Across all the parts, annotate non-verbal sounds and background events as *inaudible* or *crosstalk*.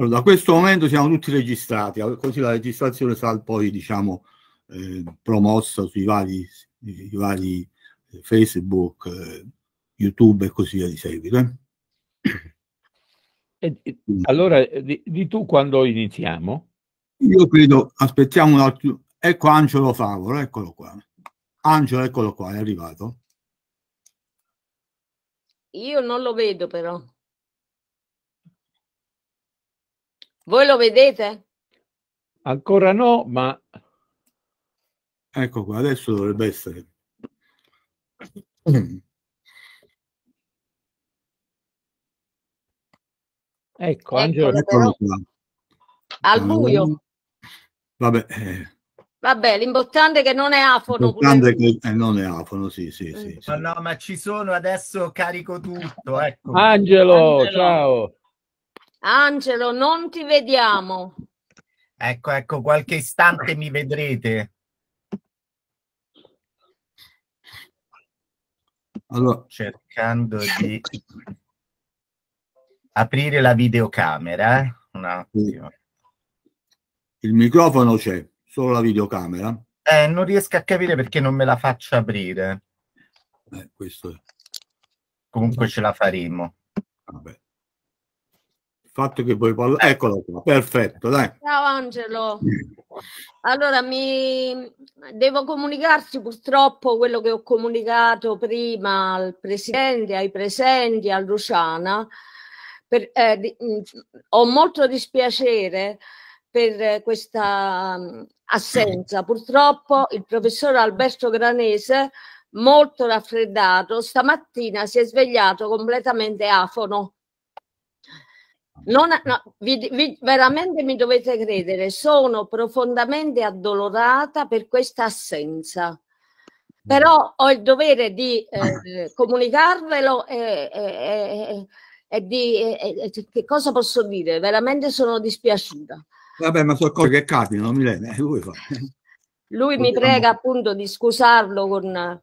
Allora, da questo momento siamo tutti registrati, così la registrazione sarà poi diciamo, eh, promossa sui vari, i vari eh, Facebook, eh, YouTube e così via di seguito. Eh? E, allora, di, di, tu quando iniziamo? Io credo, aspettiamo un attimo. Ecco Angelo Favolo, eccolo qua. Angelo, eccolo qua, è arrivato. Io non lo vedo però. Voi lo vedete? Ancora no, ma... Ecco qua, adesso dovrebbe essere. Ecco, ecco Angelo. Eccolo qua. Al buio. Vabbè. Eh. Vabbè, l'importante è che non è afono. L'importante che eh, non è afono, sì, sì, sì, sì. No, no, ma ci sono, adesso carico tutto, ecco. Angelo, Angelo. ciao. Angelo, non ti vediamo. Ecco, ecco, qualche istante mi vedrete. Allora, cercando di aprire la videocamera, eh? un attimo. Il microfono c'è, solo la videocamera. Eh, non riesco a capire perché non me la faccio aprire. Eh, questo è. Comunque ce la faremo. Vabbè fatto che vuoi parlare. Eh. Eccolo qua, perfetto, dai. Ciao Angelo. *laughs* Allora, mi devo comunicarsi purtroppo quello che ho comunicato prima al Presidente, ai presenti, a Luciana. Per, eh, mm, ho molto dispiacere per eh, questa mm, assenza. Purtroppo il professor Alberto Granese, molto raffreddato, stamattina si è svegliato completamente afono non, mm. no, vi, vi, veramente mi dovete credere, sono profondamente addolorata per questa assenza. Mm. Però ho il dovere di eh, *coughs* comunicarvelo e, e, e di e, che cosa posso dire? Veramente sono dispiaciuta. Vabbè, ma sono cose che capitano, Milena. Eh, lui, fa. lui mi prega appunto di scusarlo con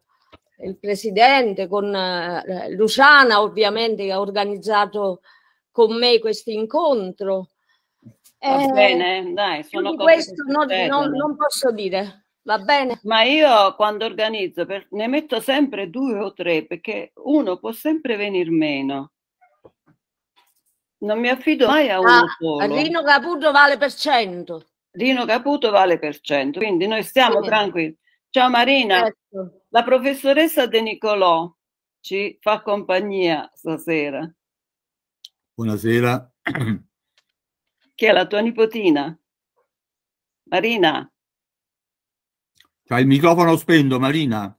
il presidente, con eh, Luciana, ovviamente, che ha organizzato con me questo incontro. Va eh, bene, dai, sono questo non, non, non, posso dire. Va bene. Ma io quando organizzo per, ne metto sempre due o tre perché uno può sempre venire meno. Non mi affido mai a uno ah, solo. Rino Caputo vale per cento. Rino Caputo vale per cento, quindi noi stiamo sì. tranquilli. Ciao Marina, certo. la professoressa De Nicolò ci fa compagnia stasera. Buonasera. Che è la tua nipotina? Marina. C'hai il microfono spento, Marina.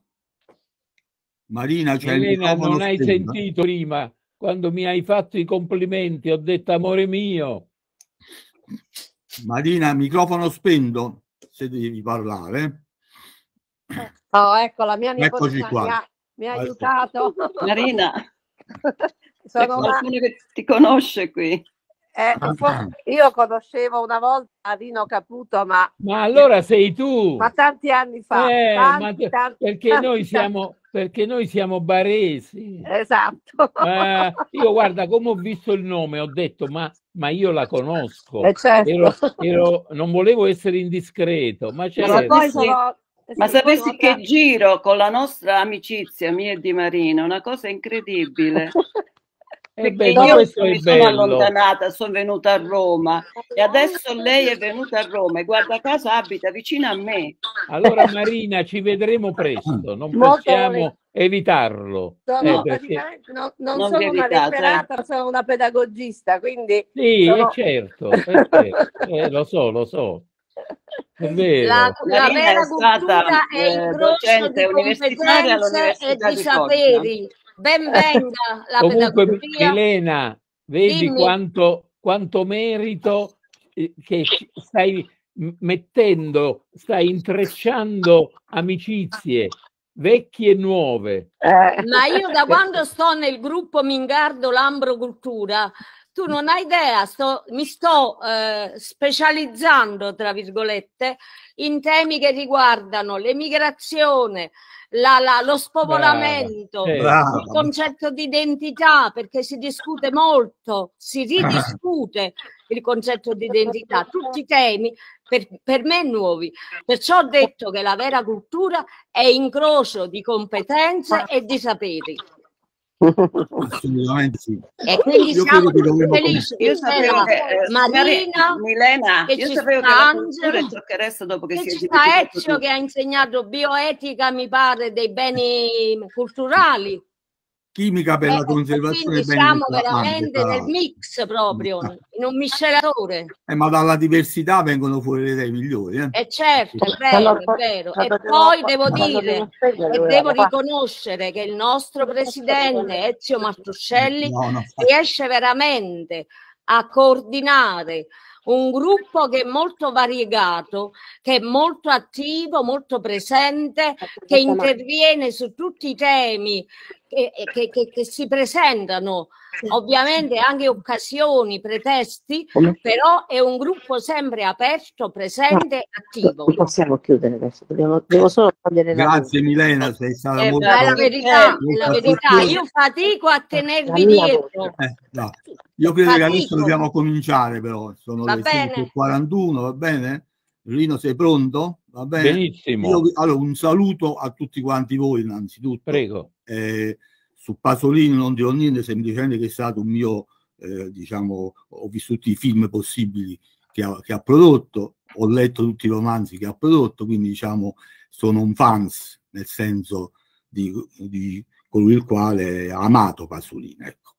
Marina, c'è il microfono non hai sentito prima quando mi hai fatto i complimenti, ho detto amore mio. Marina, microfono spento se devi parlare. Oh, ecco la mia nipotina qua. mi ha, mi ha aiutato. Marina. *laughs* Sono ecco, una... che ti conosce qui. Eh, io conoscevo una volta Rino Caputo, ma... Ma allora sei tu! Ma tanti anni fa. Eh, tanti, tanti, perché, tanti, noi siamo, perché noi siamo baresi. Esatto. Eh, io guarda, come ho visto il nome, ho detto, ma, ma io la conosco. Eh certo. ero, ero, non volevo essere indiscreto, ma c'era... Ma, sono... ma sapessi che giro con la nostra amicizia mia e di Marino, una cosa incredibile. *laughs* Eh beh, io mi sono bello. allontanata, sono venuta a Roma e adesso lei è venuta a Roma e guarda caso abita vicino a me. Allora Marina, ci vedremo presto, non possiamo evitarlo. Sono, eh, perché... no, non, non, sono evitate. una letterata, sono una pedagogista, quindi... Sì, sono... è certo, *laughs* è certo. Eh, lo so, lo so. È vero. La, la vera cultura è, stata, eh, è il grosso di competenze e di, di saperi. Cogna Ben *laughs* venga la Comunque, pedagogia. Elena, vedi Dimmi. quanto, quanto merito eh, che stai mettendo, stai intrecciando amicizie vecchie e nuove. Eh. Ma io da eh. quando sto nel gruppo Mingardo Lambro Cultura tu non hai idea, sto, mi sto eh, specializzando, tra virgolette, in temi che riguardano l'emigrazione, la, la, lo spopolamento, Brava. il concetto di identità, perché si discute molto, si ridiscute il concetto di identità, tutti temi per, per me nuovi. Perciò ho detto che la vera cultura è incrocio di competenze e di saperi. Assolutamente sì. E quindi io siamo felici. Io sapevo che eh, Marina, Milena, che io sapevo che Angelo, la toccheressa dopo che, che si è Ezio che ha insegnato bioetica, mi pare, dei beni culturali chimica per eh, la conservazione siamo veramente nel mix proprio in un miscelatore eh, ma dalla diversità vengono fuori le idee migliori eh, eh certo è vero, è vero. e poi devo dire e devo riconoscere che il nostro presidente Ezio Martuscelli no, no. riesce veramente a coordinare un gruppo che è molto variegato, che è molto attivo, molto presente, che interviene su tutti i temi che, eh, che, che, che, si presentano ovviamente anche occasioni, pretesti, però è un gruppo sempre aperto, presente e attivo. possiamo chiudere adesso, dobbiamo, devo solo togliere la... Grazie Milena, sei stata eh, molto... È la verità, eh, la verità, io fatico a tenervi dietro. Eh, no. Io credo fatico. che adesso dobbiamo cominciare però, sono va le 5.41, va bene? Rino sei pronto? Va bene? Benissimo. Io, allora, un saluto a tutti quanti voi innanzitutto. Prego eh, su Pasolini non dirò niente, semplicemente che è stato un mio, eh, diciamo, ho visto tutti i film possibili che ha, che ha, prodotto, ho letto tutti i romanzi che ha prodotto, quindi diciamo sono un fans nel senso di, di colui il quale ha amato Pasolini. Ecco.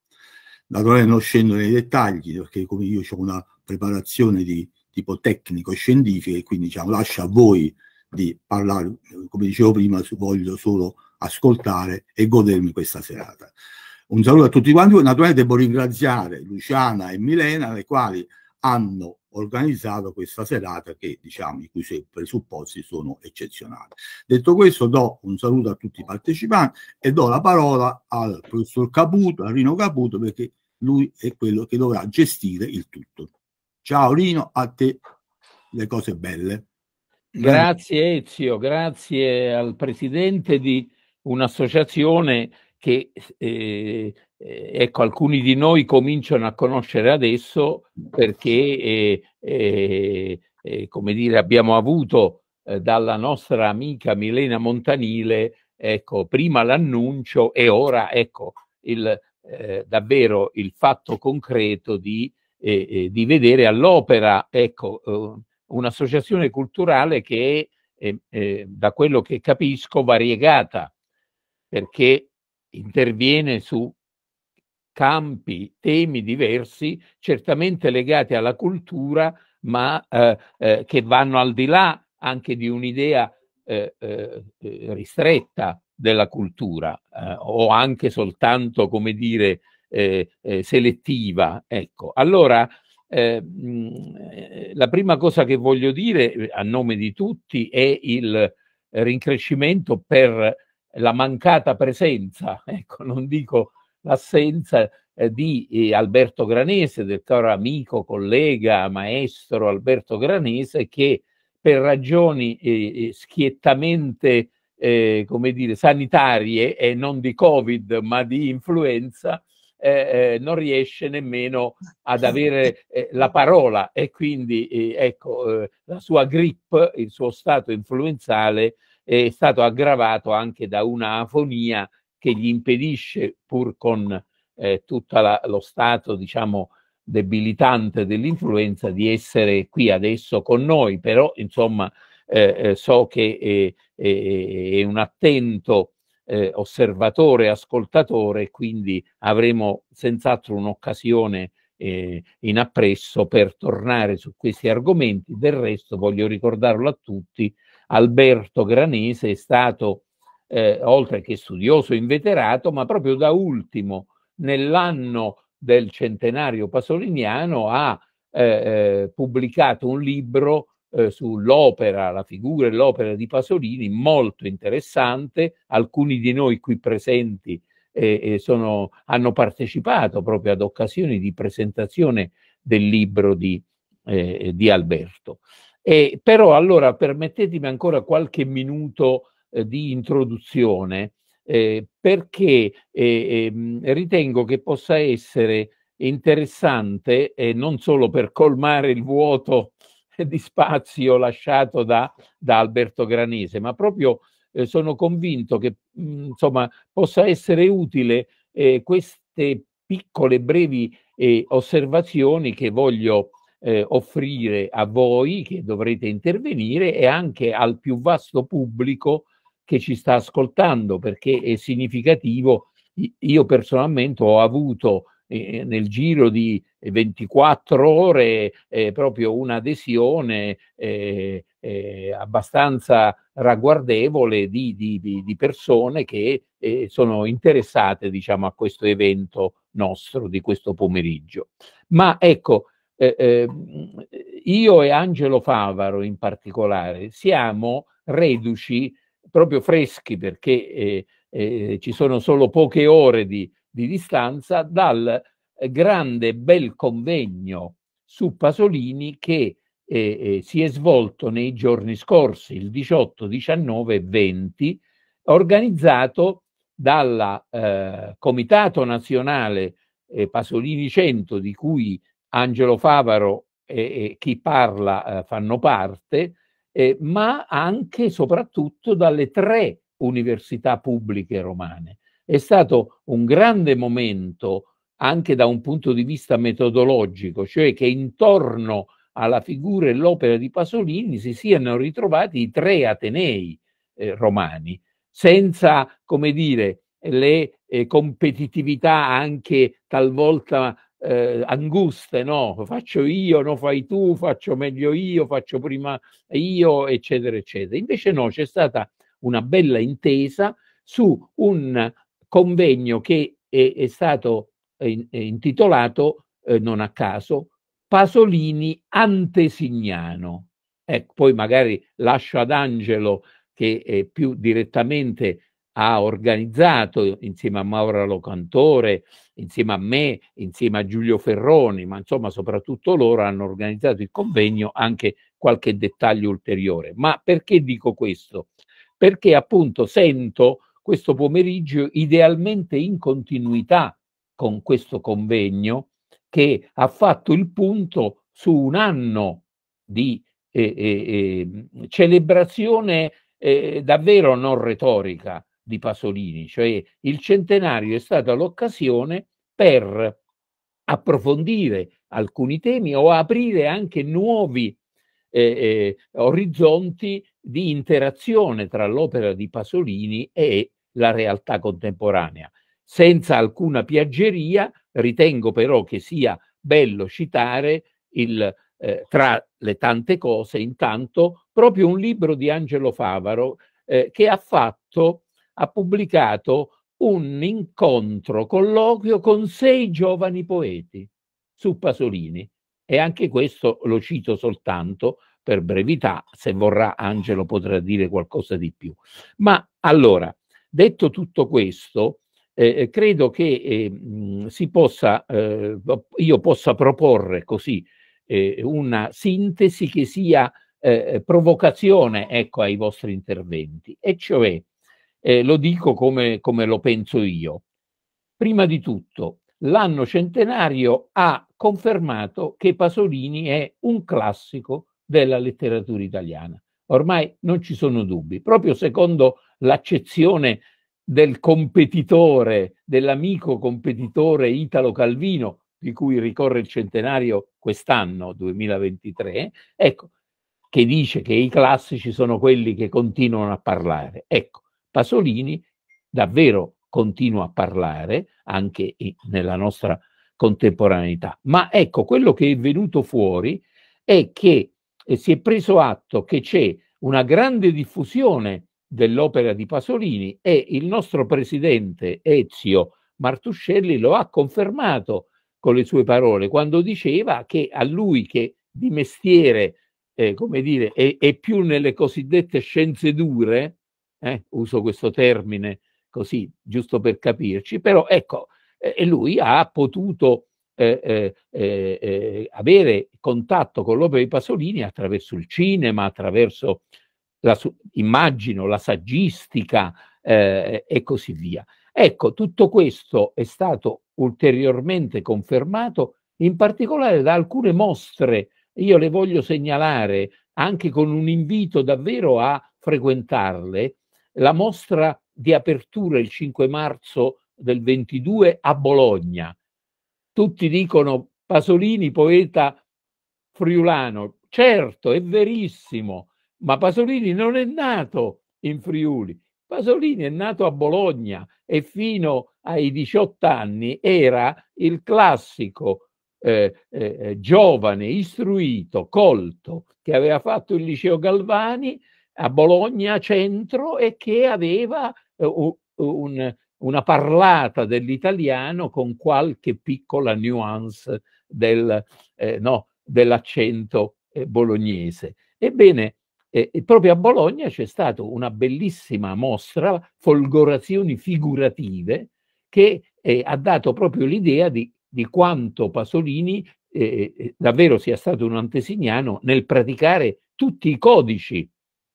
Naturalmente non scendo nei dettagli perché come io ho una preparazione di tipo tecnico-scientifica e quindi diciamo, lascio a voi di parlare, come dicevo prima, voglio solo ascoltare e godermi questa serata. Un saluto a tutti quanti, naturalmente devo ringraziare Luciana e Milena, le quali hanno organizzato questa serata che diciamo i cui presupposti sono eccezionali. Detto questo do un saluto a tutti i partecipanti e do la parola al professor Caputo, a Rino Caputo perché lui è quello che dovrà gestire il tutto. Ciao Rino, a te le cose belle. Grazie Ezio, grazie al Presidente di un'associazione che eh, eh, ecco, alcuni di noi cominciano a conoscere adesso perché eh, eh, eh come dire, abbiamo avuto dalla nostra amica Milena Montanile ecco, prima l'annuncio e ora ecco, il, davvero il fatto concreto di, di vedere all'opera ecco, un'associazione culturale che è, da quello che capisco, variegata perché interviene su campi, temi diversi, certamente legati alla cultura, ma eh, eh, che vanno al di là anche di un'idea eh, eh, eh ristretta della cultura eh, o anche soltanto, come dire, selettiva. Ecco, allora mh, la prima cosa che voglio dire a nome di tutti è il rincrescimento per la mancata presenza, *laughs* ecco, non dico l'assenza eh, di eh, Alberto Granese, del caro amico, collega, maestro Alberto Granese, che per ragioni eh, eh schiettamente eh, come dire, sanitarie e non di Covid ma di influenza, eh, non riesce nemmeno ad avere la parola e quindi ecco, la sua grip, il suo stato influenzale è stato aggravato anche da una afonia che gli impedisce, pur con eh, tutto lo stato, diciamo, debilitante dell'influenza, di essere qui adesso con noi. Però, insomma, eh, eh, so che è, è, è un attento eh, osservatore, ascoltatore, quindi avremo senz'altro un'occasione eh, in appresso per tornare su questi argomenti. Del resto voglio ricordarlo a tutti Alberto Granese è stato, eh, oltre che studioso inveterato, ma proprio da ultimo, nell'anno del centenario pasoliniano, ha eh, eh, pubblicato un libro eh, sull'opera, la figura e l'opera di Pasolini, molto interessante. Alcuni di noi qui presenti eh, eh sono, hanno partecipato proprio ad occasioni di presentazione del libro di, eh, di Alberto. Eh, però allora permettetemi ancora qualche minuto eh, di introduzione eh, perché eh, ehm, ritengo che possa essere interessante non solo per colmare il vuoto di spazio lasciato da, da Alberto Granese, ma proprio eh, sono convinto che mh, mm, insomma, possa essere utile eh, queste piccole brevi osservazioni che voglio eh, offrire a voi che dovrete intervenire e anche al più vasto pubblico che ci sta ascoltando, perché è significativo. Io personalmente ho avuto eh, eh nel giro di 24 ore eh, proprio un'adesione eh, eh, abbastanza ragguardevole di, di, di persone che sono interessate diciamo, a questo evento nostro di questo pomeriggio. Ma ecco, eh, ehm, io e Angelo Favaro in particolare siamo reduci proprio freschi perché eh, eh ci sono solo poche ore di, di distanza dal eh, grande bel convegno su Pasolini che eh, si è svolto nei giorni scorsi, il 18, 19 e 20, organizzato dal Comitato Nazionale Pasolini 100 di cui Angelo Favaro e, e chi parla eh, fanno parte, eh, ma anche e soprattutto dalle tre università pubbliche romane. È stato un grande momento anche da un punto di vista metodologico, cioè che intorno alla figura e all'opera di Pasolini si siano ritrovati i tre Atenei eh, romani, senza, come dire, le eh, competitività anche talvolta eh, anguste, no? Faccio io, no fai tu, faccio meglio io, faccio prima io, eccetera, eccetera. Invece no, c'è stata una bella intesa su un convegno che è, è stato è, è intitolato, eh, non a caso, Pasolini Antesignano. Ecco, poi magari lascio ad Angelo che è più direttamente ha organizzato insieme a Maura Locantore, insieme a me, insieme a Giulio Ferroni, ma insomma soprattutto loro hanno organizzato il convegno, anche qualche dettaglio ulteriore. Ma perché dico questo? Perché appunto sento questo pomeriggio idealmente in continuità con questo convegno che ha fatto il punto su un anno di eh, eh, ehm, celebrazione eh, davvero non retorica, di Pasolini, cioè il centenario è stata l'occasione per approfondire alcuni temi o aprire anche nuovi eh, eh, orizzonti di interazione tra l'opera di Pasolini e la realtà contemporanea. Senza alcuna piaggeria, ritengo però che sia bello citare il, eh, tra le tante cose, intanto, proprio un libro di Angelo Favaro eh, che ha fatto ha pubblicato un incontro, colloquio con sei giovani poeti su Pasolini. E anche questo lo cito soltanto per brevità, se vorrà Angelo potrà dire qualcosa di più. Ma allora, detto tutto questo, eh, eh credo che eh, si possa, eh, io possa proporre così eh, una sintesi che sia eh, provocazione ecco, ai vostri interventi, e cioè eh, lo dico come, come lo penso io. Prima di tutto, l'anno centenario ha confermato che Pasolini è un classico della letteratura italiana. Ormai non ci sono dubbi, proprio secondo l'accezione del competitore, dell'amico competitore Italo Calvino, di cui ricorre il centenario quest'anno, 2023, ecco, che dice che i classici sono quelli che continuano a parlare. Ecco, Pasolini davvero continua a parlare anche nella nostra contemporaneità. Ma ecco, quello che è venuto fuori è che eh, si è preso atto che c'è una grande diffusione dell'opera di Pasolini e il nostro presidente Ezio Martuscelli lo ha confermato con le sue parole quando diceva che a lui che di mestiere eh, come dire, è, è, più nelle cosiddette scienze dure, eh, uso questo termine così giusto per capirci, però ecco, eh, lui ha potuto eh, eh, eh, eh, avere contatto con l'opera di Pasolini attraverso il cinema, attraverso la, immagino, la saggistica e così via. Ecco, tutto questo è stato ulteriormente confermato in particolare da alcune mostre, io le voglio segnalare anche con un invito davvero a frequentarle, la mostra di apertura il 5 marzo del 22 a Bologna. Tutti dicono Pasolini, poeta friulano. Certo, è verissimo, ma Pasolini non è nato in Friuli. Pasolini è nato a Bologna e fino ai 18 anni era il classico eh, eh, eh, giovane, istruito, colto, che aveva fatto il liceo Galvani, a Bologna centro e che aveva eh, un, una parlata dell'italiano con qualche piccola nuance del, eh, no, dell'accento eh, bolognese. Ebbene, eh, proprio a Bologna c'è stata una bellissima mostra, Folgorazioni figurative, che eh, ha dato proprio l'idea di, di quanto Pasolini eh, eh, davvero sia stato un antesignano nel praticare tutti i codici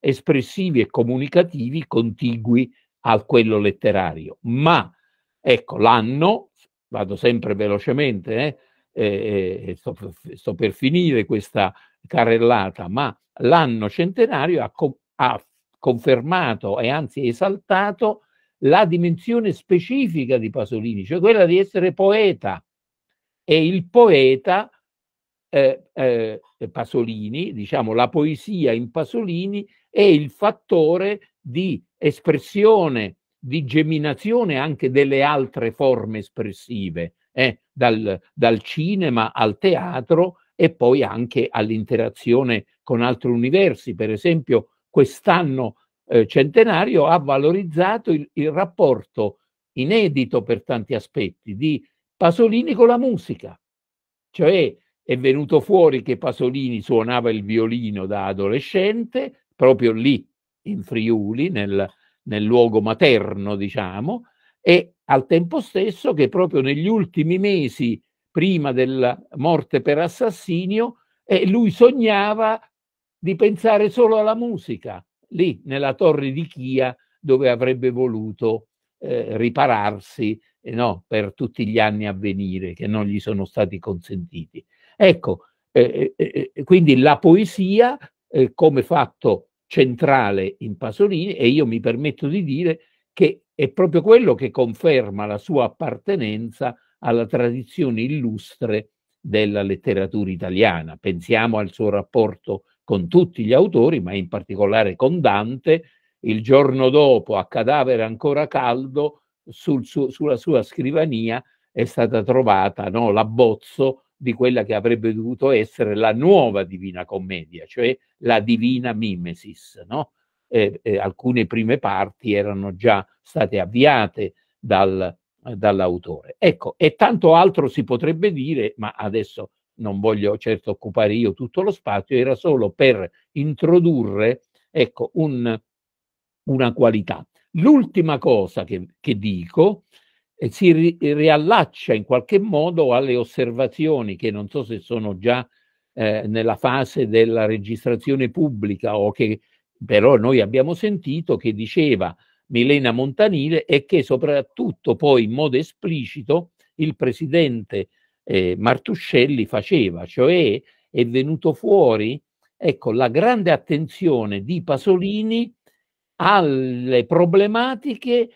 espressivi e comunicativi contigui a quello letterario. Ma ecco, l'anno, vado sempre velocemente, eh, eh, eh sto, sto, per finire questa carrellata, ma l'anno centenario ha, co ha confermato e anzi esaltato la dimensione specifica di Pasolini, cioè quella di essere poeta. E il poeta eh, eh, Pasolini, diciamo la poesia in Pasolini, è il fattore di espressione, di geminazione anche delle altre forme espressive, eh, dal, dal cinema al teatro e poi anche all'interazione con altri universi. Per esempio, quest'anno eh, centenario ha valorizzato il, il, rapporto inedito per tanti aspetti di Pasolini con la musica. Cioè è venuto fuori che Pasolini suonava il violino da adolescente, proprio lì in Friuli, nel, nel luogo materno, diciamo, e al tempo stesso che proprio negli ultimi mesi prima della morte per assassinio e eh, lui sognava di pensare solo alla musica, lì nella torre di Chia dove avrebbe voluto eh, ripararsi eh, no, per tutti gli anni a venire che non gli sono stati consentiti. Ecco, eh, eh, eh quindi la poesia eh, come fatto centrale in Pasolini e io mi permetto di dire che è proprio quello che conferma la sua appartenenza alla tradizione illustre della letteratura italiana. Pensiamo al suo rapporto con tutti gli autori, ma in particolare con Dante, il giorno dopo, a cadavere ancora caldo, sul suo, sulla sua scrivania è stata trovata no, l'abbozzo di quella che avrebbe dovuto essere la nuova Divina Commedia, cioè la Divina Mimesis. No? Eh, eh, alcune prime parti erano già state avviate dal, eh, dall'autore. Ecco, e tanto altro si potrebbe dire, ma adesso non voglio certo occupare io tutto lo spazio, era solo per introdurre ecco, un, una qualità. L'ultima cosa che, che dico e si ri- riallaccia in qualche modo alle osservazioni che non so se sono già eh, nella fase della registrazione pubblica o che però noi abbiamo sentito che diceva Milena Montanile e che soprattutto poi in modo esplicito il presidente eh, Martuscelli faceva, cioè è venuto fuori ecco, la grande attenzione di Pasolini alle problematiche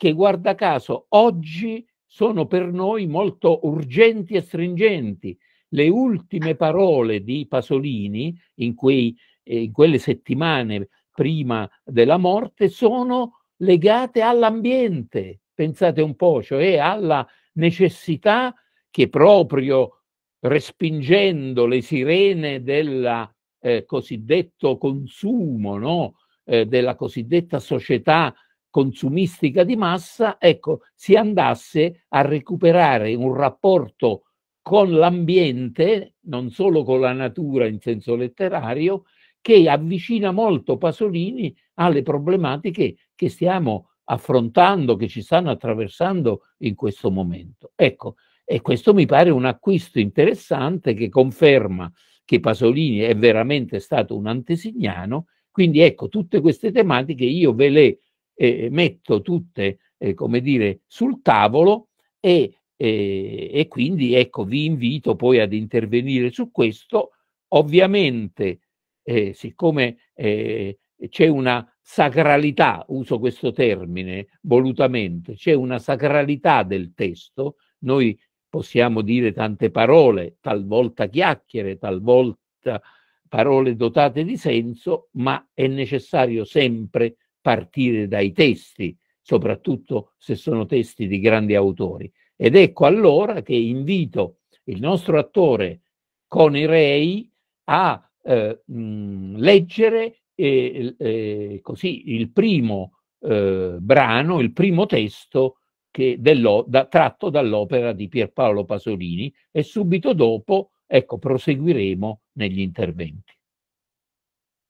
che guarda caso oggi sono per noi molto urgenti e stringenti. Le ultime parole di Pasolini in, quei, eh, in quelle settimane prima della morte sono legate all'ambiente, pensate un po', cioè alla necessità che proprio respingendo le sirene del eh, cosiddetto consumo, no? eh, della cosiddetta società consumistica di massa, ecco, si andasse a recuperare un rapporto con l'ambiente, non solo con la natura in senso letterario, che avvicina molto Pasolini alle problematiche che stiamo affrontando, che ci stanno attraversando in questo momento. Ecco, e questo mi pare un acquisto interessante che conferma che Pasolini è veramente stato un antesignano, quindi ecco, tutte queste tematiche io ve le eh, metto tutte, eh, come dire, sul tavolo e, eh, e quindi ecco vi invito poi ad intervenire su questo. Ovviamente, eh, siccome eh, c'è una sacralità, uso questo termine volutamente, c'è una sacralità del testo, noi possiamo dire tante parole, talvolta chiacchiere, talvolta parole dotate di senso, ma è necessario sempre partire dai testi, soprattutto se sono testi di grandi autori. Ed ecco allora che invito il nostro attore Connie Ray a eh, mh, leggere eh, eh, così il primo eh, brano, il primo testo che da, tratto dall'opera di Pierpaolo Pasolini e subito dopo ecco, proseguiremo negli interventi.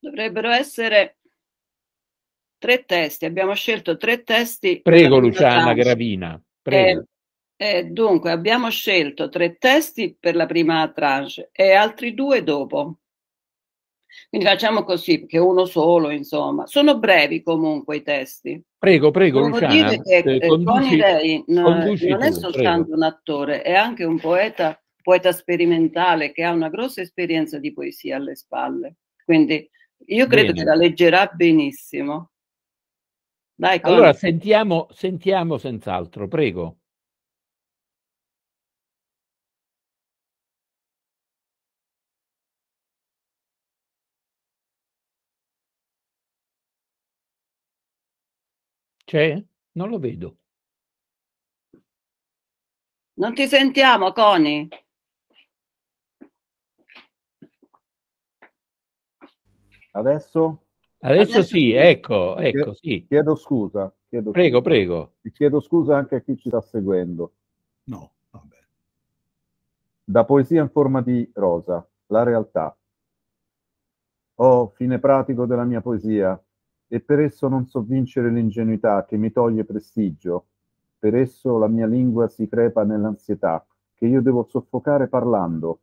Dovrebbero essere tre testi, abbiamo scelto tre testi. Prego Luciana Gravina, eh, prego. Eh, eh, dunque, abbiamo scelto tre testi per la prima tranche e altri due dopo. Quindi facciamo così, perché uno solo, insomma. Sono brevi comunque i testi. Prego, prego, Devo Luciana. Dire che eh, eh conduci, Ray, conduci non è soltanto prego. un attore, è anche un poeta, poeta sperimentale che ha una grossa esperienza di poesia alle spalle. Quindi io credo Bene. che la leggerà benissimo. Dai, Allora sentiamo, sentiamo senz'altro, prego. C'è? Non lo vedo. Non ti sentiamo, Coni. Adesso? Adesso, sì, ecco, ecco, sì. Chiedo scusa. Chiedo prego, scusa. prego. Ti chiedo scusa anche a chi ci sta seguendo. No, vabbè. Da poesia in forma di rosa, la realtà. Oh, fine pratico della mia poesia, e per esso non so vincere l'ingenuità che mi toglie prestigio. Per esso la mia lingua si crepa nell'ansietà che io devo soffocare parlando.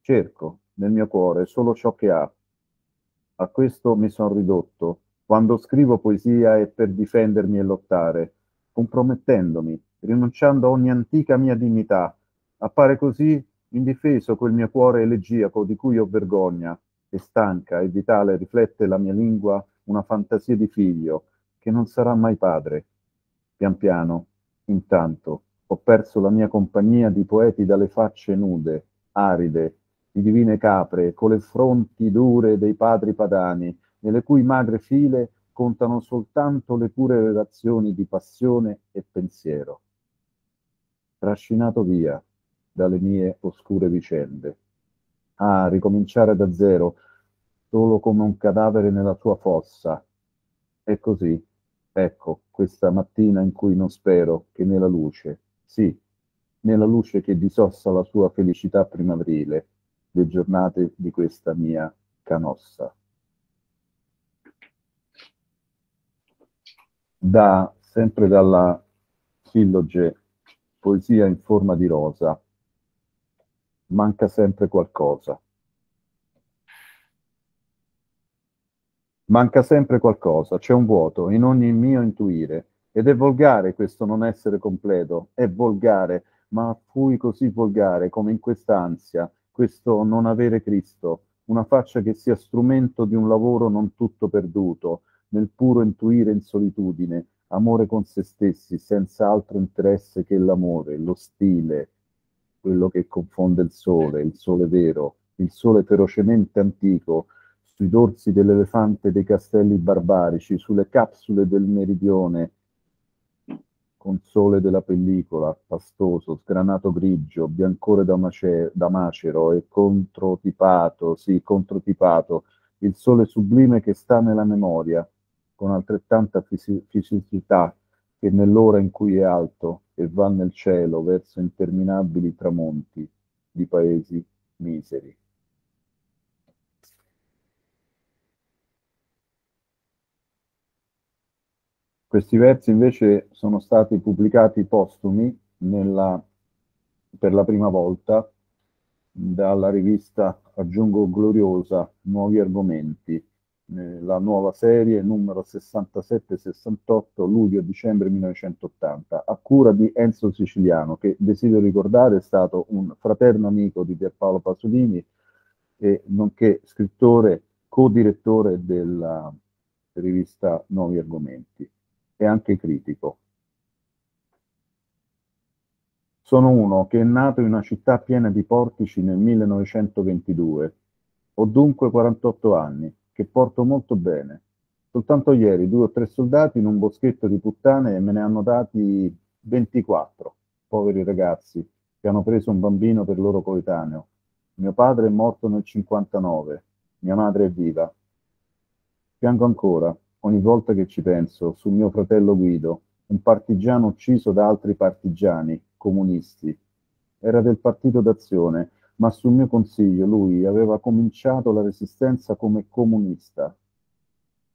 Cerco nel mio cuore solo ciò che ha a questo mi sono ridotto, quando scrivo poesia è per difendermi e lottare, compromettendomi, rinunciando a ogni antica mia dignità. Appare così indifeso quel mio cuore elegiaco di cui ho vergogna, e stanca e vitale riflette la mia lingua una fantasia di figlio, che non sarà mai padre. Pian piano, intanto, ho perso la mia compagnia di poeti dalle facce nude, aride, di divine capre, con le fronti dure dei padri padani, nelle cui magre file contano soltanto le pure relazioni di passione e pensiero. Trascinato via dalle mie oscure vicende. ah, ricominciare da zero, solo come un cadavere nella sua fossa. E così, ecco, questa mattina in cui non spero che nella luce, sì, nella luce che disossa la sua felicità primaverile, le giornate di questa mia canossa. Da, sempre dalla silloge Poesia in forma di rosa, manca sempre qualcosa. Manca sempre qualcosa, c'è un vuoto in ogni mio intuire ed è volgare questo non essere completo, è volgare, ma fui così volgare come in quest'ansia questo non avere Cristo, una faccia che sia strumento di un lavoro non tutto perduto, nel puro intuire in solitudine, amore con se stessi, senza altro interesse che l'amore, lo stile, quello che confonde il sole, il sole vero, il sole ferocemente antico, sui dorsi dell'elefante dei castelli barbarici, sulle capsule del meridione, sole della pellicola, pastoso, sgranato grigio, biancore da, mace- da macero e controtipato, sì, controtipato, il sole sublime che sta nella memoria, con altrettanta fisi- fisicità che nell'ora in cui è alto e va nel cielo verso interminabili tramonti di paesi miseri. Questi versi invece sono stati pubblicati postumi nella, per la prima volta dalla rivista Aggiungo Gloriosa Nuovi Argomenti, eh, la nuova serie numero 67-68 luglio-dicembre 1980, a cura di Enzo Siciliano, che desidero ricordare è stato un fraterno amico di Pierpaolo Pasolini e nonché scrittore, co-direttore della rivista Nuovi Argomenti e anche critico. Sono uno che è nato in una città piena di portici nel 1922. Ho dunque 48 anni, che porto molto bene. Soltanto ieri due o tre soldati in un boschetto di puttane me ne hanno dati 24, poveri ragazzi, che hanno preso un bambino per loro coetaneo. Mio padre è morto nel 59, mia madre è viva. Piango ancora, ogni volta che ci penso, su mio fratello Guido, un partigiano ucciso da altri partigiani, comunisti. Era del partito d'azione, ma sul mio consiglio lui aveva cominciato la resistenza come comunista.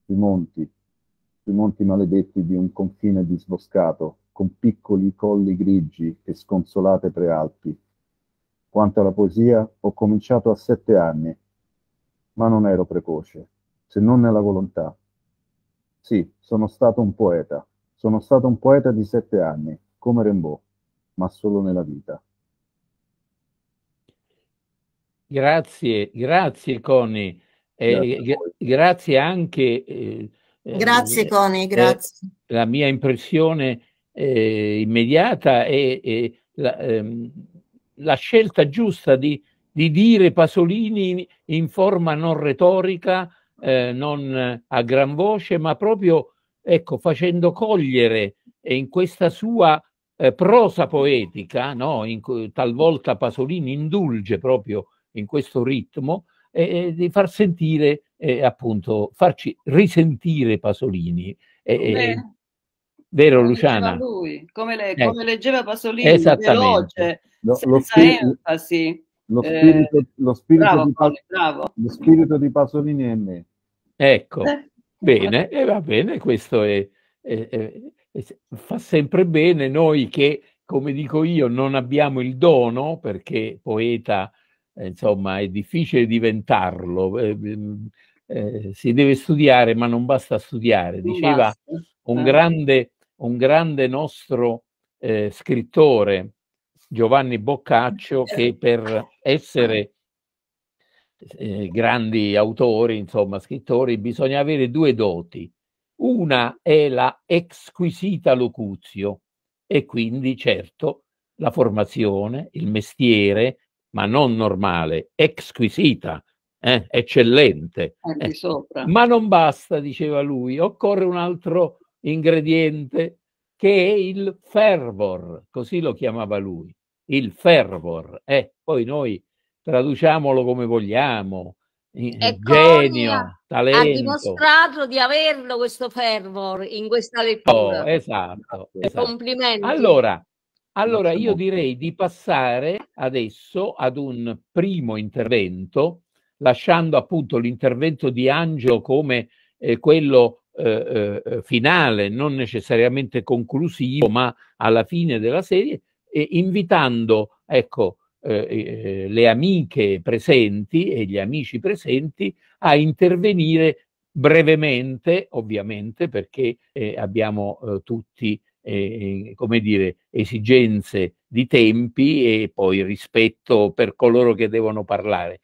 Sui monti, sui monti maledetti di un confine disboscato, con piccoli colli grigi e sconsolate prealpi. Quanto alla poesia, ho cominciato a sette anni, ma non ero precoce, se non nella volontà. Sì, sono stato un poeta. Sono stato un poeta di sette anni, come Rimbaud, ma solo nella vita. Grazie, grazie Coni. Eh, grazie, grazie, anche. Eh, eh grazie eh, Coni, grazie. la mia impressione eh, immediata è, la, ehm, la, scelta giusta di, di dire Pasolini in, in forma non retorica, eh, non a gran voce, ma proprio ecco, facendo cogliere eh, in questa sua eh, prosa poetica, no? in, talvolta Pasolini indulge proprio in questo ritmo, eh, eh di far sentire, eh, appunto, farci risentire Pasolini. Come, vero come Luciana? Lui, come, le, come leggeva Pasolini, veloce, no, senza enfasi. Lo spirito, lo, spirito bravo, Pasolini, bravo. lo spirito di Pasolini è in me. Ecco, eh. bene, e eh, va bene, questo è, è, è, fa sempre bene noi che, come dico io, non abbiamo il dono, perché poeta, eh, insomma, è difficile diventarlo, eh, mm, eh, si deve studiare, ma non basta studiare, diceva un grande, un grande nostro scrittore, Giovanni Boccaccio, che per essere eh, grandi autori, insomma, scrittori, bisogna avere due doti. Una è la exquisita locuzio e quindi certo la formazione, il mestiere, ma non normale, exquisita, eh, eccellente. Eh. Ma non basta, diceva lui, occorre un altro ingrediente che è il fervor, così lo chiamava lui, il fervor. Eh, poi noi traduciamolo come vogliamo, e genio, talento. Ha dimostrato di averlo questo fervor in questa lettura. Oh, esatto, ah, esatto. Complimenti. Allora, allora io direi di passare adesso ad un primo intervento, lasciando appunto l'intervento di Angelo come eh, quello eh, eh, finale, non necessariamente conclusivo, ma alla fine della serie, e invitando ecco, eh, eh, le amiche presenti e gli amici presenti a intervenire brevemente, ovviamente, perché eh, abbiamo eh, tutti, eh, come dire, esigenze di tempi e poi rispetto per coloro che devono parlare.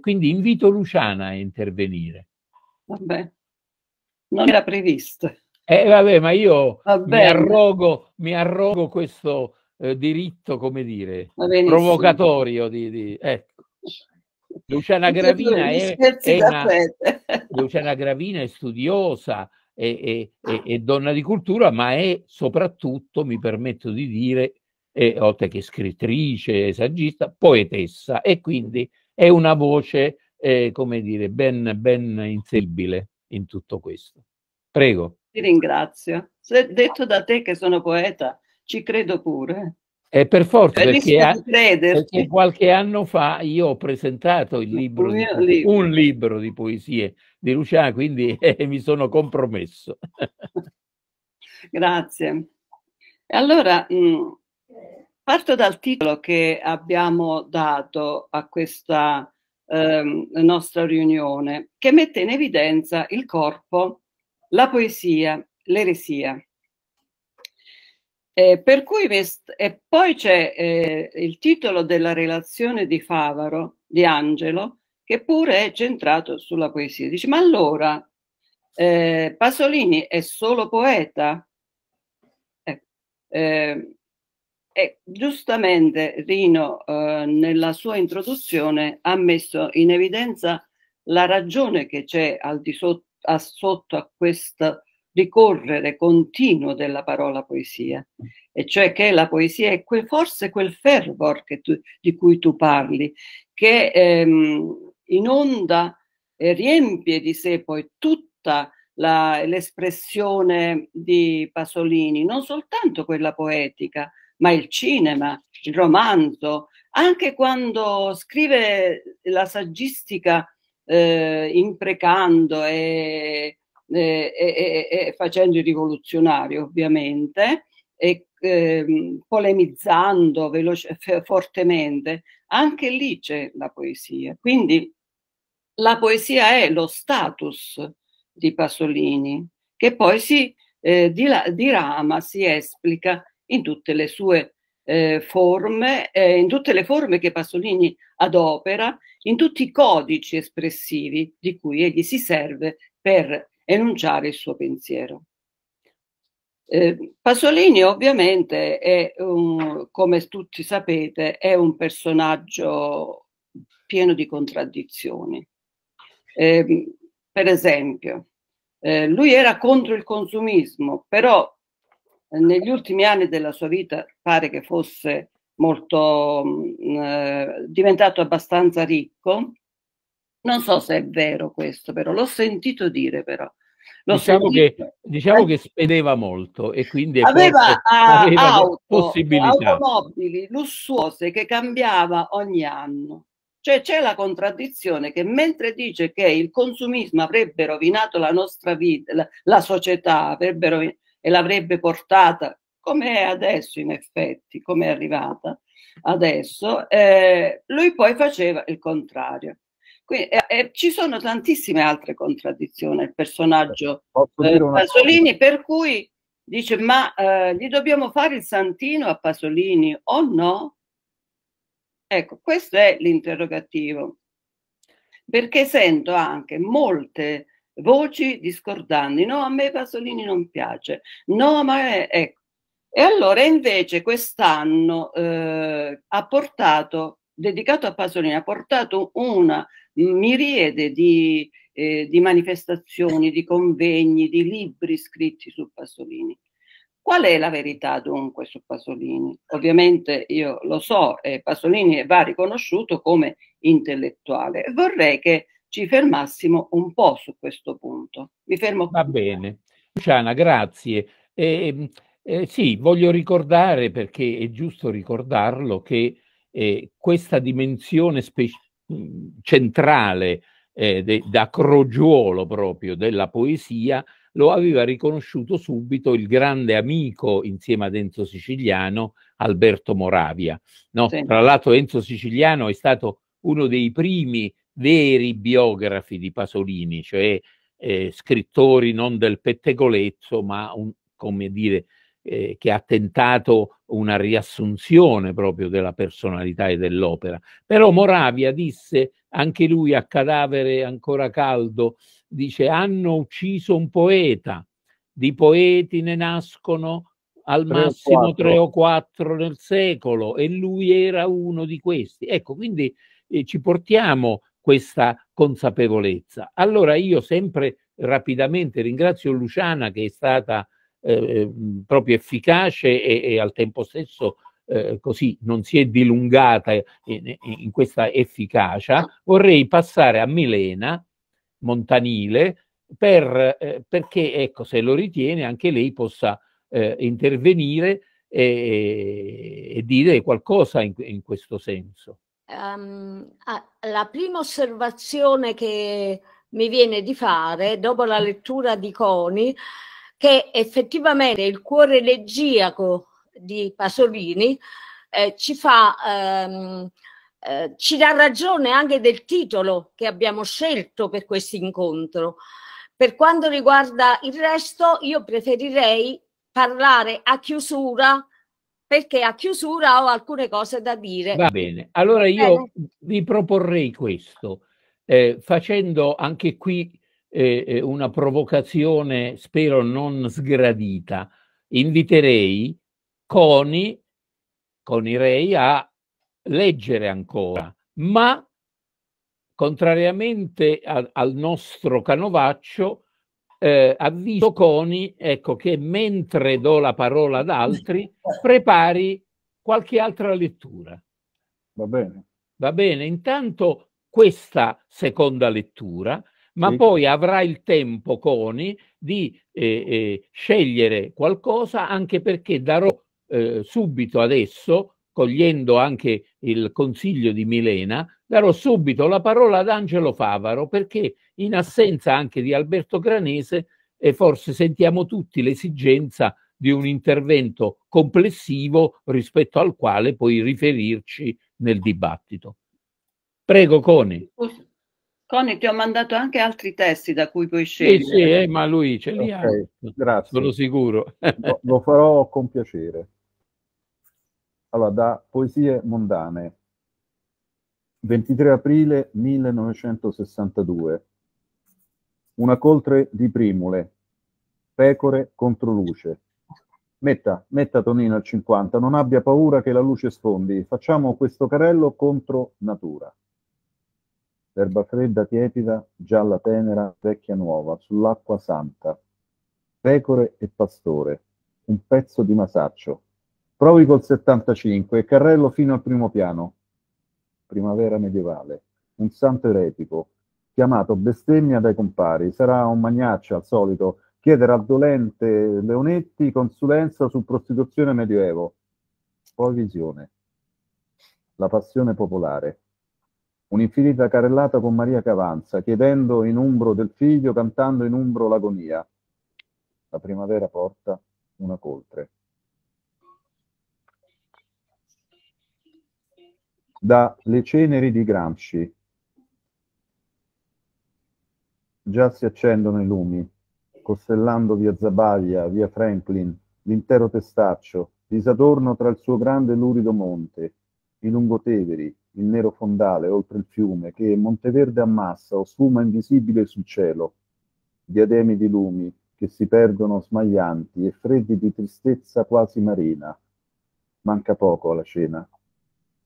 quindi invito Luciana a intervenire. Vabbè, non era previsto. Eh vabbè, ma io mi arrogo, mi arrogo questo, eh, diritto, come dire, provocatorio di, di ecco. Luciana Gravina è, è una, Luciana Gravina è studiosa, e donna di cultura, ma è soprattutto, mi permetto di dire, è, oltre che scrittrice, saggista, poetessa e quindi è una voce, eh, come dire, ben, ben inseribile in tutto questo. Prego. Ti ringrazio. Se detto da te che sono poeta, ci credo pure. E per forza, perché, a, perché, qualche anno fa io ho presentato libro di, libro. un libro di poesie di Luciana, quindi *laughs* eh, mi sono compromesso. *laughs* Grazie. E allora mh, mm, parto dal titolo che abbiamo dato a questa eh, nostra riunione, che mette in evidenza il corpo, la poesia, l'eresia. Eh, per cui e poi c'è eh, il titolo della relazione di Favaro, di Angelo, che pure è centrato sulla poesia. Dice, ma allora eh, Pasolini è solo poeta? Eh, ehm, e giustamente Rino eh, nella sua introduzione ha messo in evidenza la ragione che c'è al di sotto, a sotto a questo ricorrere continuo della parola poesia, e cioè che la poesia è quel, forse quel fervor tu, di cui tu parli, che ehm, inonda e riempie di sé poi tutta la, l'espressione di Pasolini, non soltanto quella poetica, ma il cinema, il romanzo, anche quando scrive la saggistica eh, imprecando e e, e, e facendo il rivoluzionario ovviamente e ehm, polemizzando veloce, fortemente, anche lì c'è la poesia. Quindi la poesia è lo status di Pasolini che poi si eh, dirama, si esplica in tutte le sue eh, forme, eh, in tutte le forme che Pasolini adopera, in tutti i codici espressivi di cui egli si serve per enunciare il suo pensiero. Eh, Pasolini ovviamente è, un, come tutti sapete, è un personaggio pieno di contraddizioni. Eh, per esempio, eh, lui era contro il consumismo, però eh, negli ultimi anni della sua vita pare che fosse molto mh, mm, eh, diventato abbastanza ricco non so se è vero questo, però l'ho sentito dire però. L'ho diciamo sentito. che, diciamo eh. che spedeva molto e quindi aveva, ah, aveva auto, possibilità. automobili lussuose che cambiava ogni anno. Cioè c'è la contraddizione che mentre dice che il consumismo avrebbe rovinato la nostra vita, la, la società rovinato, e l'avrebbe portata, come è adesso in effetti, come è arrivata adesso, eh, lui poi faceva il contrario. Quindi, eh, eh, ci sono tantissime altre contraddizioni al personaggio eh, eh Pasolini, per cui dice ma eh, gli dobbiamo fare il santino a Pasolini o no? Ecco, questo è l'interrogativo, perché sento anche molte voci discordanti, no a me Pasolini non piace, no ma è, ecco. E allora invece quest'anno eh, ha portato dedicato a Pasolini ha portato una miriade di, eh, di manifestazioni, di convegni, di libri scritti su Pasolini. Qual è la verità dunque su Pasolini? Ovviamente io lo so, eh, Pasolini va riconosciuto come intellettuale. Vorrei che ci fermassimo un po' su questo punto. Mi fermo qui. Va bene. Luciana, grazie. Eh, eh, sì, voglio ricordare, perché è giusto ricordarlo, che eh, questa dimensione centrale eh, da crogiolo proprio della poesia lo aveva riconosciuto subito il grande amico insieme ad Enzo Siciliano Alberto Moravia. No? Sì. Tra l'altro Enzo Siciliano è stato uno dei primi veri biografi di Pasolini, cioè eh, scrittori non del pettegolezzo, ma un, come dire, eh, che ha tentato una riassunzione proprio della personalità e dell'opera. Però Moravia disse, anche lui a cadavere ancora caldo, dice hanno ucciso un poeta, di poeti ne nascono al massimo tre o quattro nel secolo e lui era uno di questi. Ecco, quindi eh, ci portiamo questa consapevolezza. Allora io sempre rapidamente ringrazio Luciana che è stata eh, eh, proprio efficace e, e, al tempo stesso eh, così non si è dilungata in, in, questa efficacia, ah. vorrei passare a Milena Montanile per, eh, perché, ecco, se lo ritiene, anche lei possa eh, intervenire e, e, dire qualcosa in, in questo senso. Um, la prima osservazione che mi viene di fare dopo la lettura di Coni che effettivamente il cuore elegiaco di Pasolini eh, ci fa ehm, eh, ci dà ragione anche del titolo che abbiamo scelto per questo incontro. Per quanto riguarda il resto, io preferirei parlare a chiusura perché a chiusura ho alcune cose da dire. Va bene, allora io eh. vi proporrei questo, eh, facendo anche qui eh, una provocazione, spero non sgradita, inviterei Coni, Coni Rei a leggere ancora, ma contrariamente a, al nostro canovaccio, eh, avviso Coni ecco, che mentre do la parola ad altri, prepari qualche altra lettura. Va bene. Va bene, intanto questa seconda lettura ma sì. poi avrà il tempo, Coni, di eh, eh, scegliere qualcosa anche perché darò eh, subito adesso, cogliendo anche il consiglio di Milena, darò subito la parola ad Angelo Favaro perché in assenza anche di Alberto Granese e forse sentiamo tutti l'esigenza di un intervento complessivo rispetto al quale poi riferirci nel dibattito. Prego Coni. Coni, ti ho mandato anche altri testi da cui puoi scegliere. Sì, sì eh, ma lui ce li okay, ha. Grazie. Sono sicuro. lo, lo, farò con piacere. Allora, da Poesie mondane. 23 aprile 1962. Una coltre di primule. Pecore contro luce. Metta, metta Tonino al 50, non abbia paura che la luce sfondi. Facciamo questo carello contro natura l'erba fredda tiepida, gialla tenera, vecchia nuova, sull'acqua santa, pecore e pastore, un pezzo di masaccio. Provi col 75 e carrello fino al primo piano. Primavera medievale, un santo eretico, chiamato bestemmia dai compari, sarà un magnaccio al solito, chiedere al dolente Leonetti consulenza su prostituzione medioevo. Poi visione, la passione popolare, un'infinita carrellata con Maria che avanza, chiedendo in umbro del figlio, cantando in umbro l'agonia. La primavera porta una coltre. Da Le ceneri di Gramsci. Già si accendono i lumi, costellando via Zabaglia, via Franklin, l'intero testaccio, disadorno tra il suo grande e lurido monte, i lungoteveri, il nero fondale oltre il fiume, che Monteverde ammassa o sfuma invisibile sul cielo, diademi di lumi che si perdono smaglianti e freddi di tristezza quasi marina. Manca poco alla cena.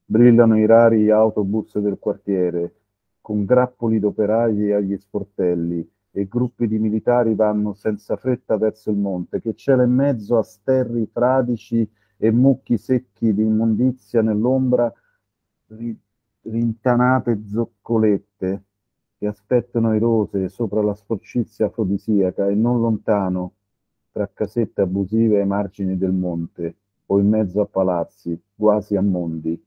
Brillano i rari autobus del quartiere, con grappoli d'operai agli sportelli, e gruppi di militari vanno senza fretta verso il monte, che cela in mezzo a sterri fradici e mucchi secchi di immondizia nell'ombra rintanate zoccolette che aspettano irose sopra la sporcizia afrodisiaca e non lontano, tra casette abusive ai margini del monte o in mezzo a palazzi, quasi a mondi,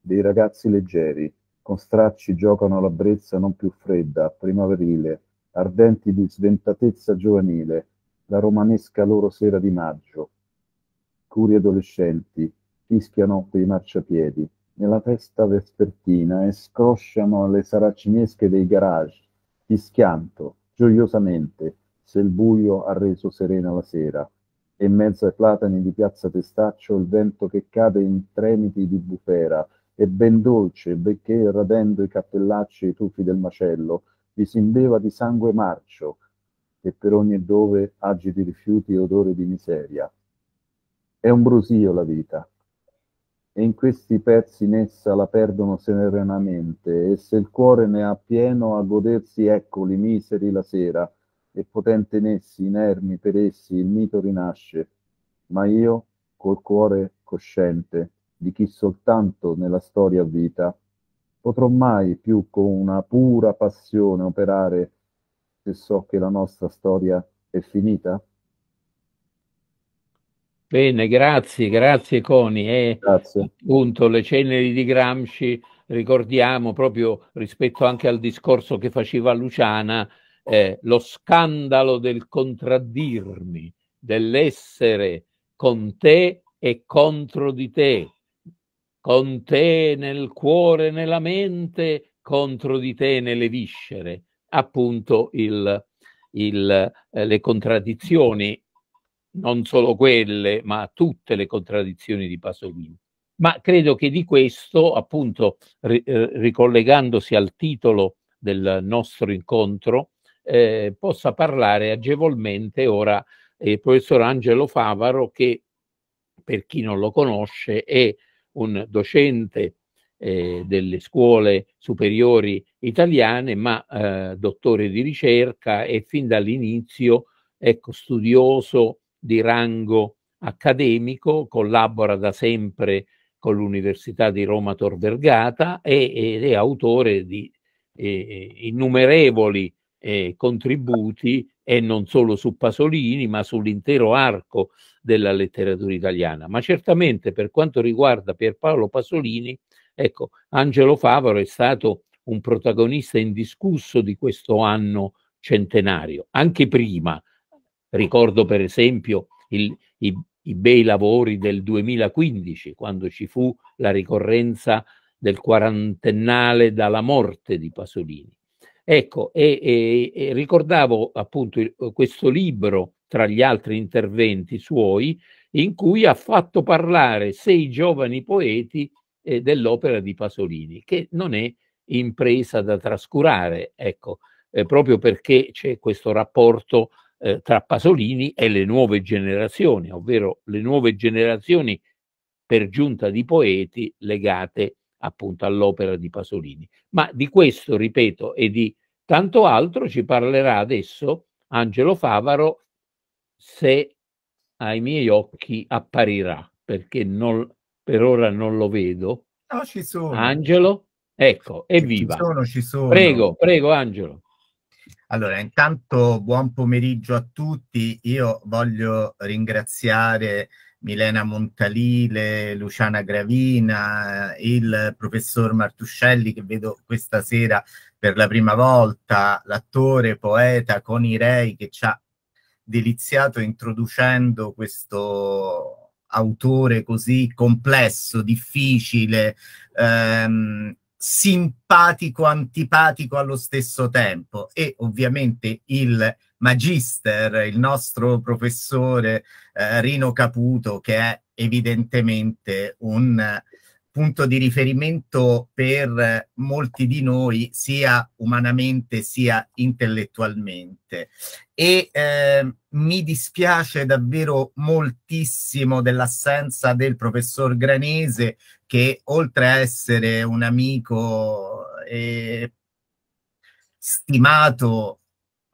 dei ragazzi leggeri, con stracci giocano la brezza non più fredda, primaverile, ardenti di sventatezza giovanile, la romanesca loro sera di maggio. Curi adolescenti fischiano dei marciapiedi, nella festa vespertina e scrosciano le saracinesche dei garage, fischiando gioiosamente se il buio ha reso serena la sera. E in mezzo ai platani di piazza Testaccio il vento che cade in tremiti di bufera e ben dolce, benché radendo i cappellacci e i tuffi del macello, vi s'imbeva di sangue marcio e per ogni dove agiti rifiuti e odore di miseria. È un brusio la vita, e in questi pezzi in essa la perdono serenamente, e se il cuore ne ha pieno a godersi, eccoli, miseri la sera, e potente in essi, inermi per essi, il mito rinasce, ma io, col cuore cosciente, di chi soltanto nella storia vita, potrò mai più con una pura passione operare se so che la nostra storia è finita? Bene, grazie, grazie Coni. E grazie. appunto le ceneri di Gramsci, ricordiamo proprio rispetto anche al discorso che faceva Luciana, eh, lo scandalo del contraddirmi, dell'essere con te e contro di te, con te nel cuore, nella mente, contro di te nelle viscere, appunto il, il, eh, le contraddizioni non solo quelle, ma tutte le contraddizioni di Pasolini. Ma credo che di questo, appunto, ri, eh, ricollegandosi al titolo del nostro incontro, eh, possa parlare agevolmente ora il professor Angelo Favaro, che per chi non lo conosce è un docente eh, delle scuole superiori italiane, ma eh, dottore di ricerca e fin dall'inizio ecco, studioso di rango accademico, collabora da sempre con l'Università di Roma Tor Vergata ed è autore di eh, innumerevoli eh, contributi e non solo su Pasolini, ma sull'intero arco della letteratura italiana. Ma certamente per quanto riguarda Pierpaolo Pasolini, ecco, Angelo Favaro è stato un protagonista indiscusso di questo anno centenario, anche prima, Ricordo per esempio il, i, i bei lavori del 2015, quando ci fu la ricorrenza del quarantennale dalla morte di Pasolini. Ecco, e, e, e ricordavo appunto questo libro, tra gli altri interventi suoi, in cui ha fatto parlare sei giovani poeti eh, dell'opera di Pasolini, che non è impresa da trascurare, ecco, eh, proprio perché c'è questo rapporto eh, tra Pasolini e le nuove generazioni, ovvero le nuove generazioni per giunta di poeti legate appunto all'opera di Pasolini. Ma di questo, ripeto, e di tanto altro ci parlerà adesso Angelo Favaro se ai miei occhi apparirà, perché non, per ora non lo vedo. No, ci sono. Angelo? Ecco, evviva. Ci sono, ci sono. Prego, prego Angelo. Allora, intanto buon pomeriggio a tutti. Io voglio ringraziare Milena Montalile, Luciana Gravina, eh, il professor Martuscelli che vedo questa sera per la prima volta, l'attore, poeta Coni Rei che ci ha deliziato introducendo questo autore così complesso, difficile, ehm, simpatico, antipatico allo stesso tempo e ovviamente il magister, il nostro professore eh, Rino Caputo che è evidentemente un punto di riferimento per molti di noi, sia umanamente sia intellettualmente. E eh, mi dispiace davvero moltissimo dell'assenza del professor Granese, che oltre a essere un amico eh, stimato,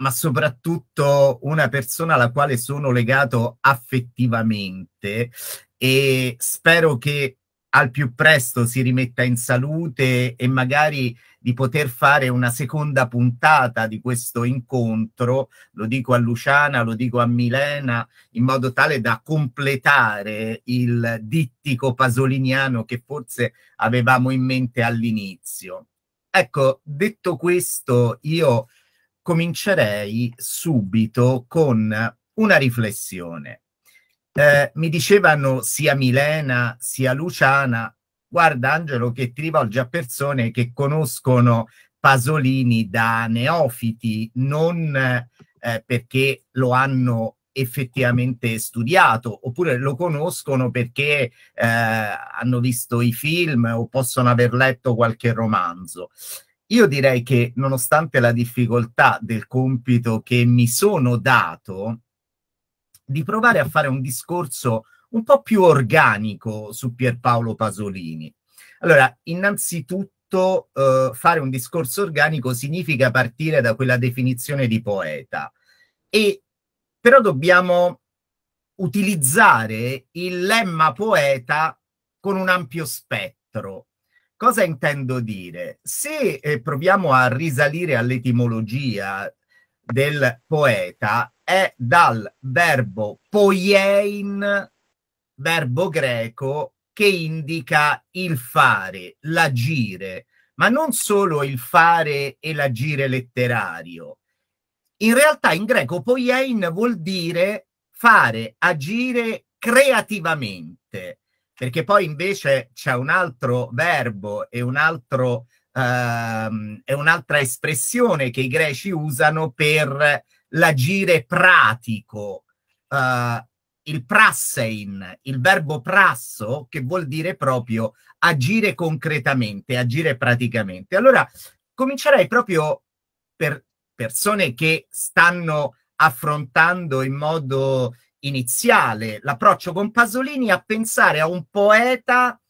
ma soprattutto una persona alla quale sono legato affettivamente e spero che al più presto si rimetta in salute e magari di poter fare una seconda puntata di questo incontro, lo dico a Luciana, lo dico a Milena, in modo tale da completare il dittico pasoliniano che forse avevamo in mente all'inizio. Ecco, detto questo, io comincerei subito con una riflessione eh, mi dicevano sia Milena sia Luciana, guarda Angelo che ti rivolge a persone che conoscono Pasolini da neofiti, non eh, perché lo hanno effettivamente studiato oppure lo conoscono perché eh, hanno visto i film o possono aver letto qualche romanzo. Io direi che nonostante la difficoltà del compito che mi sono dato, di provare a fare un discorso un po' più organico su Pierpaolo Pasolini. Allora, innanzitutto eh, fare un discorso organico significa partire da quella definizione di poeta e però dobbiamo utilizzare il lemma poeta con un ampio spettro. Cosa intendo dire? Se eh, proviamo a risalire all'etimologia del poeta, è dal verbo poiein, verbo greco, che indica il fare, l'agire, ma non solo il fare e l'agire letterario. In realtà in greco poiein vuol dire fare, agire creativamente, perché poi invece c'è un altro verbo e un altro, ehm, un'altra espressione che i greci usano per l'agire pratico, eh, il prassein, il verbo prasso, che vuol dire proprio agire concretamente, agire praticamente. Allora, comincerei proprio per persone che stanno affrontando in modo iniziale l'approccio con Pasolini a pensare a un poeta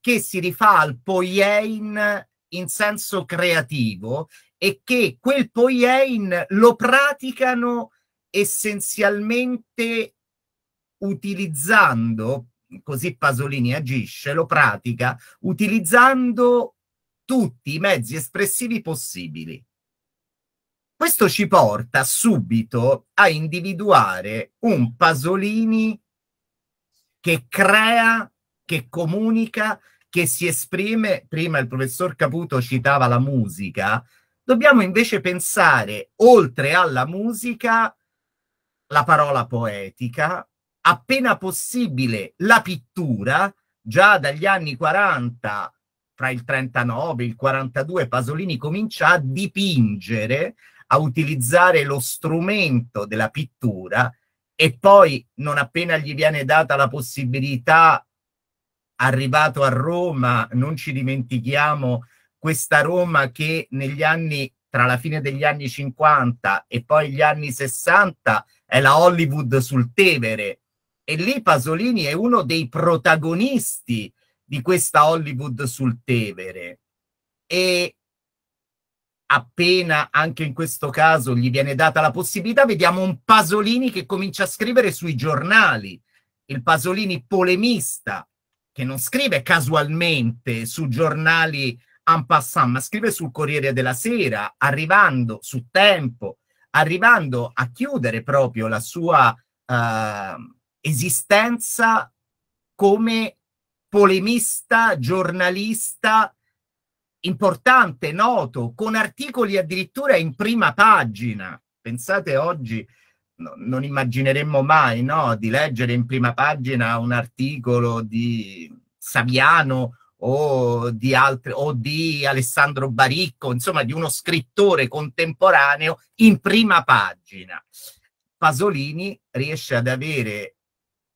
che si rifà al poiein in senso creativo e che quel Poiein lo praticano essenzialmente utilizzando, così Pasolini agisce, lo pratica utilizzando tutti i mezzi espressivi possibili. Questo ci porta subito a individuare un Pasolini che crea, che comunica, che si esprime, prima il professor Caputo citava la musica, Dobbiamo invece pensare, oltre alla musica, la parola poetica, appena possibile la pittura, già dagli anni 40, fra il 39 e il 42, Pasolini comincia a dipingere, a utilizzare lo strumento della pittura e poi, non appena gli viene data la possibilità, arrivato a Roma, non ci dimentichiamo questa Roma che negli anni tra la fine degli anni 50 e poi gli anni 60 è la Hollywood sul Tevere e lì Pasolini è uno dei protagonisti di questa Hollywood sul Tevere e appena anche in questo caso gli viene data la possibilità vediamo un Pasolini che comincia a scrivere sui giornali il Pasolini polemista che non scrive casualmente su giornali en passant, ma scrive sul Corriere della Sera, arrivando su tempo, arrivando a chiudere proprio la sua eh, esistenza come polemista, giornalista importante, noto, con articoli addirittura in prima pagina. Pensate oggi, no, non immagineremmo mai no, di leggere in prima pagina un articolo di Saviano o di, altri, o di Alessandro Baricco, insomma di uno scrittore contemporaneo in prima pagina. Pasolini riesce ad avere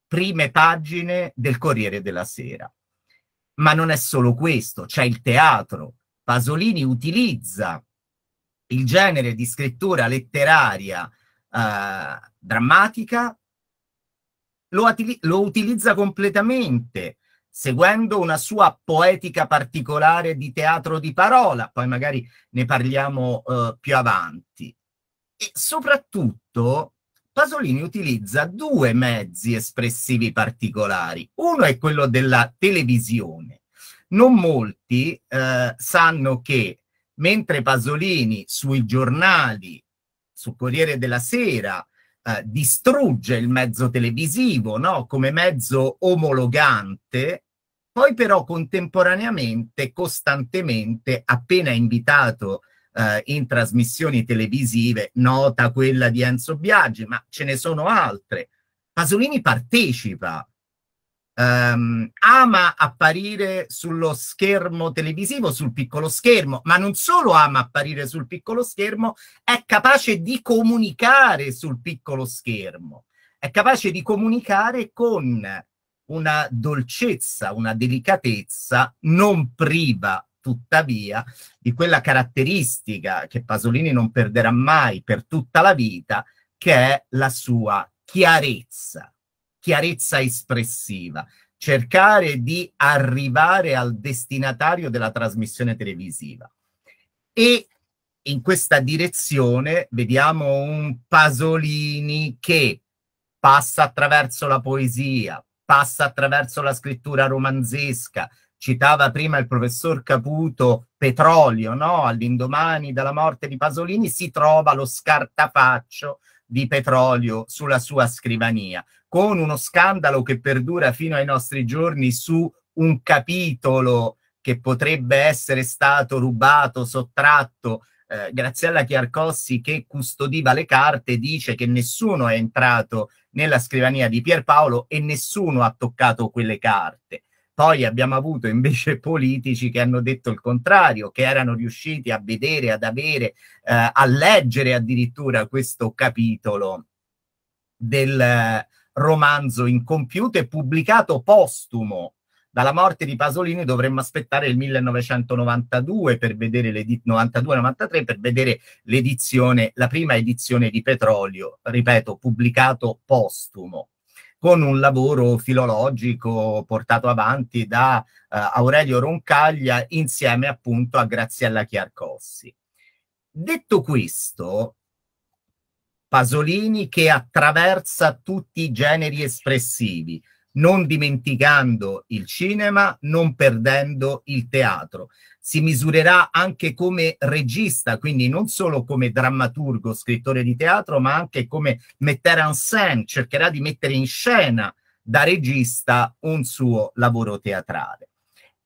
prime pagine del Corriere della Sera. Ma non è solo questo, c'è il teatro. Pasolini utilizza il genere di scrittura letteraria eh, drammatica, lo, lo utilizza completamente seguendo una sua poetica particolare di teatro di parola, poi magari ne parliamo eh, più avanti. E soprattutto Pasolini utilizza due mezzi espressivi particolari. Uno è quello della televisione. Non molti eh, sanno che mentre Pasolini sui giornali, su Corriere della Sera, eh, distrugge il mezzo televisivo no? come mezzo omologante, poi però contemporaneamente, costantemente, appena invitato eh, in trasmissioni televisive, nota quella di Enzo Biaggi, ma ce ne sono altre, Pasolini partecipa ehm, ama apparire sullo schermo televisivo, sul piccolo schermo, ma non solo ama apparire sul piccolo schermo, è capace di comunicare sul piccolo schermo, è capace di comunicare con una dolcezza, una delicatezza non priva tuttavia di quella caratteristica che Pasolini non perderà mai per tutta la vita, che è la sua chiarezza chiarezza espressiva, cercare di arrivare al destinatario della trasmissione televisiva. E in questa direzione vediamo un Pasolini che passa attraverso la poesia, passa attraverso la scrittura romanzesca. Citava prima il professor Caputo Petrolio, no? all'indomani della morte di Pasolini si trova lo scartafaccio di Petrolio sulla sua scrivania con uno scandalo che perdura fino ai nostri giorni su un capitolo che potrebbe essere stato rubato, sottratto. Eh, Graziella Chiarcossi, che custodiva le carte, dice che nessuno è entrato nella scrivania di Pierpaolo e nessuno ha toccato quelle carte. Poi abbiamo avuto invece *laughs* politici che hanno detto il contrario, che erano riusciti a vedere, ad avere, eh, a leggere addirittura questo capitolo del, romanzo incompiuto e pubblicato postumo. Dalla morte di Pasolini dovremmo aspettare il 1992 per vedere l'edizione 92-93 per vedere l'edizione, la prima edizione di Petrolio, ripeto, pubblicato postumo con un lavoro filologico portato avanti da uh, Aurelio Roncaglia insieme appunto a Graziella Chiarcossi. Detto questo, Pasolini che attraversa tutti i generi espressivi, non dimenticando il cinema, non perdendo il teatro. Si misurerà anche come regista, quindi non solo come drammaturgo, scrittore di teatro, ma anche come mettere en scène, cercherà di mettere in scena da regista un suo lavoro teatrale.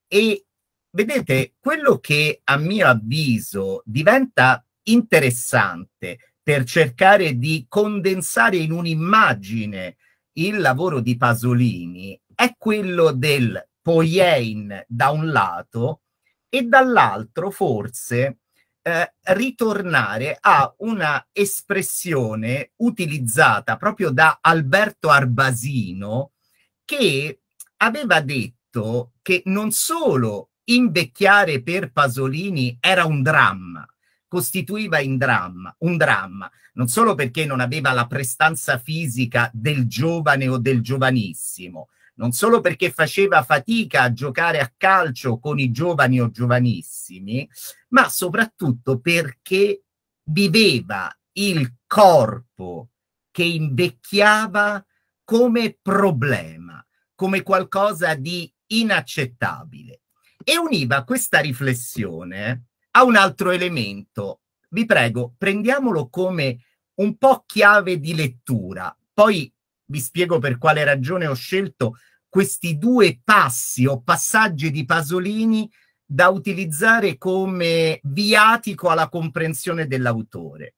E vedete, quello che a mio avviso diventa interessante per cercare di condensare in un'immagine il lavoro di Pasolini è quello del Poiein da un lato e dall'altro forse eh, ritornare a una espressione utilizzata proprio da Alberto Arbasino che aveva detto che non solo invecchiare per Pasolini era un dramma, costituiva dramma, un dramma, non solo perché non aveva la prestanza fisica del giovane o del giovanissimo, non solo perché faceva fatica a giocare a calcio con i giovani o giovanissimi, ma soprattutto perché viveva il corpo che invecchiava come problema, come qualcosa di inaccettabile. E univa questa riflessione ha un altro elemento. Vi prego, prendiamolo come un po' chiave di lettura. Poi vi spiego per quale ragione ho scelto questi due passi o passaggi di Pasolini da utilizzare come viatico alla comprensione dell'autore.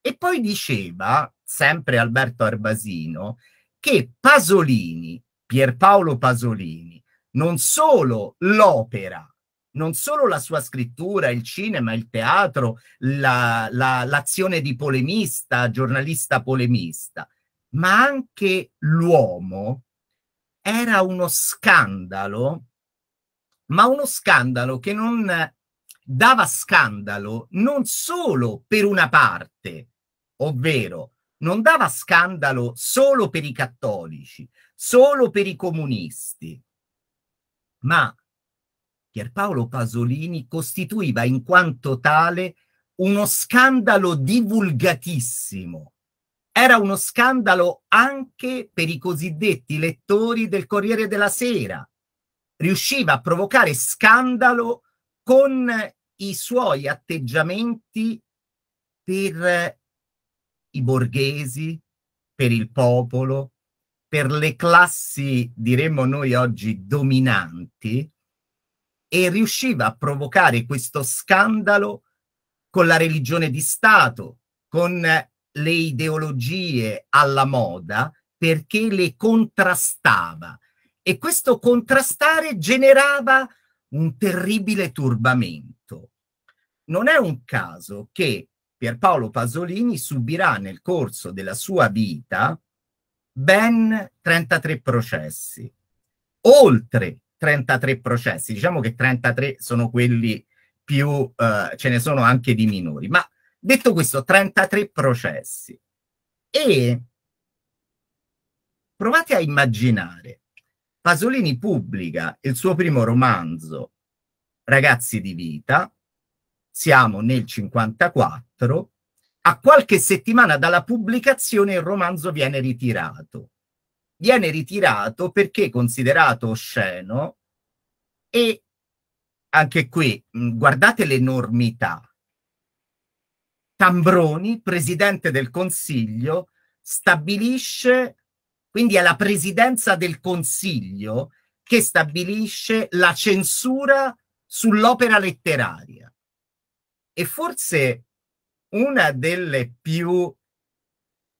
E poi diceva, sempre Alberto Arbasino, che Pasolini, Pierpaolo Pasolini, non solo l'opera non solo la sua scrittura, il cinema, il teatro, la, la, l'azione di polemista, giornalista polemista, ma anche l'uomo era uno scandalo, ma uno scandalo che non dava scandalo non solo per una parte, ovvero non dava scandalo solo per i cattolici, solo per i comunisti, ma Pierpaolo Pasolini costituiva in quanto tale uno scandalo divulgatissimo. Era uno scandalo anche per i cosiddetti lettori del Corriere della Sera. Riusciva a provocare scandalo con i suoi atteggiamenti per eh, i borghesi, per il popolo, per le classi, diremmo noi oggi, dominanti, e riusciva a provocare questo scandalo con la religione di Stato, con le ideologie alla moda, perché le contrastava. E questo contrastare generava un terribile turbamento. Non è un caso che Pierpaolo Pasolini subirà nel corso della sua vita ben 33 processi, oltre 33 processi. Diciamo che 33 sono quelli più, eh, ce ne sono anche di minori. Ma detto questo, 33 processi. E provate a immaginare, Pasolini pubblica il suo primo romanzo, Ragazzi di vita, siamo nel 54, a qualche settimana dalla pubblicazione il romanzo viene ritirato viene ritirato perché considerato osceno e anche qui guardate l'enormità. Tambroni, presidente del Consiglio, stabilisce, quindi è la presidenza del Consiglio che stabilisce la censura sull'opera letteraria. E forse una delle più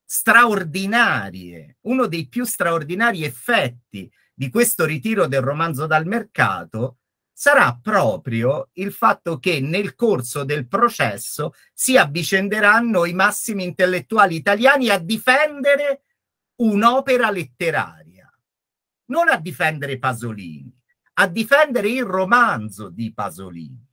straordinarie, uno dei più straordinari effetti di questo ritiro del romanzo dal mercato sarà proprio il fatto che nel corso del processo si avvicenderanno i massimi intellettuali italiani a difendere un'opera letteraria, non a difendere Pasolini, a difendere il romanzo di Pasolini.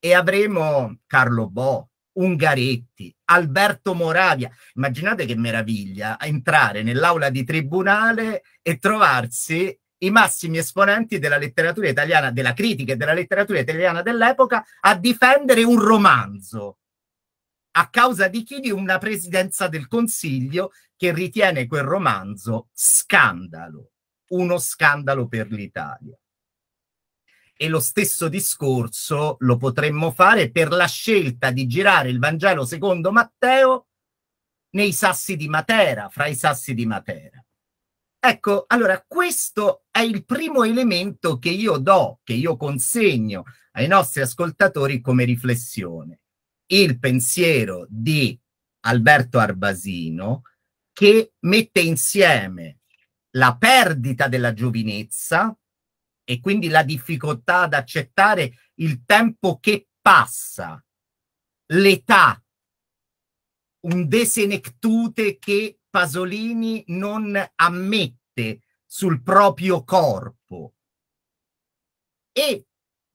E avremo Carlo Bo, Ungaretti, Alberto Moravia. Immaginate che meraviglia entrare nell'aula di tribunale e trovarsi i massimi esponenti della letteratura italiana, della critica e della letteratura italiana dell'epoca a difendere un romanzo. A causa di chi? Di una presidenza del Consiglio che ritiene quel romanzo scandalo, uno scandalo per l'Italia. E lo stesso discorso lo potremmo fare per la scelta di girare il Vangelo secondo Matteo nei sassi di Matera, fra i sassi di Matera. Ecco, allora questo è il primo elemento che io do, che io consegno ai nostri ascoltatori come riflessione. Il pensiero di Alberto Arbasino che mette insieme la perdita della giovinezza e quindi la difficoltà ad accettare il tempo che passa, l'età, un desenectute che Pasolini non ammette sul proprio corpo. E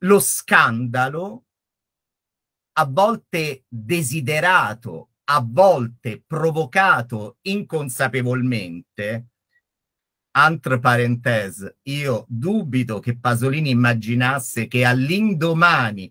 lo scandalo, a volte desiderato, a volte provocato inconsapevolmente, Altre parentesi, io dubito che Pasolini immaginasse che all'indomani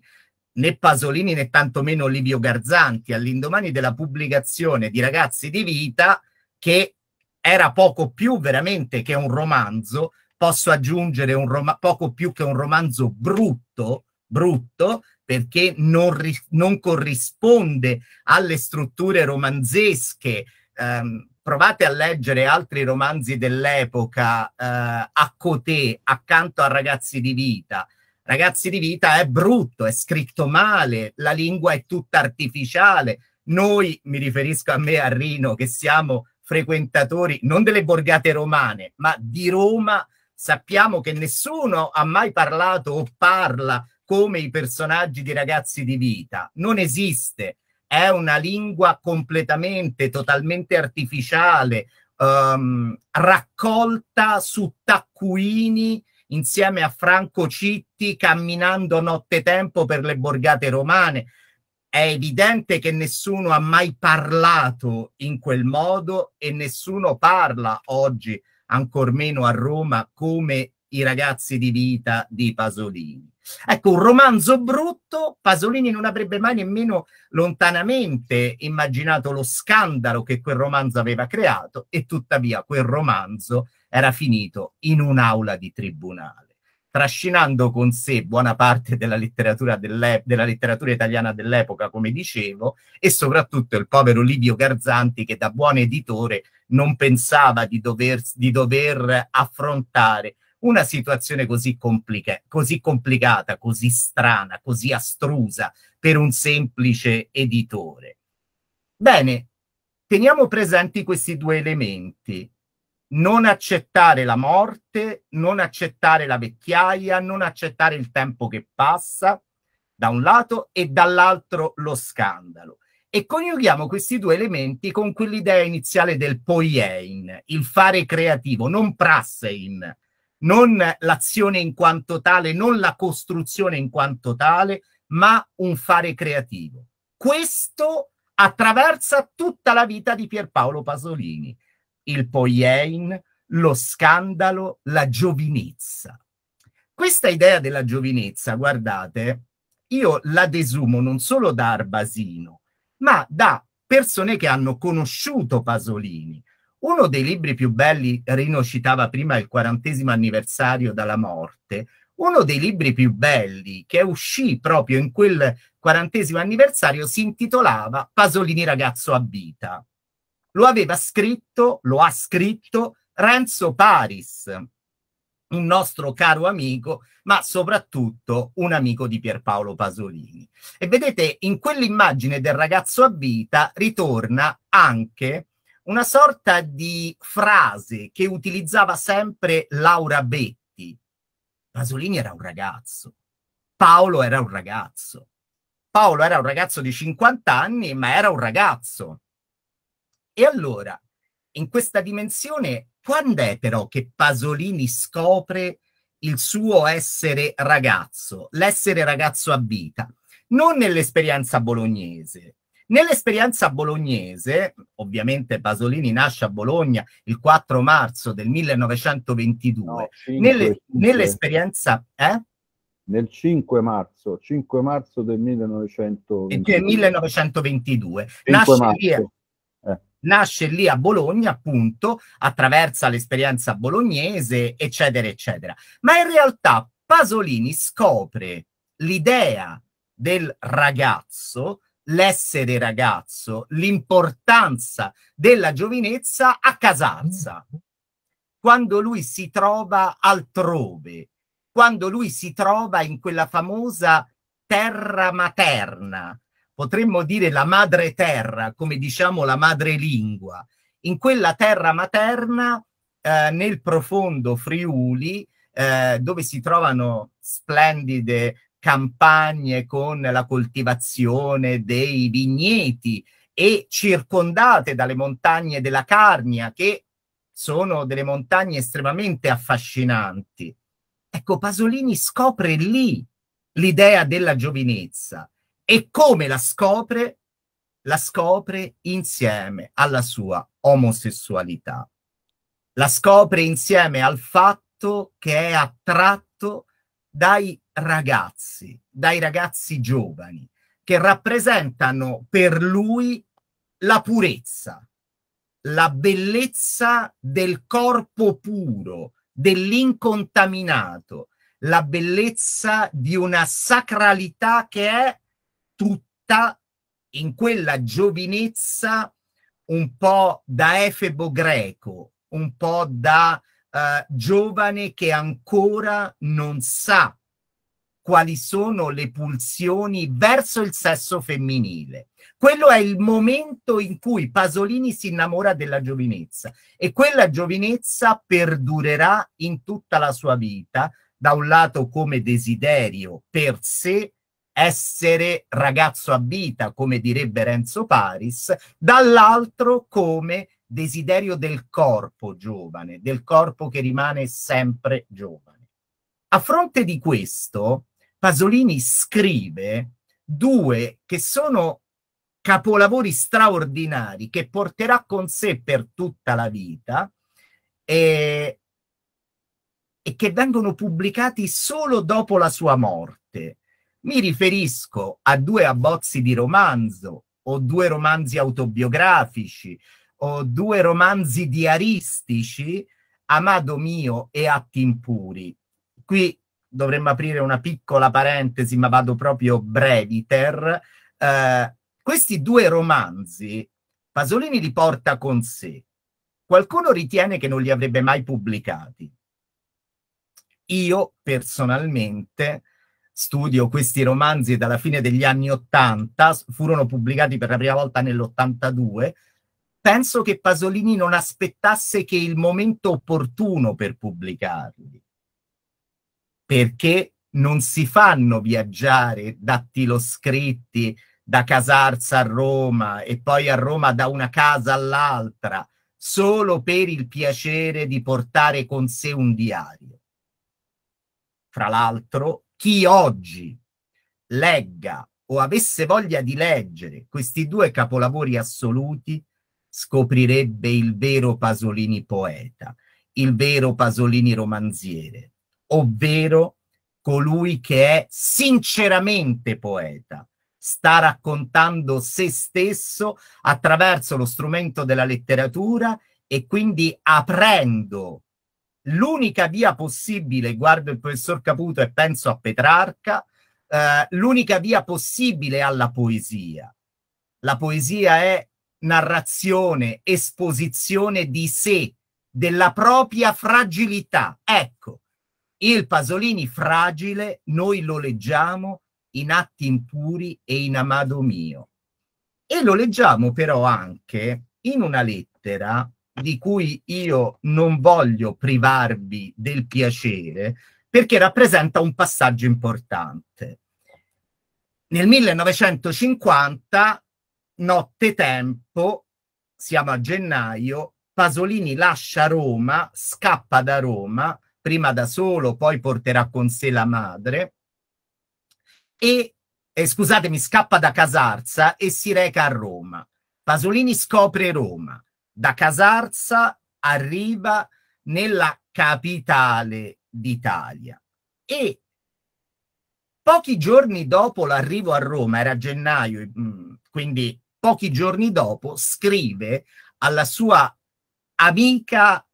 né Pasolini né tantomeno Livio Garzanti, all'indomani della pubblicazione di Ragazzi di Vita, che era poco più veramente che un romanzo, posso aggiungere un rom- poco più che un romanzo brutto, brutto perché non, ri- non corrisponde alle strutture romanzesche ehm, provate a leggere altri romanzi dell'epoca eh, a Cotè accanto a Ragazzi di vita. Ragazzi di vita è brutto, è scritto male, la lingua è tutta artificiale. Noi, mi riferisco a me, a Rino, che siamo frequentatori non delle borgate romane, ma di Roma, sappiamo che nessuno ha mai parlato o parla come i personaggi di Ragazzi di vita. Non esiste è una lingua completamente, totalmente artificiale, um, raccolta su taccuini insieme a Franco Citti camminando nottetempo per le borgate romane. È evidente che nessuno ha mai parlato in quel modo e nessuno parla oggi, ancor meno a Roma, come i ragazzi di vita di Pasolini. Ecco, un romanzo brutto, Pasolini non avrebbe mai nemmeno lontanamente immaginato lo scandalo che quel romanzo aveva creato e tuttavia quel romanzo era finito in un'aula di tribunale, trascinando con sé buona parte della letteratura, della letteratura italiana dell'epoca, come dicevo, e soprattutto il povero Livio Garzanti che da buon editore non pensava di dover, di dover affrontare una situazione così, complica- così complicata, così strana, così astrusa per un semplice editore. Bene, teniamo presenti questi due elementi. Non accettare la morte, non accettare la vecchiaia, non accettare il tempo che passa, da un lato, e dall'altro lo scandalo. E coniughiamo questi due elementi con quell'idea iniziale del poiein, il fare creativo, non prassein, non l'azione in quanto tale, non la costruzione in quanto tale, ma un fare creativo. Questo attraversa tutta la vita di Pierpaolo Pasolini, il Poiein, lo scandalo, la giovinezza. Questa idea della giovinezza, guardate, io la desumo non solo da Arbasino, ma da persone che hanno conosciuto Pasolini, uno dei libri più belli, Rino citava prima il quarantesimo anniversario dalla morte, uno dei libri più belli che uscì proprio in quel quarantesimo anniversario si intitolava Pasolini ragazzo a vita. Lo aveva scritto, lo ha scritto Renzo Paris, un nostro caro amico, ma soprattutto un amico di Pierpaolo Pasolini. E vedete, in quell'immagine del ragazzo a vita ritorna anche una sorta di frase che utilizzava sempre Laura Betti. Pasolini era un ragazzo, Paolo era un ragazzo. Paolo era un ragazzo di 50 anni, ma era un ragazzo. E allora, in questa dimensione, quando è però che Pasolini scopre il suo essere ragazzo, l'essere ragazzo a vita? Non nell'esperienza bolognese, Nell'esperienza bolognese, ovviamente Pasolini nasce a Bologna il 4 marzo del 1922, no, 5, nelle, 5. nell'esperienza... Eh? nel 5 marzo, 5 marzo del 1922. 1922. Cioè nasce lì, eh. nasce lì, a Bologna, appunto, attraversa l'esperienza bolognese, eccetera, eccetera. Ma in realtà Pasolini scopre l'idea del ragazzo l'essere ragazzo, l'importanza della giovinezza a Casarsa, mm-hmm. quando lui si trova altrove, quando lui si trova in quella famosa terra materna, potremmo dire la madre terra, come diciamo la madrelingua, in quella terra materna eh, nel profondo Friuli, eh, dove si trovano splendide campagne con la coltivazione dei vigneti e circondate dalle montagne della Carnia, che sono delle montagne estremamente affascinanti. Ecco, Pasolini scopre lì l'idea della giovinezza e come la scopre? La scopre insieme alla sua omosessualità. La scopre insieme al fatto che è attratto dai ragazzi, dai ragazzi giovani, che rappresentano per lui la purezza, la bellezza del corpo puro, dell'incontaminato, la bellezza di una sacralità che è tutta in quella giovinezza un po' da efebo greco, un po' da eh, giovane che ancora non sa quali sono le pulsioni verso il sesso femminile. Quello è il momento in cui Pasolini si innamora della giovinezza e quella giovinezza perdurerà in tutta la sua vita, da un lato come desiderio per sé essere ragazzo a vita, come direbbe Renzo Paris, dall'altro come desiderio del corpo giovane, del corpo che rimane sempre giovane. A fronte di questo, Pasolini scrive due che sono capolavori straordinari che porterà con sé per tutta la vita e, e che vengono pubblicati solo dopo la sua morte. Mi riferisco a due abbozzi di romanzo o due romanzi autobiografici o due romanzi diaristici, Amado mio e Atti impuri. Qui dovremmo aprire una piccola parentesi, ma vado proprio breviter. Eh, questi due romanzi Pasolini li porta con sé. Qualcuno ritiene che non li avrebbe mai pubblicati. Io personalmente studio questi romanzi dalla fine degli anni Ottanta, furono pubblicati per la prima volta nell'82. Penso che Pasolini non aspettasse che il momento opportuno per pubblicarli perché non si fanno viaggiare dattiloscritti da Casarza a Roma e poi a Roma da una casa all'altra solo per il piacere di portare con sé un diario. Fra l'altro, chi oggi legga o avesse voglia di leggere questi due capolavori assoluti scoprirebbe il vero Pasolini poeta, il vero Pasolini romanziere, ovvero colui che è sinceramente poeta, sta raccontando se stesso attraverso lo strumento della letteratura e quindi aprendo l'unica via possibile, guardo il professor Caputo e penso a Petrarca, eh, l'unica via possibile alla poesia. La poesia è narrazione, esposizione di sé, della propria fragilità. Ecco, il Pasolini fragile noi lo leggiamo in Atti impuri e in Amado mio. E lo leggiamo però anche in una lettera di cui io non voglio privarvi del piacere perché rappresenta un passaggio importante. Nel 1950, notte tempo, siamo a gennaio, Pasolini lascia Roma, scappa da Roma prima da solo, poi porterà con sé la madre, e eh, scusatemi, scappa da Casarza e si reca a Roma. Pasolini scopre Roma. Da Casarza arriva nella capitale d'Italia e pochi giorni dopo l'arrivo a Roma, era gennaio, mm, quindi pochi giorni dopo, scrive alla sua amica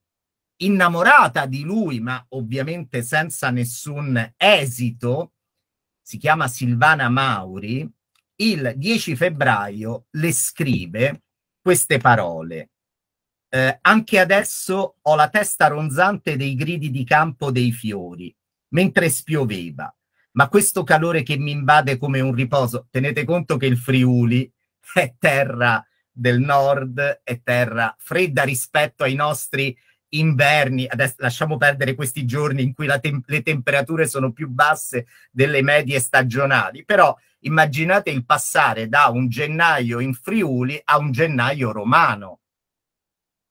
innamorata di lui, ma ovviamente senza nessun esito, si chiama Silvana Mauri, il 10 febbraio le scrive queste parole. Eh, anche adesso ho la testa ronzante dei gridi di campo dei fiori, mentre spioveva, ma questo calore che mi invade come un riposo, tenete conto che il Friuli è terra del nord, è terra fredda rispetto ai nostri inverni, adesso lasciamo perdere questi giorni in cui tem- le temperature sono più basse delle medie stagionali, però immaginate il passare da un gennaio in Friuli a un gennaio romano.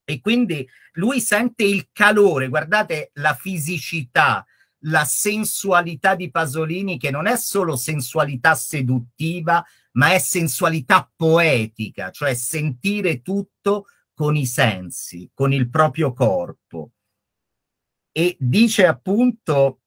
E quindi lui sente il calore, guardate la fisicità, la sensualità di Pasolini che non è solo sensualità seduttiva, ma è sensualità poetica, cioè sentire tutto con i sensi, con il proprio corpo. E dice appunto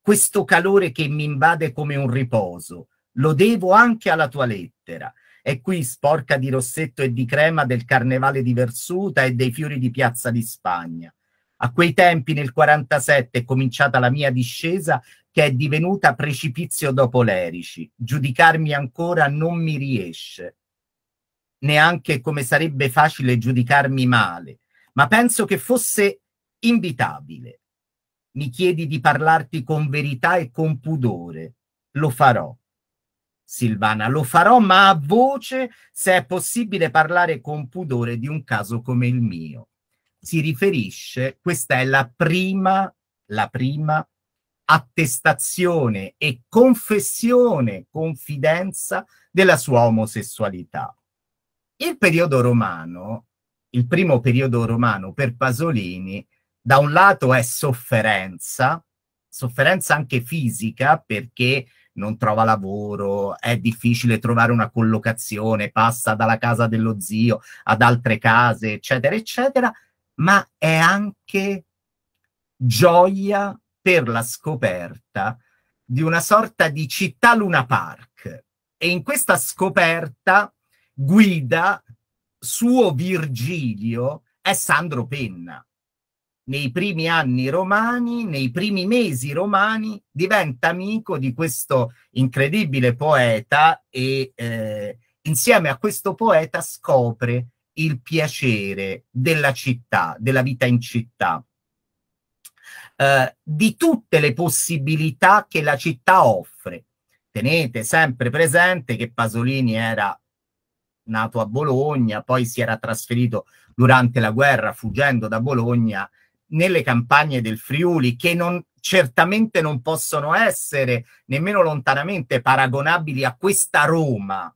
questo calore che mi invade come un riposo, lo devo anche alla tua lettera. È qui sporca di rossetto e di crema del carnevale di Versuta e dei fiori di Piazza di Spagna. A quei tempi, nel 47, è cominciata la mia discesa che è divenuta precipizio dopo l'erici. Giudicarmi ancora non mi riesce neanche come sarebbe facile giudicarmi male, ma penso che fosse invitabile. Mi chiedi di parlarti con verità e con pudore. Lo farò. Silvana, lo farò ma a voce se è possibile parlare con pudore di un caso come il mio. Si riferisce, questa è la prima, la prima attestazione e confessione, confidenza della sua omosessualità. Il periodo romano, il primo periodo romano per Pasolini, da un lato è sofferenza, sofferenza anche fisica perché non trova lavoro, è difficile trovare una collocazione, passa dalla casa dello zio ad altre case, eccetera, eccetera, ma è anche gioia per la scoperta di una sorta di città Luna Park. E in questa scoperta guida suo Virgilio è Sandro Penna. Nei primi anni romani, nei primi mesi romani, diventa amico di questo incredibile poeta e eh, insieme a questo poeta scopre il piacere della città, della vita in città, eh, di tutte le possibilità che la città offre. Tenete sempre presente che Pasolini era nato a Bologna, poi si era trasferito durante la guerra fuggendo da Bologna nelle campagne del Friuli che non, certamente non possono essere nemmeno lontanamente paragonabili a questa Roma,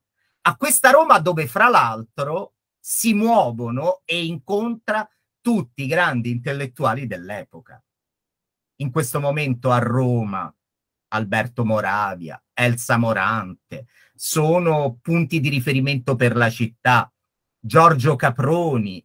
a questa Roma dove fra l'altro si muovono e incontra tutti i grandi intellettuali dell'epoca. In questo momento a Roma Alberto Moravia, Elsa Morante, sono punti di riferimento per la città. Giorgio Caproni,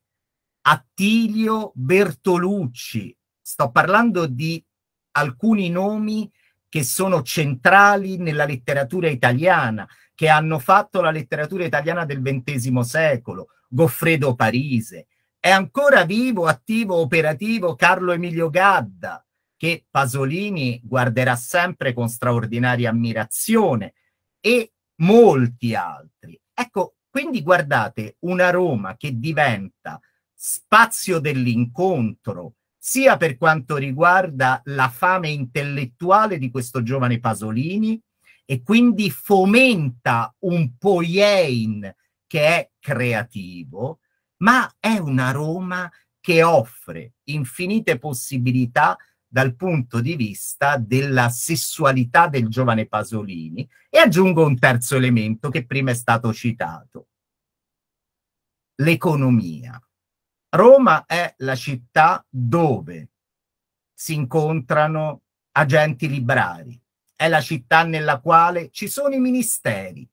Attilio Bertolucci. Sto parlando di alcuni nomi che sono centrali nella letteratura italiana, che hanno fatto la letteratura italiana del XX secolo, Goffredo Parise. È ancora vivo, attivo, operativo Carlo Emilio Gadda, che Pasolini guarderà sempre con straordinaria ammirazione. E molti altri. Ecco, quindi guardate una Roma che diventa spazio dell'incontro, sia per quanto riguarda la fame intellettuale di questo giovane Pasolini, e quindi fomenta un Poiein che è creativo, ma è una Roma che offre infinite possibilità dal punto di vista della sessualità del giovane Pasolini e aggiungo un terzo elemento che prima è stato citato, l'economia. Roma è la città dove si incontrano agenti librari, è la città nella quale ci sono i ministeri,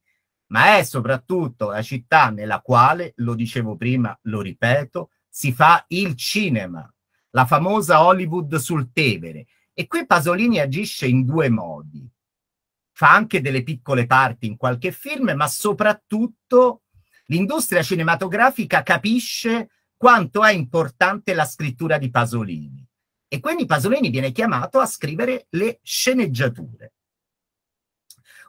ma è soprattutto la città nella quale, lo dicevo prima, lo ripeto, si fa il cinema, la famosa Hollywood sul Tevere. E qui Pasolini agisce in due modi. Fa anche delle piccole parti in qualche film, ma soprattutto l'industria cinematografica capisce quanto è importante la scrittura di Pasolini. E quindi Pasolini viene chiamato a scrivere le sceneggiature.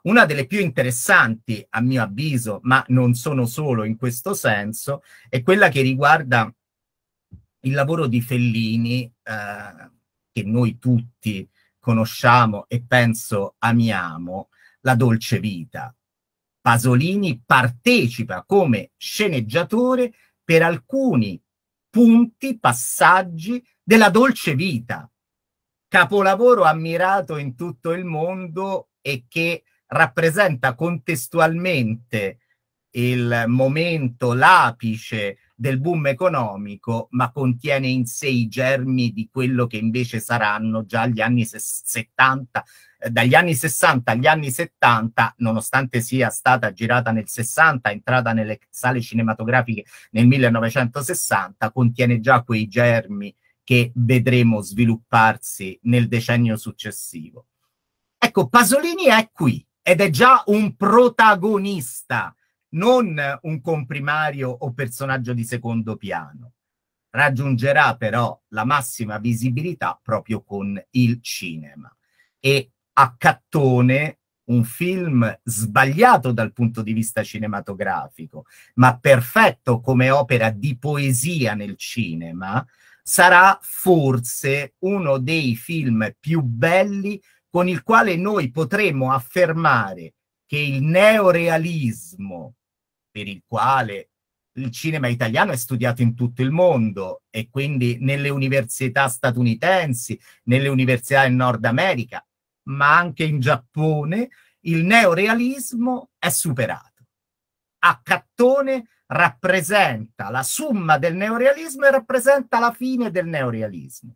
Una delle più interessanti, a mio avviso, ma non sono solo in questo senso, è quella che riguarda il lavoro di Fellini, eh, che noi tutti conosciamo e penso amiamo, La dolce vita. Pasolini partecipa come sceneggiatore per alcuni punti, passaggi della dolce vita, capolavoro ammirato in tutto il mondo e che rappresenta contestualmente il momento, l'apice del boom economico, ma contiene in sé i germi di quello che invece saranno già gli anni 70, eh, dagli anni 60 agli anni 70, nonostante sia stata girata nel 60, entrata nelle sale cinematografiche nel 1960, contiene già quei germi che vedremo svilupparsi nel decennio successivo. Ecco, Pasolini è qui ed è già un protagonista non un comprimario o personaggio di secondo piano. Raggiungerà però la massima visibilità proprio con il cinema. E a Cattone un film sbagliato dal punto di vista cinematografico, ma perfetto come opera di poesia nel cinema, sarà forse uno dei film più belli con il quale noi potremo affermare che il neorealismo per il quale il cinema italiano è studiato in tutto il mondo e quindi nelle università statunitensi, nelle università in Nord America, ma anche in Giappone, il neorealismo è superato. A Cattone rappresenta la somma del neorealismo e rappresenta la fine del neorealismo.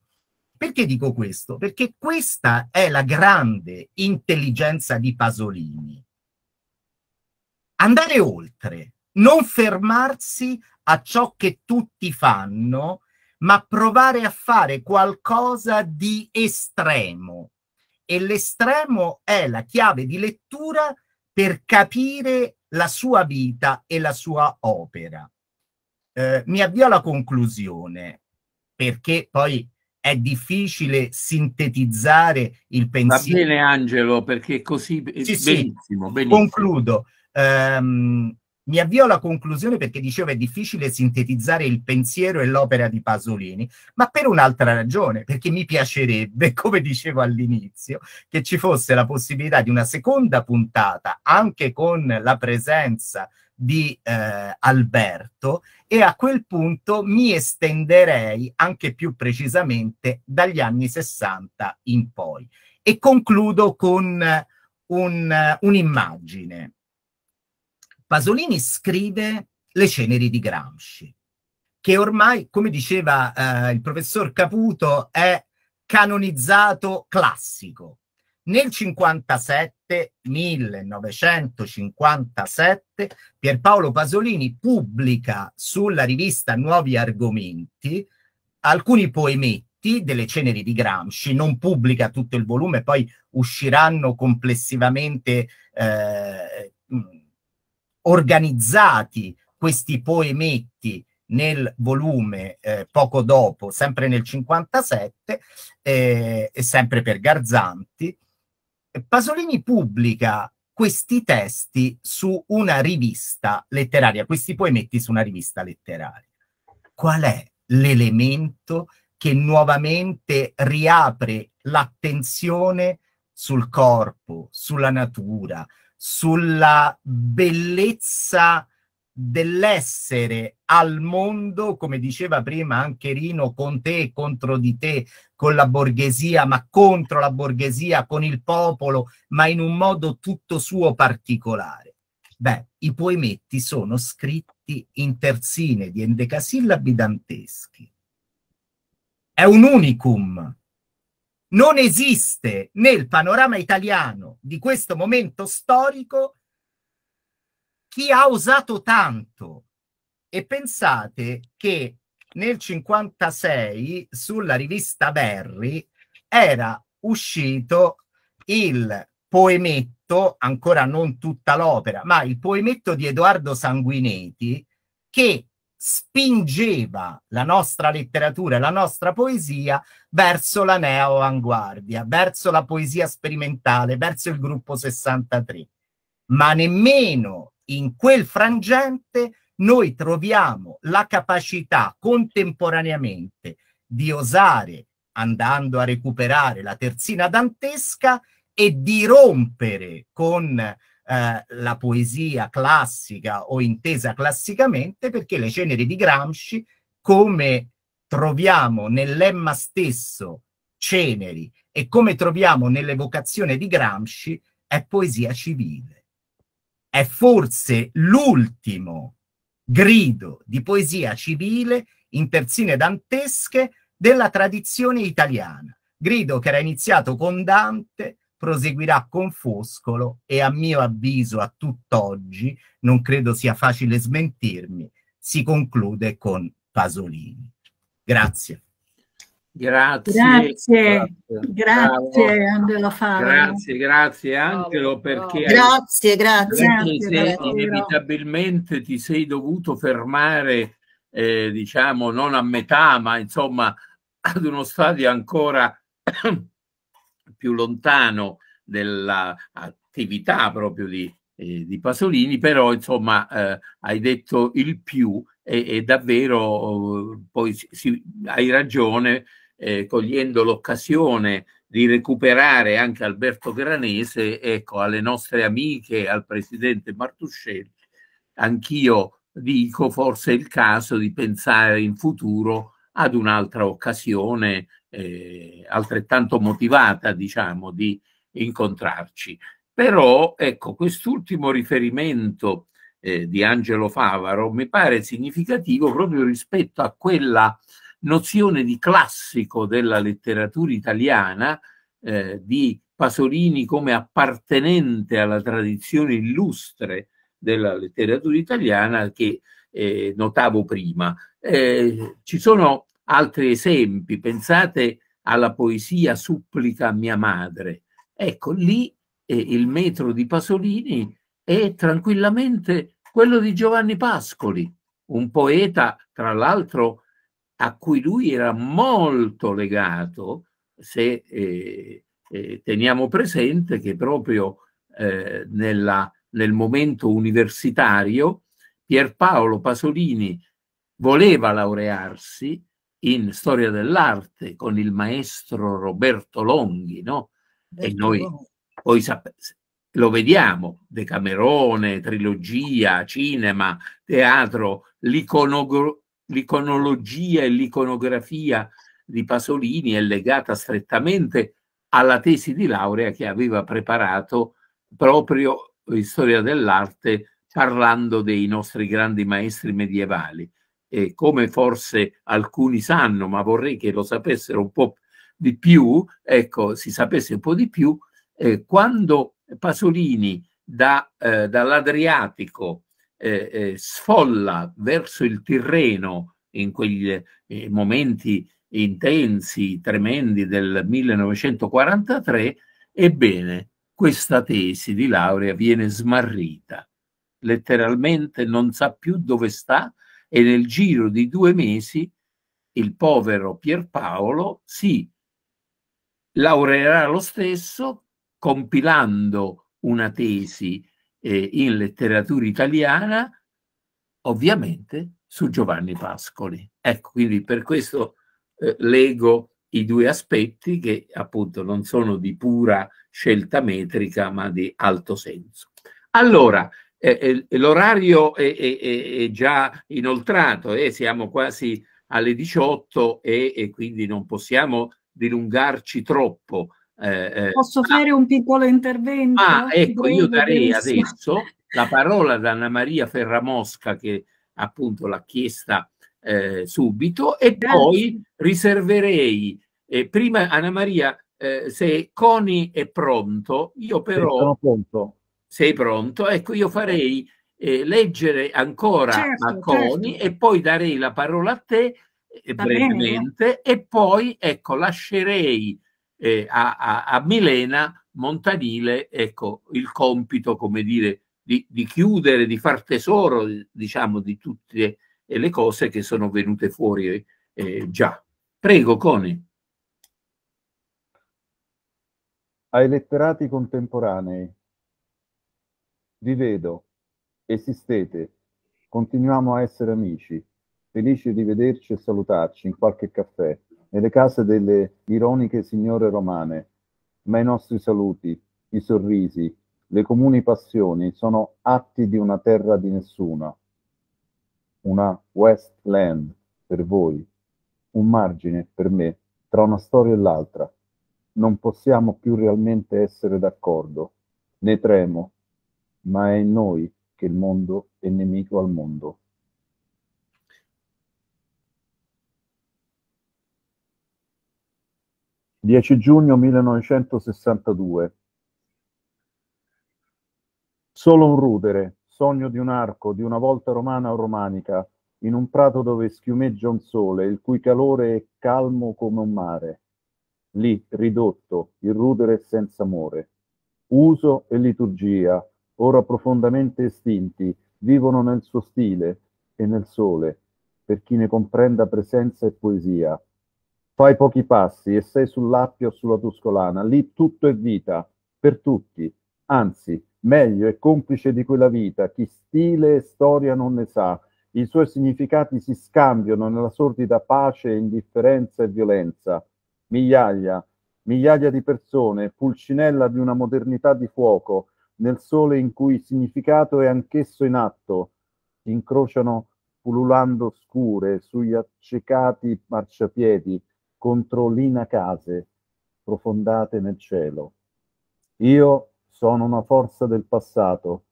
Perché dico questo? Perché questa è la grande intelligenza di Pasolini andare oltre, non fermarsi a ciò che tutti fanno, ma provare a fare qualcosa di estremo. E l'estremo è la chiave di lettura per capire la sua vita e la sua opera. Eh, mi avvio alla conclusione, perché poi è difficile sintetizzare il pensiero. Va bene Angelo, perché così sì, benissimo, sì. benissimo. Concludo. Um, mi avvio alla conclusione perché dicevo è difficile sintetizzare il pensiero e l'opera di Pasolini, ma per un'altra ragione, perché mi piacerebbe, *laughs* come dicevo all'inizio, che ci fosse la possibilità di una seconda puntata, anche con la presenza di eh, Alberto e a quel punto mi estenderei anche più precisamente dagli anni 60 in poi. E concludo con un'immagine. Pasolini scrive Le ceneri di Gramsci, che ormai, come diceva eh, il professor Caputo, è canonizzato classico. Nel 57, 1957, Pierpaolo Pasolini pubblica sulla rivista Nuovi Argomenti alcuni poemetti delle ceneri di Gramsci, non pubblica tutto il volume, poi usciranno complessivamente eh, organizzati questi poemetti nel volume eh, poco dopo, sempre nel 57, eh, e sempre per Garzanti, Pasolini pubblica questi testi su una rivista letteraria, questi poemetti su una rivista letteraria. Qual è l'elemento che nuovamente riapre l'attenzione sul corpo, sulla natura, sulla bellezza dell'essere al mondo, come diceva prima anche Rino, con te e contro di te, con la borghesia, ma contro la borghesia, con il popolo, ma in un modo tutto suo particolare. Beh, i poemetti sono scritti in terzine di endecasillabi danteschi. È un unicum non esiste nel panorama italiano di questo momento storico chi ha osato tanto. E pensate che nel 56 sulla rivista Berry era uscito il poemetto, ancora non tutta l'opera, ma il poemetto di Edoardo Sanguinetti che spingeva la nostra letteratura e la nostra poesia verso la neo-avanguardia, verso la poesia sperimentale, verso il gruppo 63. Ma nemmeno in quel frangente noi troviamo la capacità contemporaneamente di osare, andando a recuperare la terzina dantesca, e di rompere con eh, la poesia classica o intesa classicamente perché le ceneri di Gramsci, come troviamo nell'emma stesso ceneri e come troviamo nell'evocazione di Gramsci, è poesia civile. È forse l'ultimo grido di poesia civile in terzine dantesche della tradizione italiana, grido che era iniziato con Dante, proseguirà con Foscolo e a mio avviso a tutt'oggi, non credo sia facile smentirmi, si conclude con Pasolini. Grazie. Grazie. Grazie, grazie Angelo Fabio. Grazie, grazie Angelo perché, grazie, grazie, perché grazie, inevitabilmente ti sei dovuto fermare, eh, diciamo, non a metà, ma insomma ad uno stadio ancora più lontano dell'attività proprio di, eh, di Pasolini, però insomma eh, hai detto il più e, e davvero eh, poi si, hai ragione eh, cogliendo l'occasione di recuperare anche Alberto Granese, ecco, alle nostre amiche, al presidente Martuscelli, anch'io dico forse è il caso di pensare in futuro ad un'altra occasione eh, altrettanto motivata, diciamo, di incontrarci. Però, ecco, quest'ultimo riferimento eh, di Angelo Favaro mi pare significativo proprio rispetto a quella nozione di classico della letteratura italiana eh, di Pasolini come appartenente alla tradizione illustre della letteratura italiana che eh, notavo prima. Eh, ci sono altri esempi, pensate alla poesia Supplica mia madre. Ecco, lì eh, il metro di Pasolini è tranquillamente quello di Giovanni Pascoli, un poeta, tra l'altro, a cui lui era molto legato, se eh, eh, teniamo presente che proprio eh, nella, nel momento universitario Pierpaolo Pasolini voleva laurearsi, in Storia dell'arte con il maestro Roberto Longhi, no? E noi poi lo vediamo, Decamerone, trilogia, cinema, teatro, l'iconologia e l'iconografia di Pasolini è legata strettamente alla tesi di laurea che aveva preparato proprio in storia dell'arte parlando dei nostri grandi maestri medievali eh, come forse alcuni sanno, ma vorrei che lo sapessero un po' di più, ecco, si sapesse un po' di più, eh, quando Pasolini da, eh, dall'Adriatico eh, eh, sfolla verso il Tirreno in quei eh, momenti intensi, tremendi del 1943, ebbene, questa tesi di laurea viene smarrita letteralmente non sa più dove sta e nel giro di due mesi il povero Pierpaolo si laureerà lo stesso compilando una tesi eh, in letteratura italiana, ovviamente su Giovanni Pascoli. Ecco, quindi per questo eh, leggo i due aspetti che appunto non sono di pura scelta metrica, ma di alto senso. Allora, eh, l'orario è, è, è, già inoltrato e eh, siamo quasi alle 18 e, e quindi non possiamo dilungarci troppo. Eh, eh. Posso fare un piccolo intervento? Ah, ecco, io darei adesso la parola ad Anna Maria Ferramosca che appunto l'ha chiesta eh, subito e Grazie. poi riserverei eh, prima Anna Maria eh, se Coni è pronto io però sì, sono pronto sei pronto? Ecco, io farei eh, leggere ancora certo, a Coni certo. e poi darei la parola a te eh, brevemente e poi ecco, lascerei eh, a, a, a, Milena Montanile ecco, il compito, come dire, di, di, chiudere, di far tesoro, diciamo, di tutte le cose che sono venute fuori eh, eh, già. Prego, Coni. Ai letterati contemporanei vi vedo, esistete, continuiamo a essere amici, felici di vederci e salutarci in qualche caffè, nelle case delle ironiche signore romane, ma i nostri saluti, i sorrisi, le comuni passioni sono atti di una terra di nessuno, una Westland per voi, un margine per me tra una storia e l'altra. Non possiamo più realmente essere d'accordo, ne tremo ma è in noi che il mondo è nemico al mondo. Dieci giugno 1962. Solo un rudere, sogno di un arco, di una volta romana o romanica, in un prato dove schiumeggia un sole, il cui calore è calmo come un mare. Lì, ridotto, il rudere senza amore. Uso e liturgia, ora profondamente estinti, vivono nel suo stile e nel sole, per chi ne comprenda presenza e poesia. Fai pochi passi e sei sull'Appio o sulla Tuscolana, lì tutto è vita, per tutti, anzi, meglio è complice di quella vita, chi stile e storia non ne sa, i suoi significati si scambiano nella sordida pace, indifferenza e violenza. Migliaia, migliaia di persone, pulcinella di una modernità di fuoco, nel sole in cui il significato è anch'esso in atto, incrociano pululando scure sugli accecati marciapiedi contro l'inacase profondate nel cielo. Io sono una forza del passato,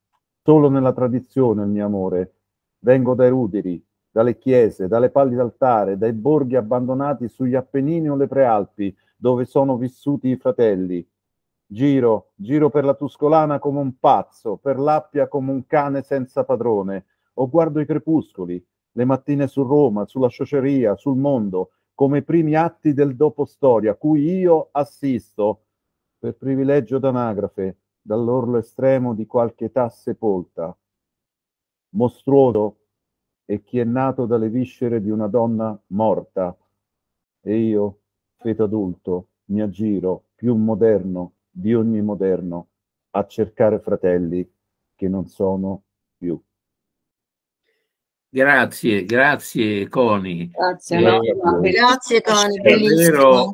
solo nella tradizione il mio amore. Vengo dai ruderi, dalle chiese, dalle palle d'altare, dai borghi abbandonati sugli Appennini o le Prealpi, dove sono vissuti i fratelli, Giro, giro per la Tuscolana come un pazzo, per l'Appia come un cane senza padrone, o guardo i crepuscoli, le mattine su Roma, sulla scioceria, sul mondo, come i primi atti del dopo storia, cui io assisto, per privilegio d'anagrafe, dall'orlo estremo di qualche età sepolta. Mostruoso è chi è nato dalle viscere di una donna morta. E io, feto adulto, mi aggiro, più moderno, di ogni moderno a cercare fratelli che non sono più. Grazie, grazie Coni. Grazie, eh, grazie Coni, davvero, davvero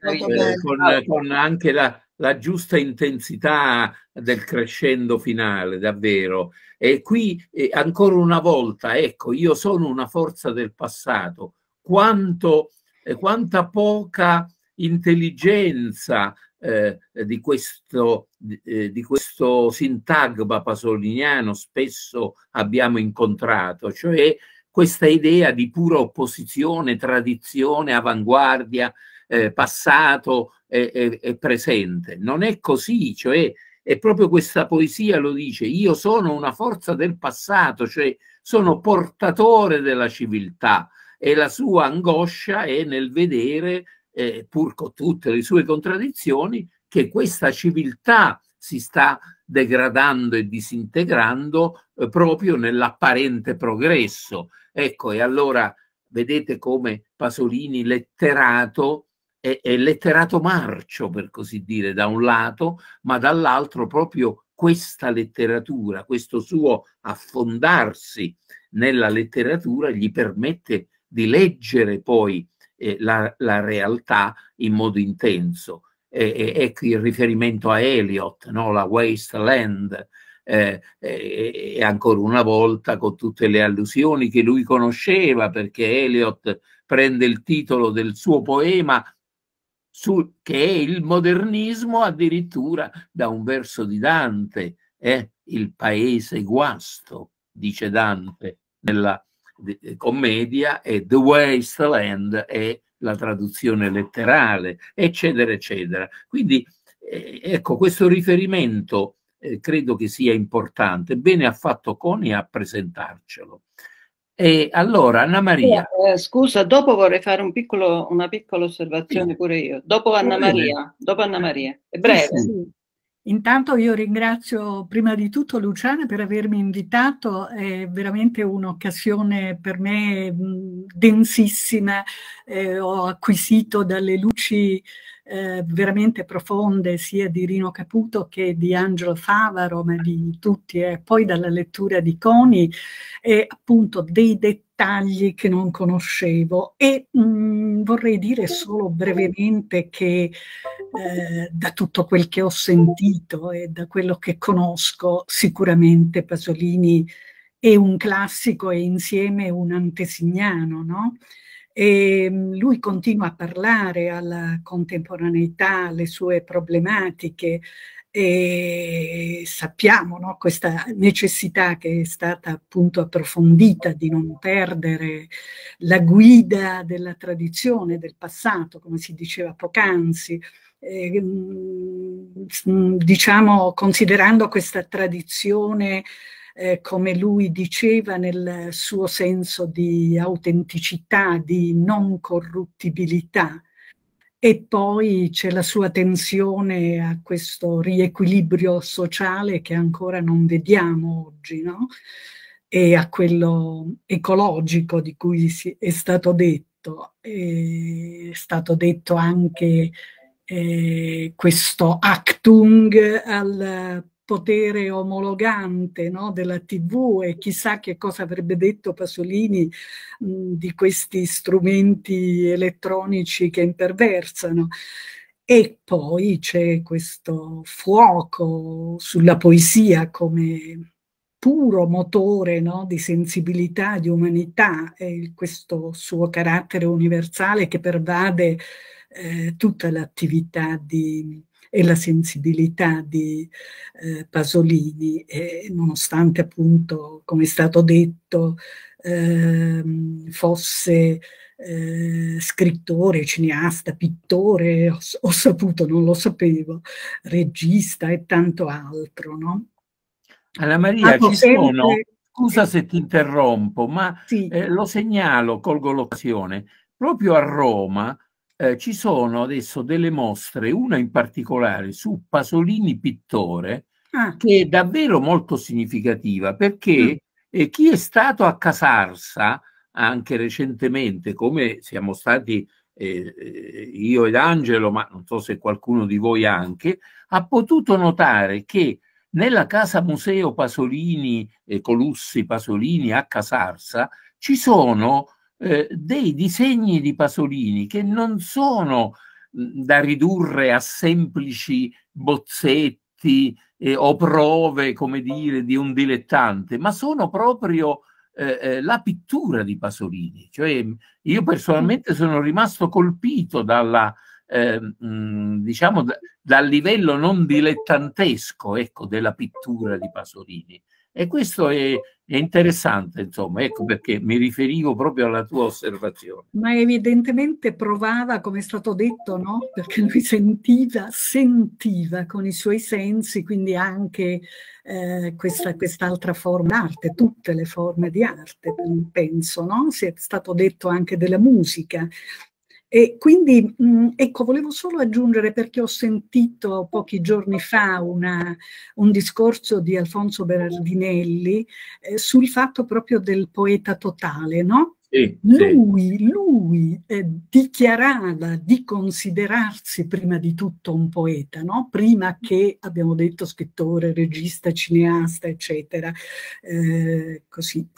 grazie. Eh, con, con, anche la, la, giusta intensità del crescendo finale, davvero. E qui eh, ancora una volta, ecco, io sono una forza del passato. Quanto, eh, quanta poca intelligenza, eh, di, questo, eh, di questo sintagma pasoliniano spesso abbiamo incontrato, cioè questa idea di pura opposizione, tradizione, avanguardia, eh, passato e, e presente. Non è così, cioè è proprio questa poesia lo dice, io sono una forza del passato, cioè sono portatore della civiltà e la sua angoscia è nel vedere eh, pur con tutte le sue contraddizioni, che questa civiltà si sta degradando e disintegrando eh, proprio nell'apparente progresso. Ecco, e allora vedete come Pasolini letterato è, è letterato marcio, per così dire, da un lato, ma dall'altro proprio questa letteratura, questo suo affondarsi nella letteratura gli permette di leggere poi eh, la, la, realtà in modo intenso. E, e, ecco il riferimento a Eliot, no? la wasteland, eh, eh, e ancora una volta con tutte le allusioni che lui conosceva, perché Eliot prende il titolo del suo poema su, che è il modernismo addirittura da un verso di Dante, eh? il paese guasto, dice Dante nella eh, commedia e The Wasteland è la traduzione letterale, eccetera, eccetera. Quindi eh, ecco, questo riferimento eh, credo che sia importante. Bene ha fatto Coni a presentarcelo. E allora, Anna Maria. Eh, scusa, dopo vorrei fare un piccolo, una piccola osservazione pure io. Dopo Anna Maria, dopo Anna eh. Maria, è breve. Sì, sì. Intanto io ringrazio prima di tutto Luciana per avermi invitato, è veramente un'occasione per me densissima, eh, ho acquisito dalle luci eh, veramente profonde sia di Rino Caputo che di Angelo Favaro, ma di tutti, e eh. poi dalla lettura di Coni e appunto dei dettagli dettagli che non conoscevo e mh, mm, vorrei dire solo brevemente che eh, da tutto quel che ho sentito e da quello che conosco sicuramente Pasolini è un classico e insieme un antesignano, no? E mm, lui continua a parlare alla contemporaneità, alle sue problematiche, e sappiamo no, questa necessità che è stata appunto approfondita di non perdere la guida della tradizione, del passato, come si diceva poc'anzi, eh, diciamo considerando questa tradizione eh, come lui diceva nel suo senso di autenticità, di non corruttibilità e poi c'è la sua tensione a questo riequilibrio sociale che ancora non vediamo oggi, no? E a quello ecologico di cui è stato detto. è stato detto anche eh, questo actung al potere omologante no, della TV e chissà che cosa avrebbe detto Pasolini mh, di questi strumenti elettronici che imperversano. E poi c'è questo fuoco sulla poesia come puro motore no, di sensibilità, di umanità, e questo suo carattere universale che pervade eh, tutta l'attività di, e la sensibilità di eh, Pasolini, e nonostante appunto, come è stato detto, ehm, fosse eh, scrittore, cineasta, pittore, ho, ho, saputo, non lo sapevo, regista e tanto altro, no? Anna Maria, ci sono, scusa se ti interrompo, ma sì. eh, lo segnalo, colgo l'occasione, proprio a Roma eh, ci sono adesso delle mostre, una in particolare su Pasolini Pittore, ah. che è davvero molto significativa perché mm. Eh, chi è stato a Casarsa anche recentemente, come siamo stati eh, io ed Angelo, ma non so se qualcuno di voi anche, ha potuto notare che nella casa museo Pasolini e eh, Colussi Pasolini a Casarsa ci sono eh, dei disegni di Pasolini che non sono da ridurre a semplici bozzetti eh, o prove, come dire, di un dilettante, ma sono proprio eh, eh la pittura di Pasolini. Cioè, io personalmente sono rimasto colpito dalla, eh, diciamo, dal livello non dilettantesco ecco, della pittura di Pasolini. E questo è, è interessante, insomma, ecco perché mi riferivo proprio alla tua osservazione. Ma evidentemente provava, come è stato detto, no? Perché lui sentiva, sentiva con i suoi sensi, quindi anche eh, questa, quest'altra forma d'arte, tutte le forme di arte, penso, no? Si è stato detto anche della musica, e quindi, mm, ecco, volevo solo aggiungere perché ho sentito pochi giorni fa una, un discorso di Alfonso Berardinelli eh, sul fatto proprio del poeta totale, no? Sì, lui, sì. lui eh, dichiarava di considerarsi prima di tutto un poeta, no? prima che, abbiamo detto, scrittore, regista, cineasta, eccetera. Eh, così.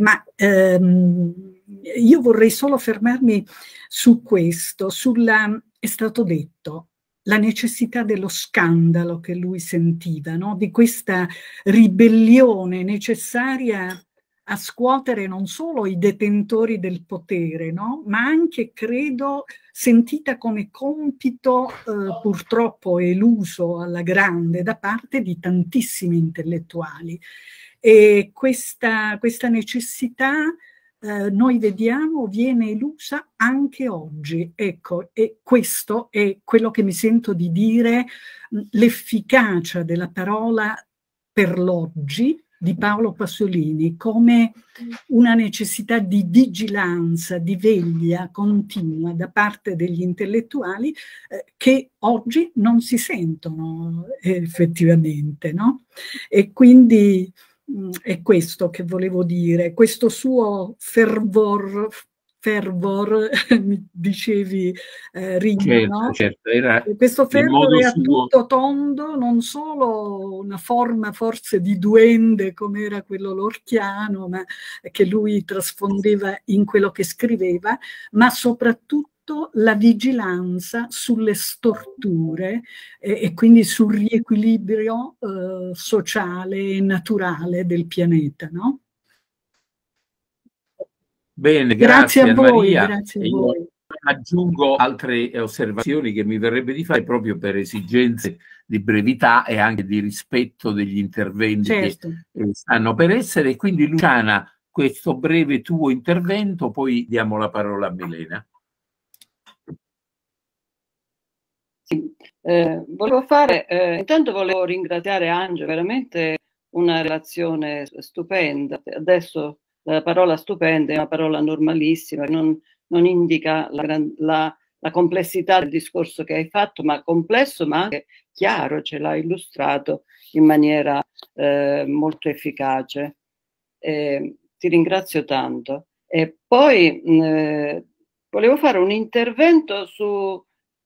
ma ehm, io vorrei solo fermarmi su questo, sulla, è stato detto, la necessità dello scandalo che lui sentiva, no? di questa ribellione necessaria a scuotere non solo i detentori del potere, no? ma anche, credo, sentita come compito eh, purtroppo eluso alla grande da parte di tantissimi intellettuali. E questa, questa necessità eh, noi vediamo viene elusa anche oggi. Ecco, e questo è quello che mi sento di dire, mm, l'efficacia della parola per l'oggi di Paolo Pasolini come una necessità di vigilanza, di veglia continua da parte degli intellettuali eh, che oggi non si sentono eh, effettivamente. No? E quindi Mm, è questo che volevo dire, questo suo fervor, fervor *laughs* mi dicevi eh, Rigno, certo, no? certo, era questo fervor era suo. tutto tondo, non solo una forma forse di duende come era quello lorchiano, ma che lui trasfondeva in quello che scriveva, ma soprattutto la vigilanza sulle storture eh, e, quindi sul riequilibrio eh, sociale e naturale del pianeta. No? Bene, grazie, grazie a voi. Maria. Grazie a voi. Aggiungo altre osservazioni che mi verrebbe di fare proprio per esigenze di brevità e anche di rispetto degli interventi certo. che eh, stanno per essere. Quindi Luciana, questo breve tuo intervento, poi diamo la parola a Milena. Eh, volevo fare, eh, intanto volevo ringraziare Angelo, veramente una relazione stupenda. Adesso la parola stupenda è una parola normalissima, non, non indica la, la, la, complessità del discorso che hai fatto, ma complesso ma anche chiaro, ce l'ha illustrato in maniera eh, molto efficace. ti ringrazio tanto. E poi mm, eh, volevo fare un intervento su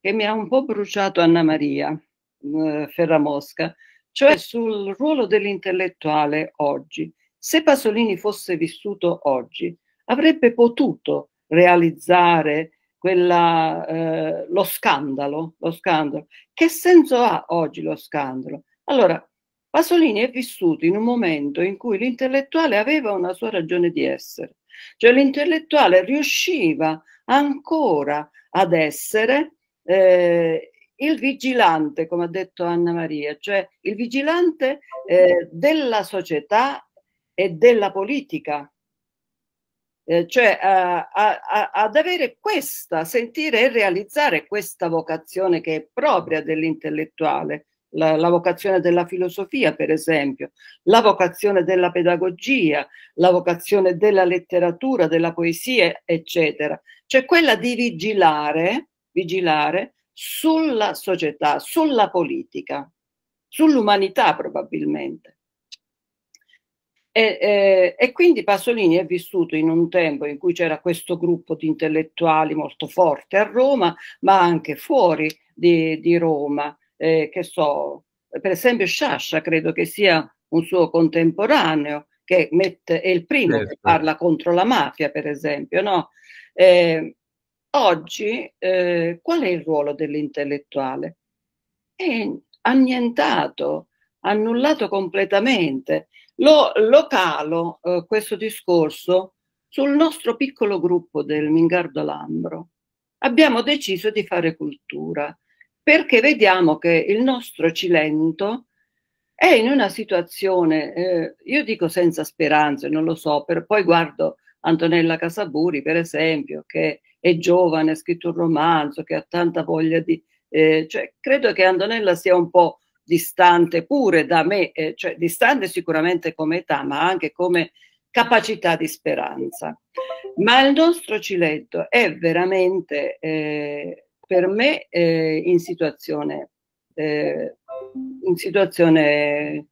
che mi ha un po' bruciato Anna Maria eh, Ferramosca, cioè sul ruolo dell'intellettuale oggi. Se Pasolini fosse vissuto oggi, avrebbe potuto realizzare quella, eh, lo, scandalo, lo scandalo. Che senso ha oggi lo scandalo? Allora, Pasolini è vissuto in un momento in cui l'intellettuale aveva una sua ragione di essere, cioè l'intellettuale riusciva ancora ad essere eh, il vigilante, come ha detto Anna Maria, cioè il vigilante eh, della società e della politica. Eh, cioè eh, a, a, ad avere questa, sentire e realizzare questa vocazione che è propria dell'intellettuale, la, la, vocazione della filosofia, per esempio, la vocazione della pedagogia, la vocazione della letteratura, della poesia, eccetera. Cioè quella di vigilare vigilare sulla società, sulla politica, sull'umanità probabilmente. E, eh, e, quindi Pasolini è vissuto in un tempo in cui c'era questo gruppo di intellettuali molto forte a Roma, ma anche fuori di, di Roma, eh, che so, per esempio Sciascia credo che sia un suo contemporaneo, che mette, è il primo certo. che parla contro la mafia, per esempio, no? Eh, Oggi eh, qual è il ruolo dell'intellettuale? È annientato, annullato completamente. Lo, lo calo eh, questo discorso sul nostro piccolo gruppo del Mingardo Lambro. Abbiamo deciso di fare cultura perché vediamo che il nostro Cilento è in una situazione, eh, io dico senza speranze, non lo so, per, poi guardo Antonella Casaburi, per esempio, che è giovane, ha scritto un romanzo, che ha tanta voglia di... Eh, cioè, credo che Antonella sia un po' distante pure da me, eh, cioè distante sicuramente come età, ma anche come capacità di speranza. Ma il nostro Ciletto è veramente, eh, per me, eh, in situazione, eh, in situazione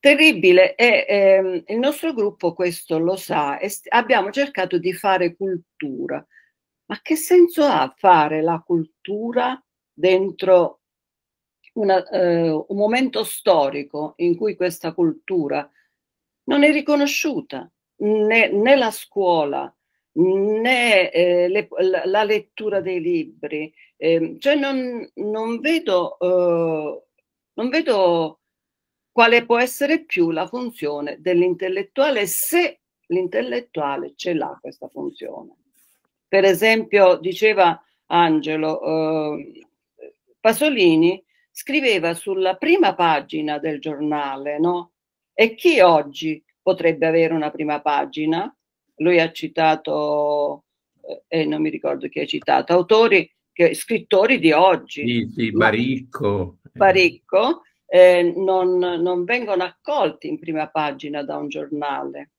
terribile e ehm, il nostro gruppo questo lo sa abbiamo cercato di fare cultura ma che senso ha fare la cultura dentro una, eh, un momento storico in cui questa cultura non è riconosciuta né, né la scuola né eh, le, la lettura dei libri eh, cioè non, non vedo eh, non vedo quale può essere più la funzione dell'intellettuale se l'intellettuale ce l'ha questa funzione per esempio, diceva Angelo, eh, Pasolini scriveva sulla prima pagina del giornale, no? E chi oggi potrebbe avere una prima pagina? Lui ha citato, eh, e eh, non mi ricordo chi ha citato, autori, che, scrittori di oggi. Sì, sì, Baricco. Baricco, eh, non, non vengono accolti in prima pagina da un giornale.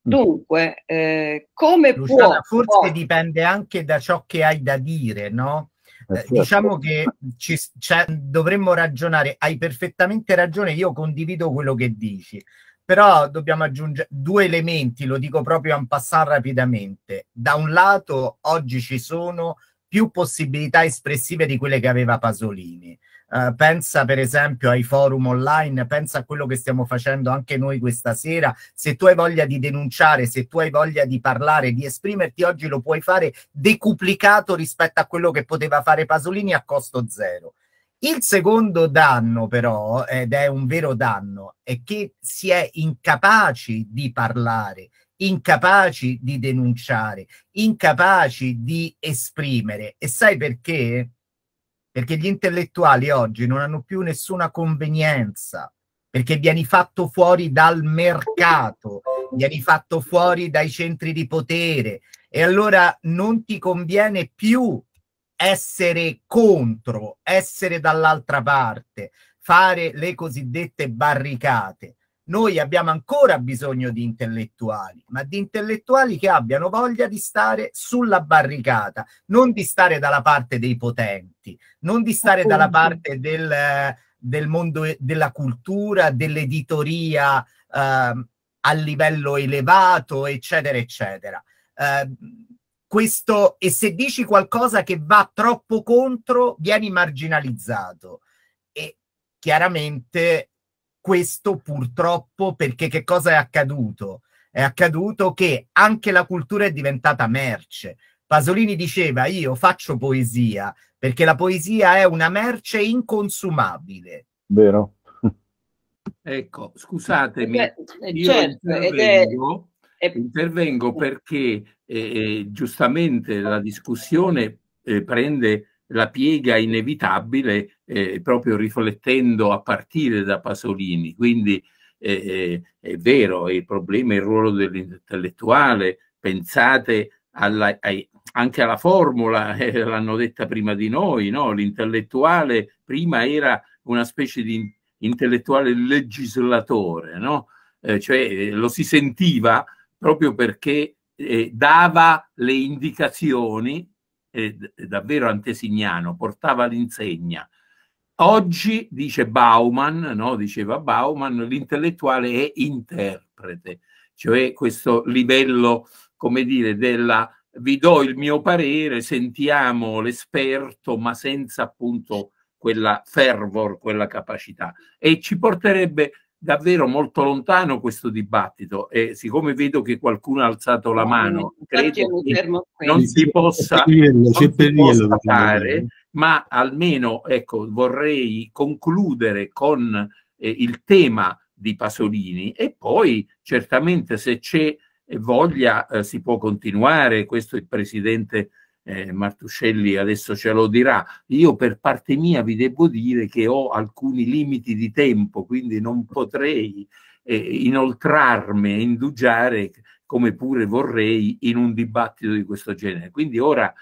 Mm. Dunque, eh, come Luciana, può... Forse oh. dipende anche da ciò che hai da dire, no? Eh, eh certo. diciamo che ci, cioè, dovremmo ragionare, hai perfettamente ragione, io condivido quello che dici, però dobbiamo aggiungere due elementi, lo dico proprio a passare rapidamente. Da un lato, oggi ci sono più possibilità espressive di quelle che aveva Pasolini. Eh, pensa per esempio ai forum online, pensa a quello che stiamo facendo anche noi questa sera. Se tu hai voglia di denunciare, se tu hai voglia di parlare, di esprimerti oggi, lo puoi fare decuplicato rispetto a quello che poteva fare Pasolini a costo zero. Il secondo danno, però, ed è un vero danno, è che si è incapaci di parlare, incapaci di denunciare, incapaci di esprimere. E sai perché? perché gli intellettuali oggi non hanno più nessuna convenienza, perché vieni fatto fuori dal mercato, vieni fatto fuori dai centri di potere e allora non ti conviene più essere contro, essere dall'altra parte, fare le cosiddette barricate. Noi abbiamo ancora bisogno di intellettuali, ma di intellettuali che abbiano voglia di stare sulla barricata, non di stare dalla parte dei potenti, non di stare dalla parte del, del mondo della cultura, dell'editoria eh, a livello elevato, eccetera, eccetera. Eh, questo, e se dici qualcosa che va troppo contro, vieni marginalizzato. E chiaramente questo purtroppo perché che cosa è accaduto? È accaduto che anche la cultura è diventata merce. Pasolini diceva io faccio poesia perché la poesia è una merce inconsumabile. Vero. Ecco, scusatemi, eh, certo, intervengo, è... intervengo, perché eh, eh, giustamente la discussione eh, prende la piega inevitabile eh, proprio riflettendo a partire da Pasolini. Quindi eh, eh è vero, il problema è il ruolo dell'intellettuale, pensate alla, ai, anche alla formula, *laughs* eh, l'hanno detta prima di noi, no? l'intellettuale prima era una specie di intellettuale legislatore, no? Eh, cioè eh, lo si sentiva proprio perché dava le indicazioni eh, davvero antesignano, portava l'insegna. Oggi, dice Bauman, no? diceva Bauman, l'intellettuale è interprete, cioè questo livello, come dire, della vi do il mio parere, sentiamo l'esperto, ma senza appunto quella fervor, quella capacità. E ci porterebbe davvero molto lontano questo dibattito e siccome vedo che qualcuno ha alzato la mano, credo che non si possa, non fare, ma almeno ecco, vorrei concludere con eh, il tema di Pasolini e poi certamente se c'è voglia eh, si può continuare, questo il Presidente eh, Martuscelli adesso ce lo dirà. Io per parte mia vi devo dire che ho alcuni limiti di tempo, quindi non potrei eh, inoltrarmi e indugiare come pure vorrei in un dibattito di questo genere. Quindi ora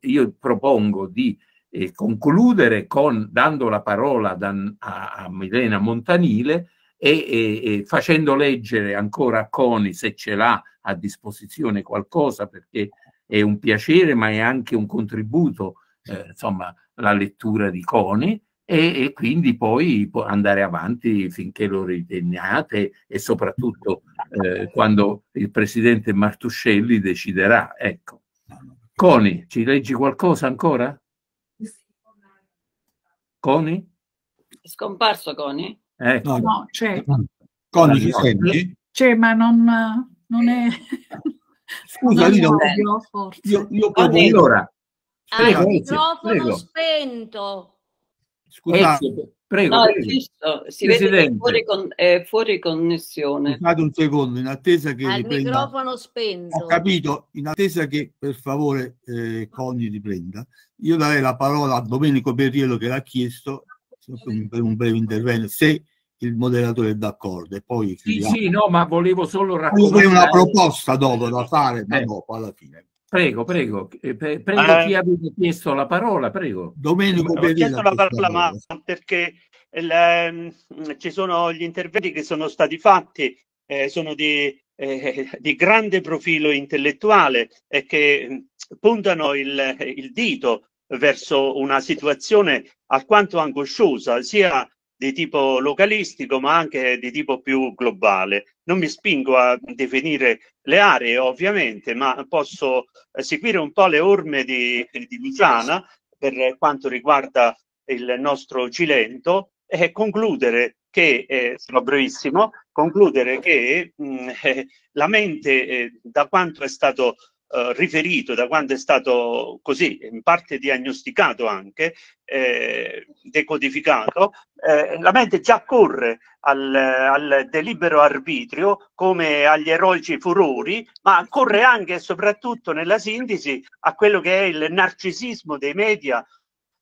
io propongo di eh, concludere con, dando la parola dan, a, a, Milena Montanile e, e, e facendo leggere ancora a Coni se ce l'ha a disposizione qualcosa perché è un piacere, ma è anche un contributo, eh, certo. insomma, la lettura di Coni e, e, quindi poi andare avanti finché lo riteniate e soprattutto eh, quando il presidente Martuscelli deciderà. Ecco. Coni, ci leggi qualcosa ancora? Coni? È scomparso Coni? Ecco. No, c'è. Coni, ci senti? C'è, ma non, non è... *laughs* Scusa, Lino, io, io, io propongo allora. Ah, prego, ah, microfono prego. spento. Scusate, prego. prego no, prego. Giusto, si Presidente. vede fuori, con, eh, fuori connessione. Fate un secondo, in attesa che... Ah, il microfono spento. Ho capito, in attesa che per favore eh, Cogni riprenda, io darei la parola a Domenico Berriello che l'ha chiesto per un breve intervento, se il moderatore è d'accordo e poi sì, sì, no, ma volevo solo raccontare una proposta dopo da fare, ma eh. dopo alla fine. Prego, prego, eh, prego eh. chi aveva chiesto la parola, prego. Domenico Ho chiesto la parola ma perché le, eh, ehm, ci sono gli interventi che sono stati fatti, eh, sono di, eh, di, grande profilo intellettuale e che mm, puntano il, il dito verso una situazione alquanto angosciosa, sia di tipo localistico ma anche di tipo più globale. Non mi spingo a definire le aree ovviamente, ma posso eh, seguire un po' le orme di, di Luciana per quanto riguarda il nostro Cilento e concludere che, eh, sono brevissimo, concludere che mh, mm, *laughs* eh, la mente eh, da quanto è stato eh, riferito da quando è stato così, in parte diagnosticato anche, eh, decodificato, eh, la mente già corre al, al delibero arbitrio come agli eroici furori, ma corre anche e soprattutto nella sintesi a quello che è il narcisismo dei media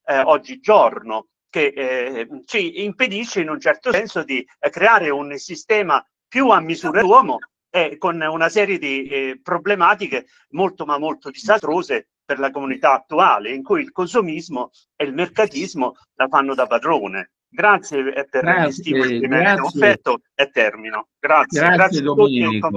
eh, oggigiorno, che eh, ci impedisce in un certo senso di eh, creare un sistema più a misura d'uomo e con una serie di eh, problematiche molto ma molto disastrose per la comunità attuale, in cui il consumismo e il mercatismo la fanno da padrone. Grazie eh, per grazie, l'estimamente offerto e termino. Grazie, grazie, grazie Domenico.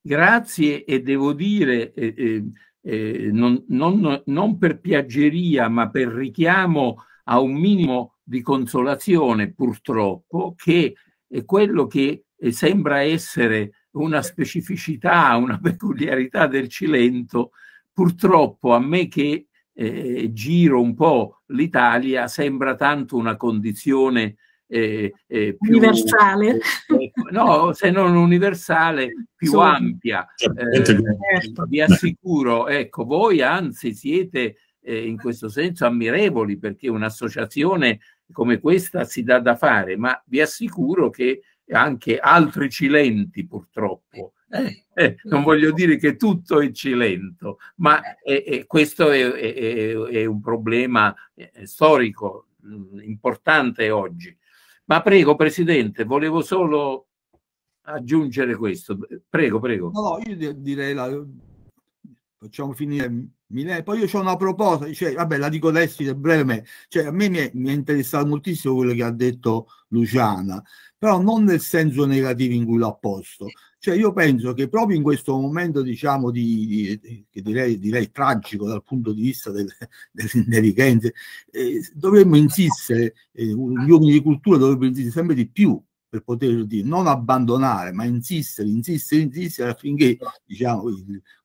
Grazie e devo dire, eh, eh, eh, non, non, non per piaggeria, ma per richiamo a un minimo di consolazione, purtroppo, che è quello che eh, sembra essere una specificità, una peculiarità del Cilento, purtroppo a me che eh, giro un po' l'Italia sembra tanto una condizione eh, eh, più, universale, eh, no, se non universale, più so, eh, ampia. Certo. vi assicuro, ecco, voi anzi siete eh, in questo senso ammirevoli perché un'associazione come questa si dà da fare, ma vi assicuro che anche altri cilenti purtroppo. Eh, eh, eh, non voglio dire che tutto è cilento, ma eh, questo è, è, è, un problema eh, eh, storico mm, importante oggi. Ma prego, Presidente, volevo solo aggiungere questo. Prego, prego. No, no io direi la... facciamo finire Poi io ho una proposta, cioè, vabbè, la dico adesso breve. Cioè, a me mi è, mi è interessato moltissimo quello che ha detto Luciana però non nel senso negativo in cui l'ha posto. Cioè io penso che proprio in questo momento, diciamo, di, di, che direi, direi, tragico dal punto di vista del, *laughs* delle intelligenze, eh, dovremmo insistere, eh, gli uomini di cultura dovrebbero insistere sempre di più per poter dire, non abbandonare, ma insistere, insistere, insistere affinché diciamo,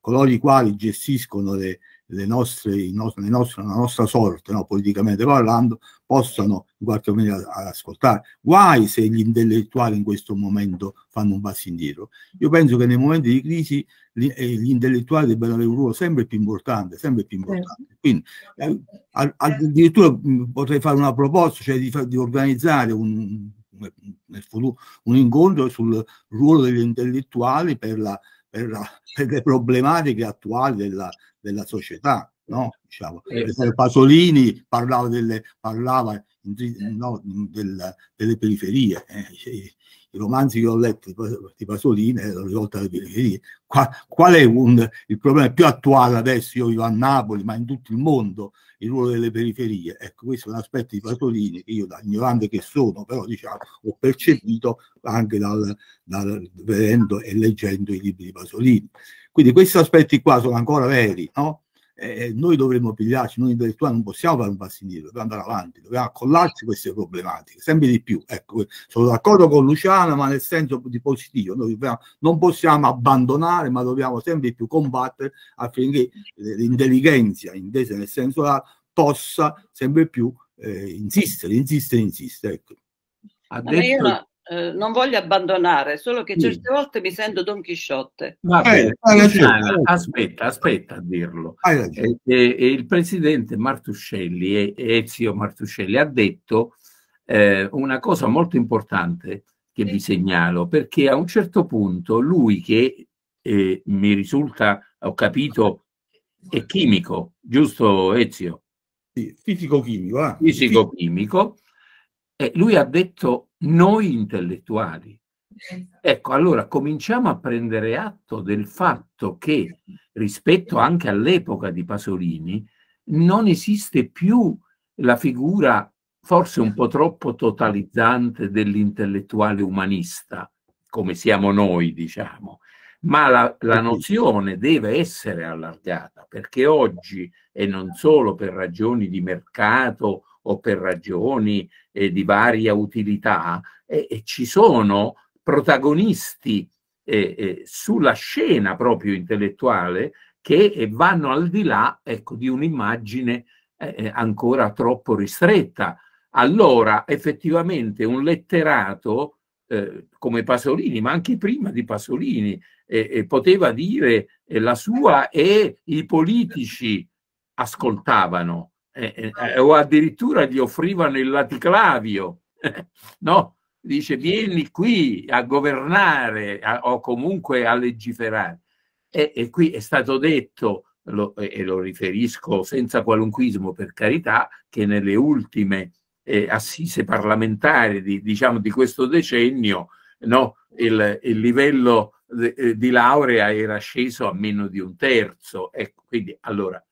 coloro i quali gestiscono le, nostre, nostre, la nostra sorte, no, politicamente parlando, possano in qualche maniera ascoltare. Guai se gli intellettuali in questo momento fanno un passo indietro. Io penso che nei momenti di crisi gli, eh, gli intellettuali debbano avere un ruolo sempre più importante, sempre più importante. Quindi eh, addirittura mm, potrei fare una proposta, cioè di, di organizzare un, nel futuro, un incontro sul ruolo degli intellettuali per la per, la, per, le problematiche attuali della, della società, no? Diciamo. Pasolini parlava delle, parlava no, del, delle periferie, eh. i romanzi che ho letto di Pasolini erano eh, rivolti alle periferie. Qua, qual è un, il problema più attuale adesso? Io vivo a Napoli, ma in tutto il mondo, il ruolo delle periferie. Ecco, questo è un aspetto di Pasolini che io da ignorante che sono, però diciamo, ho percepito anche dal, dal vedendo e leggendo i libri di Pasolini. Quindi questi aspetti qua sono ancora veri, no? Eh, noi dovremmo pigliarci, noi intellettuali non possiamo fare un passo indietro, dobbiamo andare avanti, dobbiamo accollarci queste problematiche, sempre di più. Ecco, sono d'accordo con Luciana, ma nel senso di positivo, noi dobbiamo, non possiamo abbandonare, ma dobbiamo sempre di più combattere affinché l'intelligenza, intesa nel senso là, possa sempre più eh, insistere, insistere, insistere. Ecco. Ha detto eh, non voglio abbandonare, solo che certe volte mi sento Don Chisciotte. Eh, bene, Tiziana, aspetta, aspetta a dirlo. E, e eh, eh, il presidente Martuscelli, Ezio Martuscelli, ha detto eh, una cosa molto importante che sì. vi segnalo, perché a un certo punto lui che eh, mi risulta, ho capito, è chimico, giusto Ezio? Sì, fisico-chimico. Eh. Fisico-chimico. lui ha detto noi intellettuali. Esatto. Ecco, allora cominciamo a prendere atto del fatto che rispetto anche all'epoca di Pasolini non esiste più la figura forse un po' troppo totalizzante dell'intellettuale umanista, come siamo noi, diciamo, ma la, la, nozione deve essere allargata perché oggi, e non solo per ragioni di mercato o per ragioni eh, di varia utilità, eh, e ci sono protagonisti eh, eh, sulla scena proprio intellettuale che eh, vanno al di là ecco, di un'immagine eh, ancora troppo ristretta. Allora effettivamente un letterato come Pasolini, ma anche prima di Pasolini, poteva dire la sua e i politici ascoltavano eh, eh, ah. eh, o addirittura gli offrivano il laticlavio, *laughs* no? Dice vieni qui a governare a, o comunque a legiferare. E, e qui è stato detto, lo, e lo riferisco senza qualunquismo per carità, che nelle ultime eh, assise parlamentari di, diciamo, di questo decennio no, il, il livello eh, di laurea era sceso a meno di un terzo. Ecco, quindi allora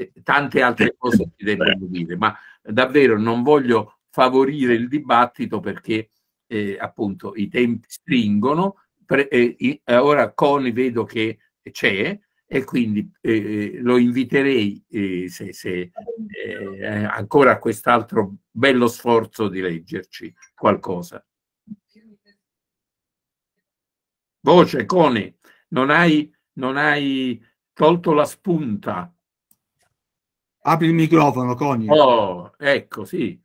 eh, tante altre cose si devono dire, ma davvero non voglio favorire il dibattito perché eh, appunto i tempi stringono, pre, eh, eh ora Coni vedo che c'è e quindi eh, eh lo inviterei se, se ancora a quest'altro bello sforzo di leggerci qualcosa. Voce, Coni, non hai, non hai tolto la spunta. Apri il microfono, Coni. Oh, ecco, sì.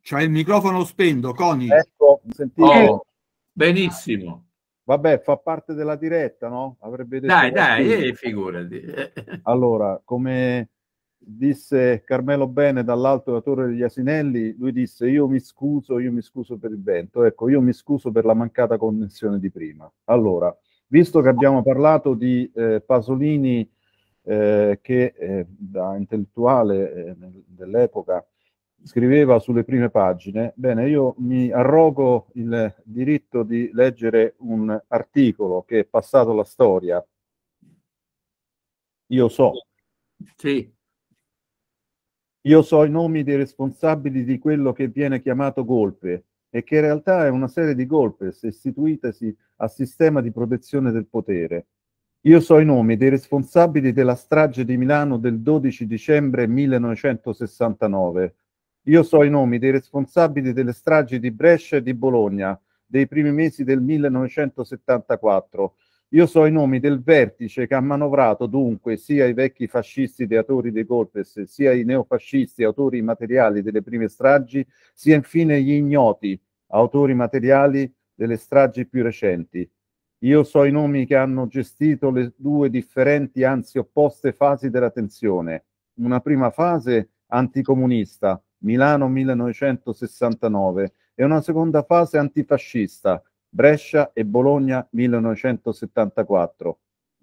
C'è il microfono spento, Coni. Ecco, sentite. Oh, benissimo. Vabbè, fa parte della diretta, no? Avrebbe detto dai, dai, eh, figurati. *laughs* allora, come disse Carmelo Bene dall'alto della Torre degli Asinelli, lui disse io mi scuso, io mi scuso per il vento. Ecco, io mi scuso per la mancata connessione di prima. Allora, visto che abbiamo parlato di eh, Pasolini eh, che eh, da intellettuale eh, dell'epoca scriveva sulle prime pagine, bene, io mi arrogo il diritto di leggere un articolo che è passato la storia. Io so. Sì. Io so i nomi dei responsabili di quello che viene chiamato golpe e che in realtà è una serie di golpe istituitesi a sistema di protezione del potere io so i nomi dei responsabili della strage di Milano del 12 dicembre 1969. Io so i nomi dei responsabili delle stragi di Brescia e di Bologna dei primi mesi del 1974. Io so i nomi del vertice che ha manovrato dunque sia i vecchi fascisti ideatori dei golpes, sia i neofascisti autori materiali delle prime stragi, sia infine gli ignoti autori materiali delle stragi più recenti. Io so i nomi che hanno gestito le due differenti, anzi opposte fasi della tensione. Una prima fase anticomunista, Milano 1969, e una seconda fase antifascista, Brescia e Bologna 1974.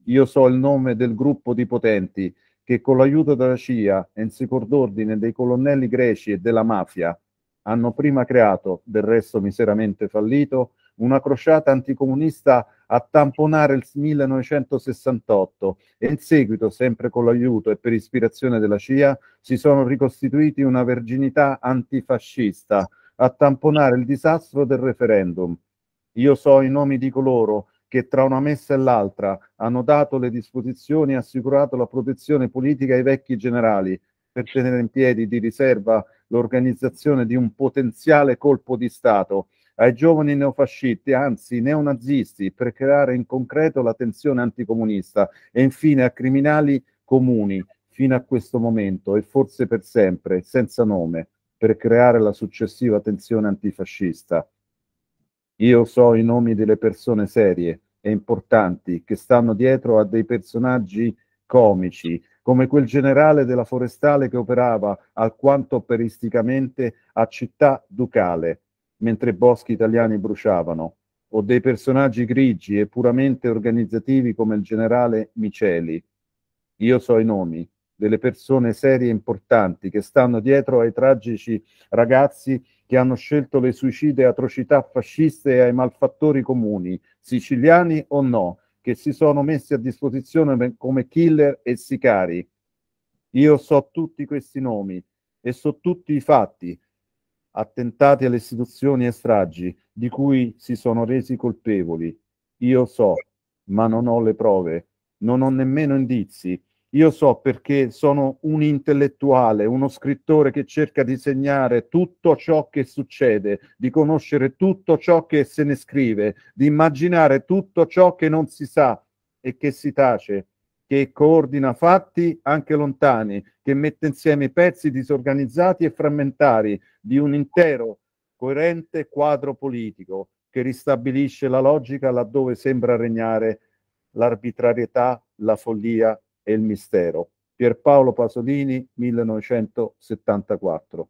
Io so il nome del gruppo di potenti che con l'aiuto della CIA e in secondo ordine dei colonnelli greci e della mafia hanno prima creato, del resto miseramente fallito, una crociata anticomunista a tamponare il 1968 e in seguito, sempre con l'aiuto e per ispirazione della CIA, si sono ricostituiti una verginità antifascista a tamponare il disastro del referendum. Io so i nomi di coloro che tra una messa e l'altra hanno dato le disposizioni e assicurato la protezione politica ai vecchi generali per tenere in piedi di riserva l'organizzazione di un potenziale colpo di Stato ai giovani neofascisti, anzi neonazisti, per creare in concreto la tensione anticomunista e infine a criminali comuni fino a questo momento e forse per sempre, senza nome, per creare la successiva tensione antifascista. Io so i nomi delle persone serie e importanti che stanno dietro a dei personaggi comici, come quel generale della forestale che operava alquanto operisticamente a Città Ducale, mentre boschi italiani bruciavano, o dei personaggi grigi e puramente organizzativi come il generale Miceli. Io so i nomi delle persone serie e importanti che stanno dietro ai tragici ragazzi che hanno scelto le suicide atrocità fasciste e ai malfattori comuni, siciliani o no, che si sono messi a disposizione come killer e sicari. Io so tutti questi nomi e so tutti i fatti attentati alle istituzioni e stragi di cui si sono resi colpevoli. Io so, ma non ho le prove, non ho nemmeno indizi. Io so perché sono un intellettuale, uno scrittore che cerca di segnare tutto ciò che succede, di conoscere tutto ciò che se ne scrive, di immaginare tutto ciò che non si sa e che si tace che coordina fatti anche lontani, che mette insieme pezzi disorganizzati e frammentari di un intero coerente quadro politico che ristabilisce la logica laddove sembra regnare l'arbitrarietà, la follia e il mistero. Pierpaolo Pasolini, 1974.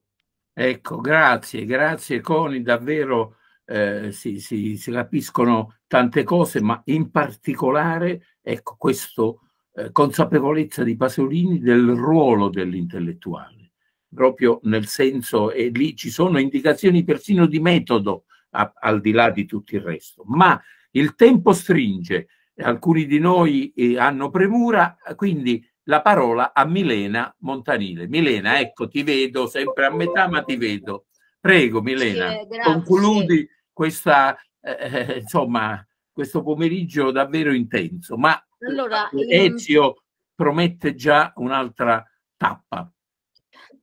Ecco, grazie, grazie Coni, davvero eh, si, si, si, capiscono tante cose, ma in particolare ecco, questo eh, consapevolezza di Pasolini del ruolo dell'intellettuale, proprio nel senso, e lì ci sono indicazioni persino di metodo a, al di là di tutto il resto, ma il tempo stringe, alcuni di noi eh, hanno premura, quindi la parola a Milena Montanile. Milena, ecco, ti vedo sempre a metà, ma ti vedo. Prego, Milena, sì, concludi questa, eh, eh, insomma, questo pomeriggio davvero intenso, ma allora, esatto. ehm, Ezio promette già un'altra tappa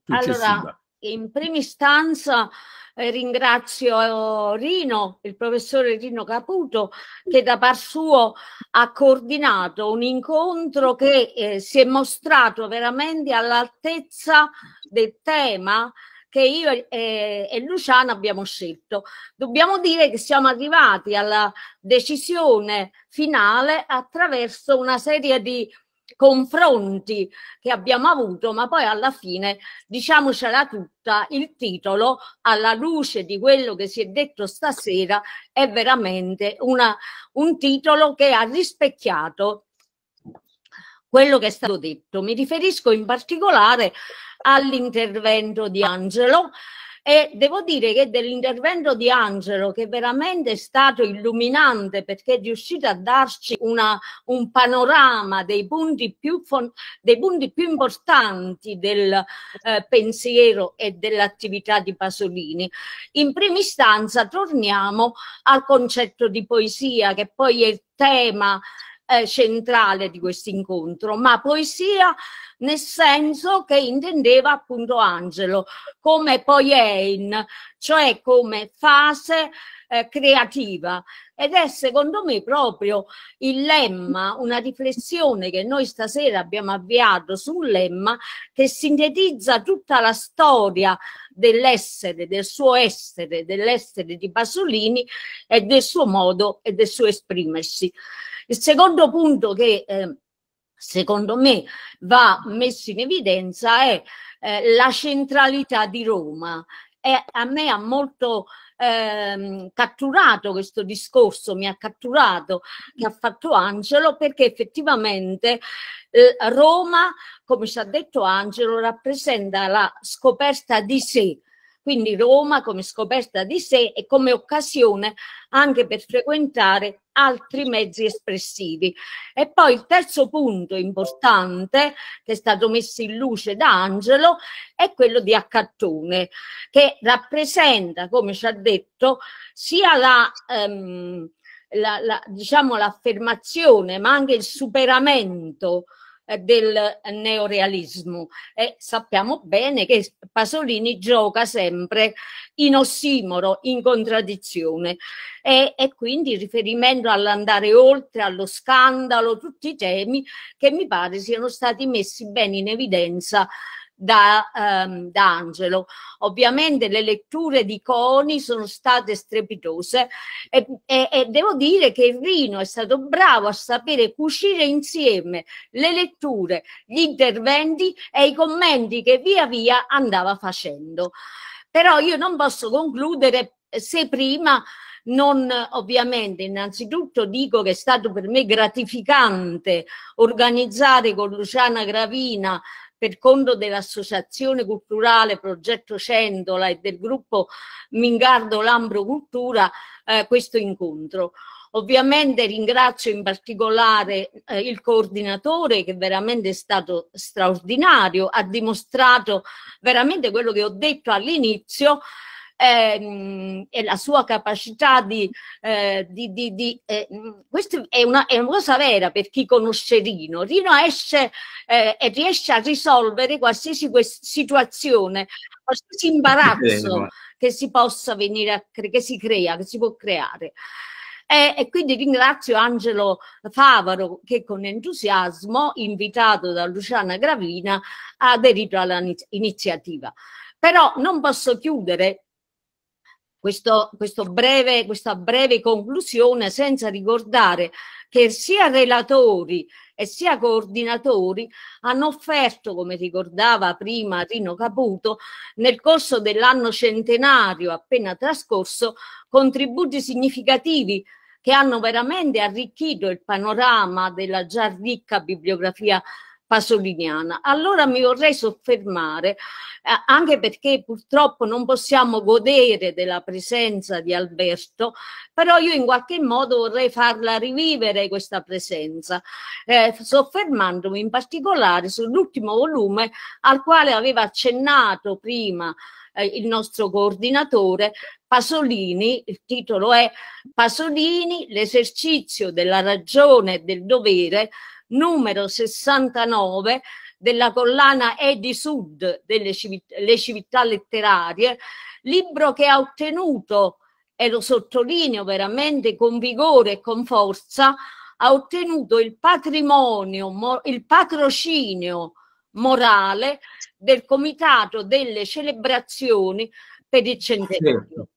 successiva. Allora, in prima istanza eh, ringrazio Rino, il professore Rino Caputo, che da par suo ha coordinato un incontro che eh, si è mostrato veramente all'altezza del tema che io e, e Luciana abbiamo scelto. Dobbiamo dire che siamo arrivati alla decisione finale attraverso una serie di confronti che abbiamo avuto, ma poi alla fine diciamocela tutta, il titolo alla luce di quello che si è detto stasera è veramente una, un titolo che ha rispecchiato quello che è stato detto. Mi riferisco in particolare all'intervento di Angelo e devo dire che dell'intervento di Angelo, che veramente è stato illuminante perché è riuscito a darci una, un panorama dei punti più, dei punti più importanti del eh, pensiero e dell'attività di Pasolini, in prima istanza torniamo al concetto di poesia che poi è il tema eh, centrale di questo incontro, ma poesia nel senso che intendeva appunto Angelo, come poiein, cioè come fase eh, creativa. Ed è secondo me proprio il lemma, una riflessione che noi stasera abbiamo avviato sul lemma che sintetizza tutta la storia dell'essere, del suo essere, dell'essere di Pasolini e del suo modo e del suo esprimersi. Il secondo punto che eh, secondo me va messo in evidenza è eh, la centralità di Roma. E a me ha molto ehm, catturato questo discorso, mi ha catturato che ha fatto Angelo, perché effettivamente eh, Roma, come ci ha detto Angelo, rappresenta la scoperta di sé quindi Roma come scoperta di sé e come occasione anche per frequentare altri mezzi espressivi. E poi il terzo punto importante che è stato messo in luce da Angelo è quello di Accattone, che rappresenta, come ci ha detto, sia la... Ehm, la, la, diciamo l'affermazione ma anche il superamento eh, del neorealismo e sappiamo bene che Pasolini gioca sempre in ossimoro, in contraddizione e, e quindi riferimento all'andare oltre, allo scandalo, tutti i temi che mi pare siano stati messi bene in evidenza da, um, da Angelo. Ovviamente le letture di Coni sono state strepitose e, e, e devo dire che Rino è stato bravo a sapere cucire insieme le letture, gli interventi e i commenti che via via andava facendo. Però io non posso concludere se prima non ovviamente innanzitutto dico che è stato per me gratificante organizzare con Luciana Gravina per conto dell'Associazione Culturale Progetto Cendola e del gruppo Mingardo Lambro Cultura eh, questo incontro. Ovviamente ringrazio in particolare eh, il coordinatore che veramente è stato straordinario, ha dimostrato veramente quello che ho detto all'inizio, ehm, e la sua capacità di... Eh, di, di, di eh, mm, questa è una, è una, cosa vera per chi conosce Rino. Rino esce eh, e riesce a risolvere qualsiasi situazione, qualsiasi imbarazzo che si possa venire a cre- che si crea, che si può creare. E, e, quindi ringrazio Angelo Favaro che con entusiasmo, invitato da Luciana Gravina, ha aderito all'iniziativa. Però non posso chiudere questo, questo breve, questa breve conclusione senza ricordare che sia relatori e sia coordinatori hanno offerto, come ricordava prima Rino Caputo, nel corso dell'anno centenario appena trascorso, contributi significativi che hanno veramente arricchito il panorama della già ricca bibliografia pasoliniana. Allora mi vorrei soffermare, eh, anche perché purtroppo non possiamo godere della presenza di Alberto, però io in qualche modo vorrei farla rivivere questa presenza, eh, soffermandomi in particolare sull'ultimo volume al quale aveva accennato prima eh, il nostro coordinatore Pasolini, il titolo è Pasolini, l'esercizio della ragione e del dovere numero 69 della collana Edi Sud delle civitt- le civiltà letterarie, libro che ha ottenuto, e lo sottolineo veramente con vigore e con forza, ha ottenuto il patrimonio, il patrocinio morale del Comitato delle Celebrazioni per il certo. Centenario.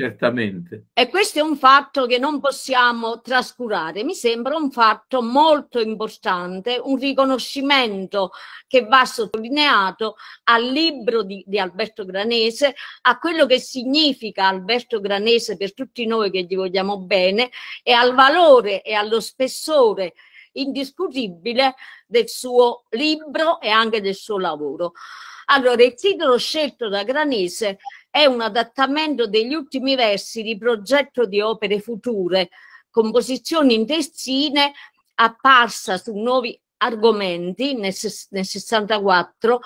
Certamente. E questo è un fatto che non possiamo trascurare, mi sembra un fatto molto importante, un riconoscimento che va sottolineato al libro di, di Alberto Granese, a quello che significa Alberto Granese per tutti noi che gli vogliamo bene e al valore e allo spessore indiscutibile del suo libro e anche del suo lavoro. Allora, il titolo scelto da Granese è un adattamento degli ultimi versi di progetto di opere future, composizioni intestine apparsa su nuovi argomenti nel, nel 64,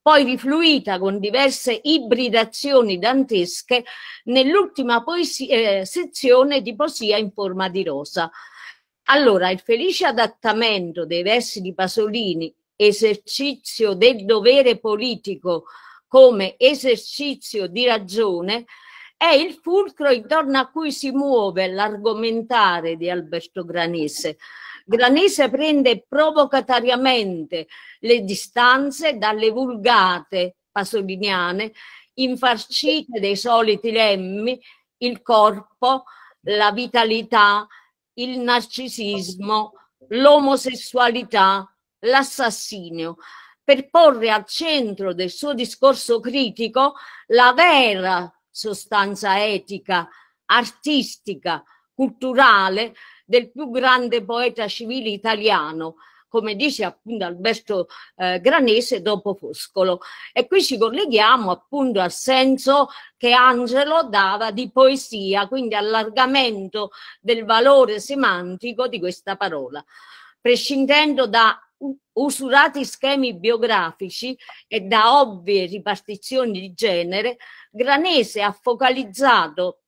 poi rifluita con diverse ibridazioni dantesche nell'ultima eh, sezione di poesia in forma di rosa. Allora, il felice adattamento dei versi di Pasolini, esercizio del dovere politico come esercizio di ragione è il fulcro intorno a cui si muove l'argomentare di Alberto Granese. Granese prende provocatoriamente le distanze dalle vulgate pasoliniane, infarcite dei soliti lemmi, il corpo, la vitalità, il narcisismo, l'omosessualità, l'assassinio per porre al centro del suo discorso critico la vera sostanza etica, artistica, culturale del più grande poeta civile italiano, come dice appunto Alberto eh, Granese dopo Foscolo. E qui ci colleghiamo appunto al senso che Angelo dava di poesia, quindi allargamento del valore semantico di questa parola, prescindendo da usurati schemi biografici e da ovvie ripartizioni di genere, Granese ha focalizzato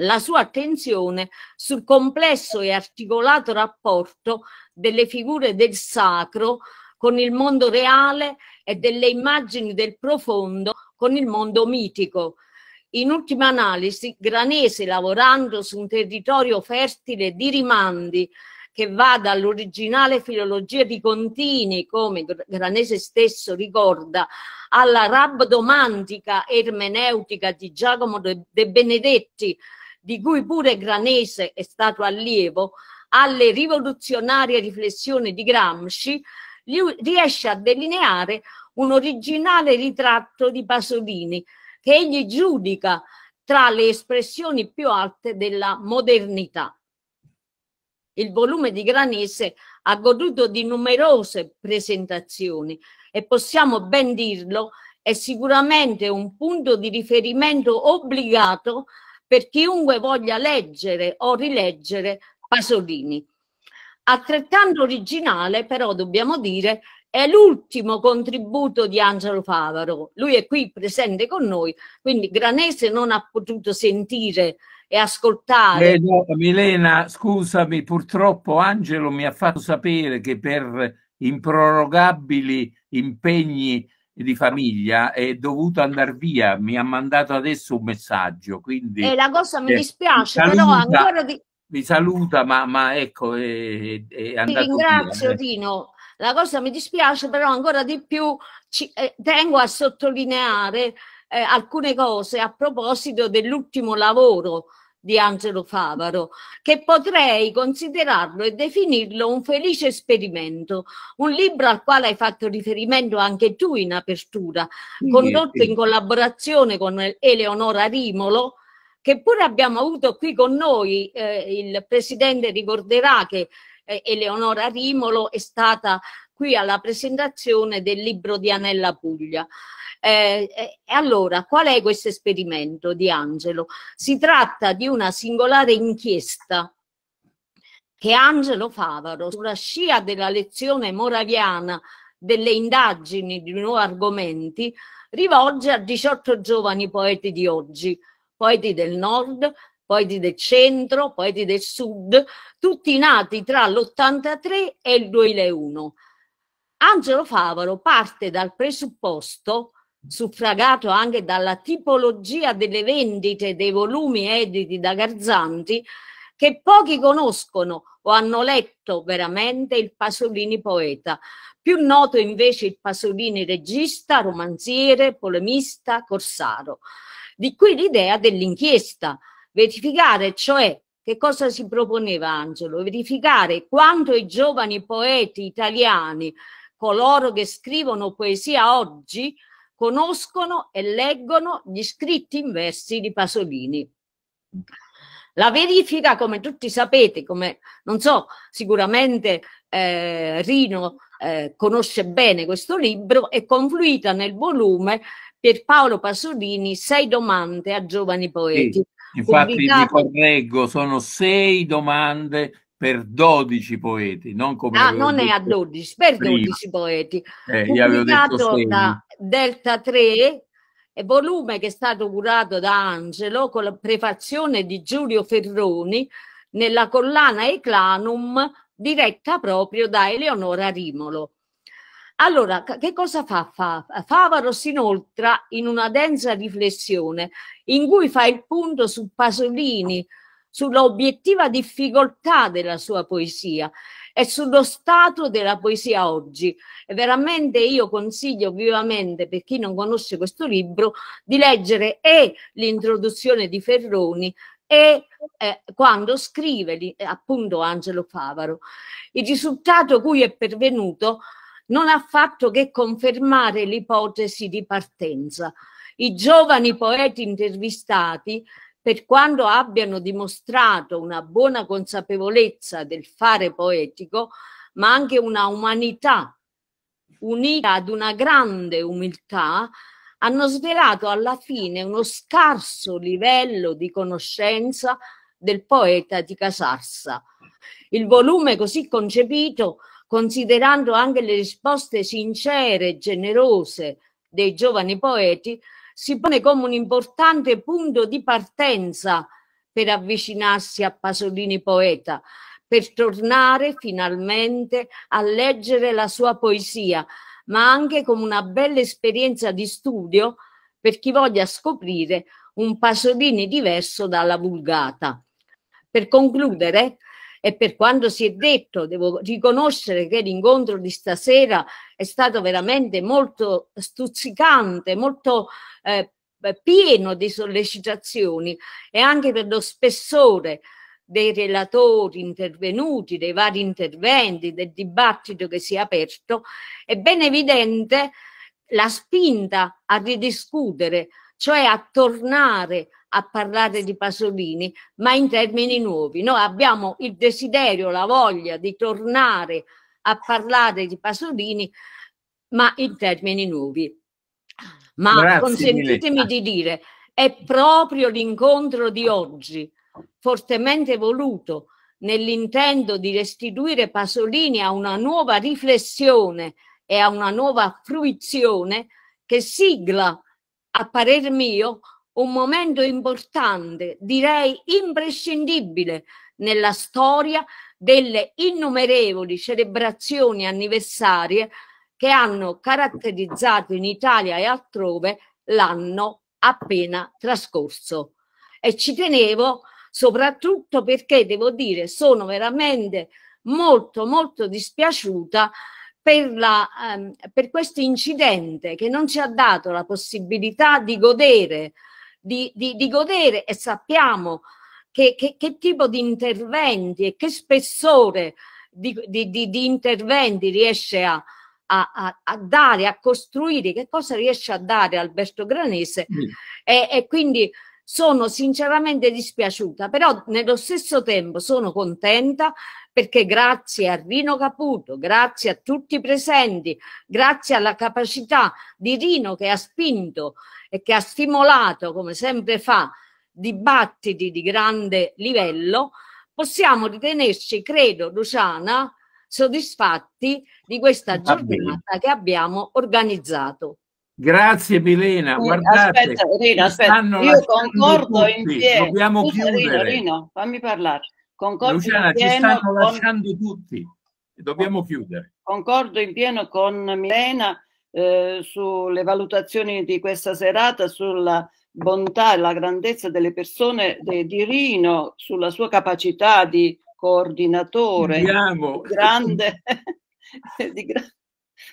la sua attenzione sul complesso e articolato rapporto delle figure del sacro con il mondo reale e delle immagini del profondo con il mondo mitico. In ultima analisi, Granese, lavorando su un territorio fertile di rimandi che va dall'originale filologia di Contini, come Granese stesso ricorda, alla rabdomantica ermeneutica di Giacomo De Benedetti, di cui pure Granese è stato allievo, alle rivoluzionarie riflessioni di Gramsci, riesce a delineare un originale ritratto di Pasolini che egli giudica tra le espressioni più alte della modernità il volume di Granese ha goduto di numerose presentazioni e possiamo ben dirlo, è sicuramente un punto di riferimento obbligato per chiunque voglia leggere o rileggere Pasolini. Altrettanto originale, però, dobbiamo dire, è l'ultimo contributo di Angelo Favaro. Lui è qui presente con noi, quindi Granese non ha potuto sentire e ascoltare. Vedo, Milena, scusami, purtroppo Angelo mi ha fatto sapere che per improrogabili impegni di famiglia è dovuto andare via, mi ha mandato adesso un messaggio. Quindi, eh, la cosa mi eh, dispiace, eh, però ancora di... Mi saluta, ma, ma ecco, è, è andato Ti ringrazio via, eh. Tino. La cosa mi dispiace, però ancora di più ci, eh, tengo a sottolineare eh, alcune cose a proposito dell'ultimo lavoro di Angelo Favaro, che potrei considerarlo e definirlo un felice esperimento, un libro al quale hai fatto riferimento anche tu in apertura, condotto in collaborazione con Eleonora Rimolo, che pure abbiamo avuto qui con noi, eh, il Presidente ricorderà che eh, Eleonora Rimolo è stata qui alla presentazione del libro di Anella Puglia. Eh, eh, allora, qual è questo esperimento di Angelo? Si tratta di una singolare inchiesta che Angelo Favaro, sulla scia della lezione moraviana delle indagini di nuovi argomenti, rivolge a 18 giovani poeti di oggi, poeti del nord, poeti del centro, poeti del sud, tutti nati tra l'83 e il 2001. Angelo Favaro parte dal presupposto suffragato anche dalla tipologia delle vendite dei volumi editi da Garzanti, che pochi conoscono o hanno letto veramente il Pasolini poeta. Più noto invece il Pasolini regista, romanziere, polemista, corsaro. Di qui l'idea dell'inchiesta, verificare cioè che cosa si proponeva Angelo? Verificare quanto i giovani poeti italiani, coloro che scrivono poesia oggi, conoscono e leggono gli scritti in versi di Pasolini. La verifica, come tutti sapete, come non so, sicuramente eh, Rino eh, conosce bene questo libro, è confluita nel volume per Paolo Pasolini Sei domande a giovani poeti. Sì, infatti pubblicato... mi correggo, sono sei domande per 12 poeti, non come... Ah, non è a 12, per prima. 12 poeti. Eh, pubblicato da Delta 3, volume che è stato curato da Angelo con la prefazione di Giulio Ferroni nella collana Eclanum diretta proprio da Eleonora Rimolo. Allora, che cosa fa Favaro? Favaro si inoltra in una densa riflessione in cui fa il punto su Pasolini, sull'obiettiva difficoltà della sua poesia e sullo stato della poesia oggi. E veramente io consiglio vivamente, per chi non conosce questo libro, di leggere e l'introduzione di Ferroni e eh, quando scrive li, appunto Angelo Favaro. Il risultato cui è pervenuto non ha fatto che confermare l'ipotesi di partenza. I giovani poeti intervistati per quanto abbiano dimostrato una buona consapevolezza del fare poetico, ma anche una umanità unita ad una grande umiltà, hanno svelato alla fine uno scarso livello di conoscenza del poeta di Casarsa. Il volume così concepito, considerando anche le risposte sincere e generose dei giovani poeti, si pone come un importante punto di partenza per avvicinarsi a Pasolini poeta, per tornare finalmente a leggere la sua poesia, ma anche come una bella esperienza di studio per chi voglia scoprire un Pasolini diverso dalla vulgata. Per concludere, e per quanto si è detto, devo riconoscere che l'incontro di stasera è stato veramente molto stuzzicante, molto eh, pieno di sollecitazioni e anche per lo spessore dei relatori intervenuti, dei vari interventi, del dibattito che si è aperto, è ben evidente la spinta a ridiscutere, cioè a tornare a parlare di Pasolini, ma in termini nuovi. Noi abbiamo il desiderio, la voglia di tornare a parlare di Pasolini, ma in termini nuovi. Ma Grazie consentitemi mille. di dire, è proprio l'incontro di oggi, fortemente voluto nell'intento di restituire Pasolini a una nuova riflessione e a una nuova fruizione che sigla, a parer mio, un momento importante, direi imprescindibile nella storia delle innumerevoli celebrazioni anniversarie che hanno caratterizzato in Italia e altrove l'anno appena trascorso. E ci tenevo soprattutto perché devo dire sono veramente molto molto dispiaciuta per, ehm, per questo incidente che non ci ha dato la possibilità di godere, di, di, di godere e sappiamo che, che, che tipo di interventi e che spessore di, di, di, di interventi riesce a, a, a, dare, a costruire, che cosa riesce a dare Alberto Granese mm. e, e quindi sono sinceramente dispiaciuta, però nello stesso tempo sono contenta perché grazie a Rino Caputo, grazie a tutti i presenti, grazie alla capacità di Rino che ha spinto e che ha stimolato, come sempre fa, dibattiti di grande livello, possiamo ritenerci, credo, Luciana, soddisfatti di questa giornata che abbiamo organizzato. Grazie Milena, eh, guardate, aspetta, Rino, aspetta. io concordo tutti. in pieno. Dobbiamo Scusa, chiudere. Rino, Rino, fammi parlare. Concordo Luciana, ci stanno con... lasciando tutti, dobbiamo chiudere. Concordo in pieno con Milena eh, sulle valutazioni di questa serata, sulla bontà e la grandezza delle persone di Rino, sulla sua capacità di coordinatore di grande, *laughs* di gra-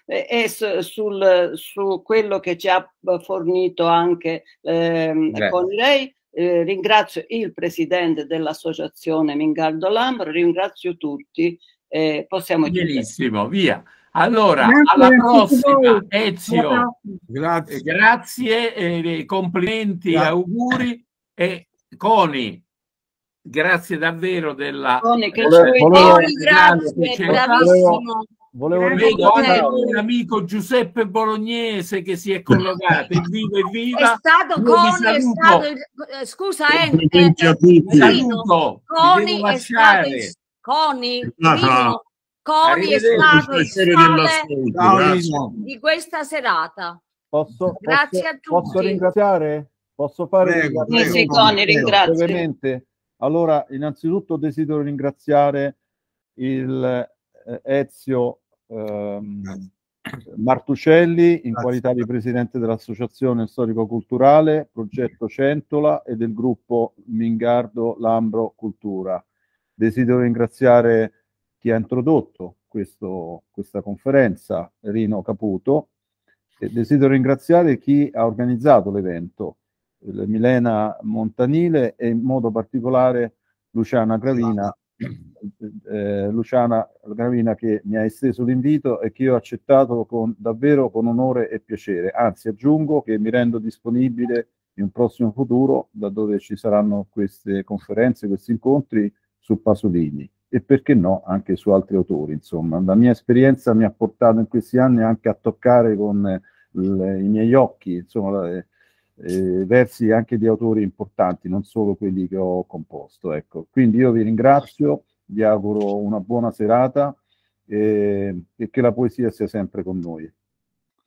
e sul, su quello che ci ha fornito anche eh, con lei. Eh, ringrazio il presidente dell'associazione Mingardo Lambro, ringrazio tutti. Eh, possiamo Benissimo, via. Allora, grazie alla prossima, Ezio. Grazie. Grazie, eh, eh, complimenti, grazie. auguri. E Coni, grazie davvero della... Coni, che volevo, ci volevo, grazie, cioè, bravissimo. Volevo ricordare un amico Giuseppe Bolognese che si è collocato, viva e viva. È stato Coni, è stato eh, scusa Enrico, eh, eh, saluto, Coni è stato il... Coni, ah, ah. Cori è stato il sale di questa serata. Posso, Grazie posso, a tutti. Posso ringraziare? Posso fare prego, prego, brevemente? Allora, innanzitutto desidero ringraziare il eh, Ezio ehm, Martucelli in Grazie. qualità di presidente dell'Associazione Storico-Culturale Progetto Centola e del gruppo Mingardo Lambro Cultura. Desidero ringraziare chi ha introdotto questo, questa conferenza, Rino Caputo. E desidero ringraziare chi ha organizzato l'evento, Milena Montanile e in modo particolare Luciana Gravina, eh, Luciana Gravina che mi ha esteso l'invito e che io ho accettato con, davvero con onore e piacere. Anzi, aggiungo che mi rendo disponibile in un prossimo futuro, da dove ci saranno queste conferenze, questi incontri su Pasolini e perché no anche su altri autori. Insomma, la mia esperienza mi ha portato in questi anni anche a toccare con eh, il, eh, i miei occhi insomma, eh, eh, versi anche di autori importanti, non solo quelli che ho composto. Ecco. Quindi io vi ringrazio, vi auguro una buona serata e, eh, e che la poesia sia sempre con noi.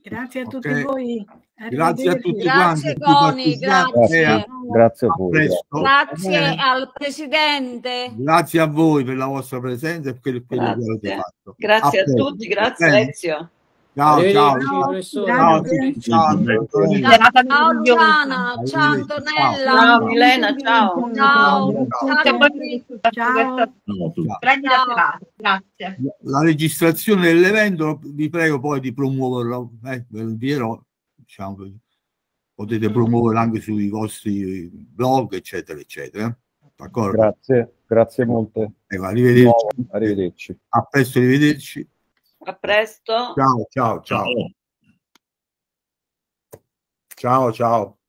Grazie a tutti okay. voi. Grazie a tutti grazie quanti. Goni, grazie. A, eh, grazie, a voi. grazie eh. al Presidente. Grazie a voi per la vostra presenza e per quello che avete fatto. Grazie a, a tutti, grazie Ezio. Ciao, ciao, ciao, ciao, ciao, ciao, Antonella, ciao, Milena, ciao, ciao, grazie. La registrazione dell'evento vi prego poi di promuoverlo, eh, ve lo dirò, diciamo, potete mm. promuoverlo anche sui vostri blog, eccetera, eccetera. D'accordo? Grazie, grazie molte. Ecco, arrivederci. Arrivederci. A presto, arrivederci. A presto. Ciao, ciao, ciao. Ciao, ciao.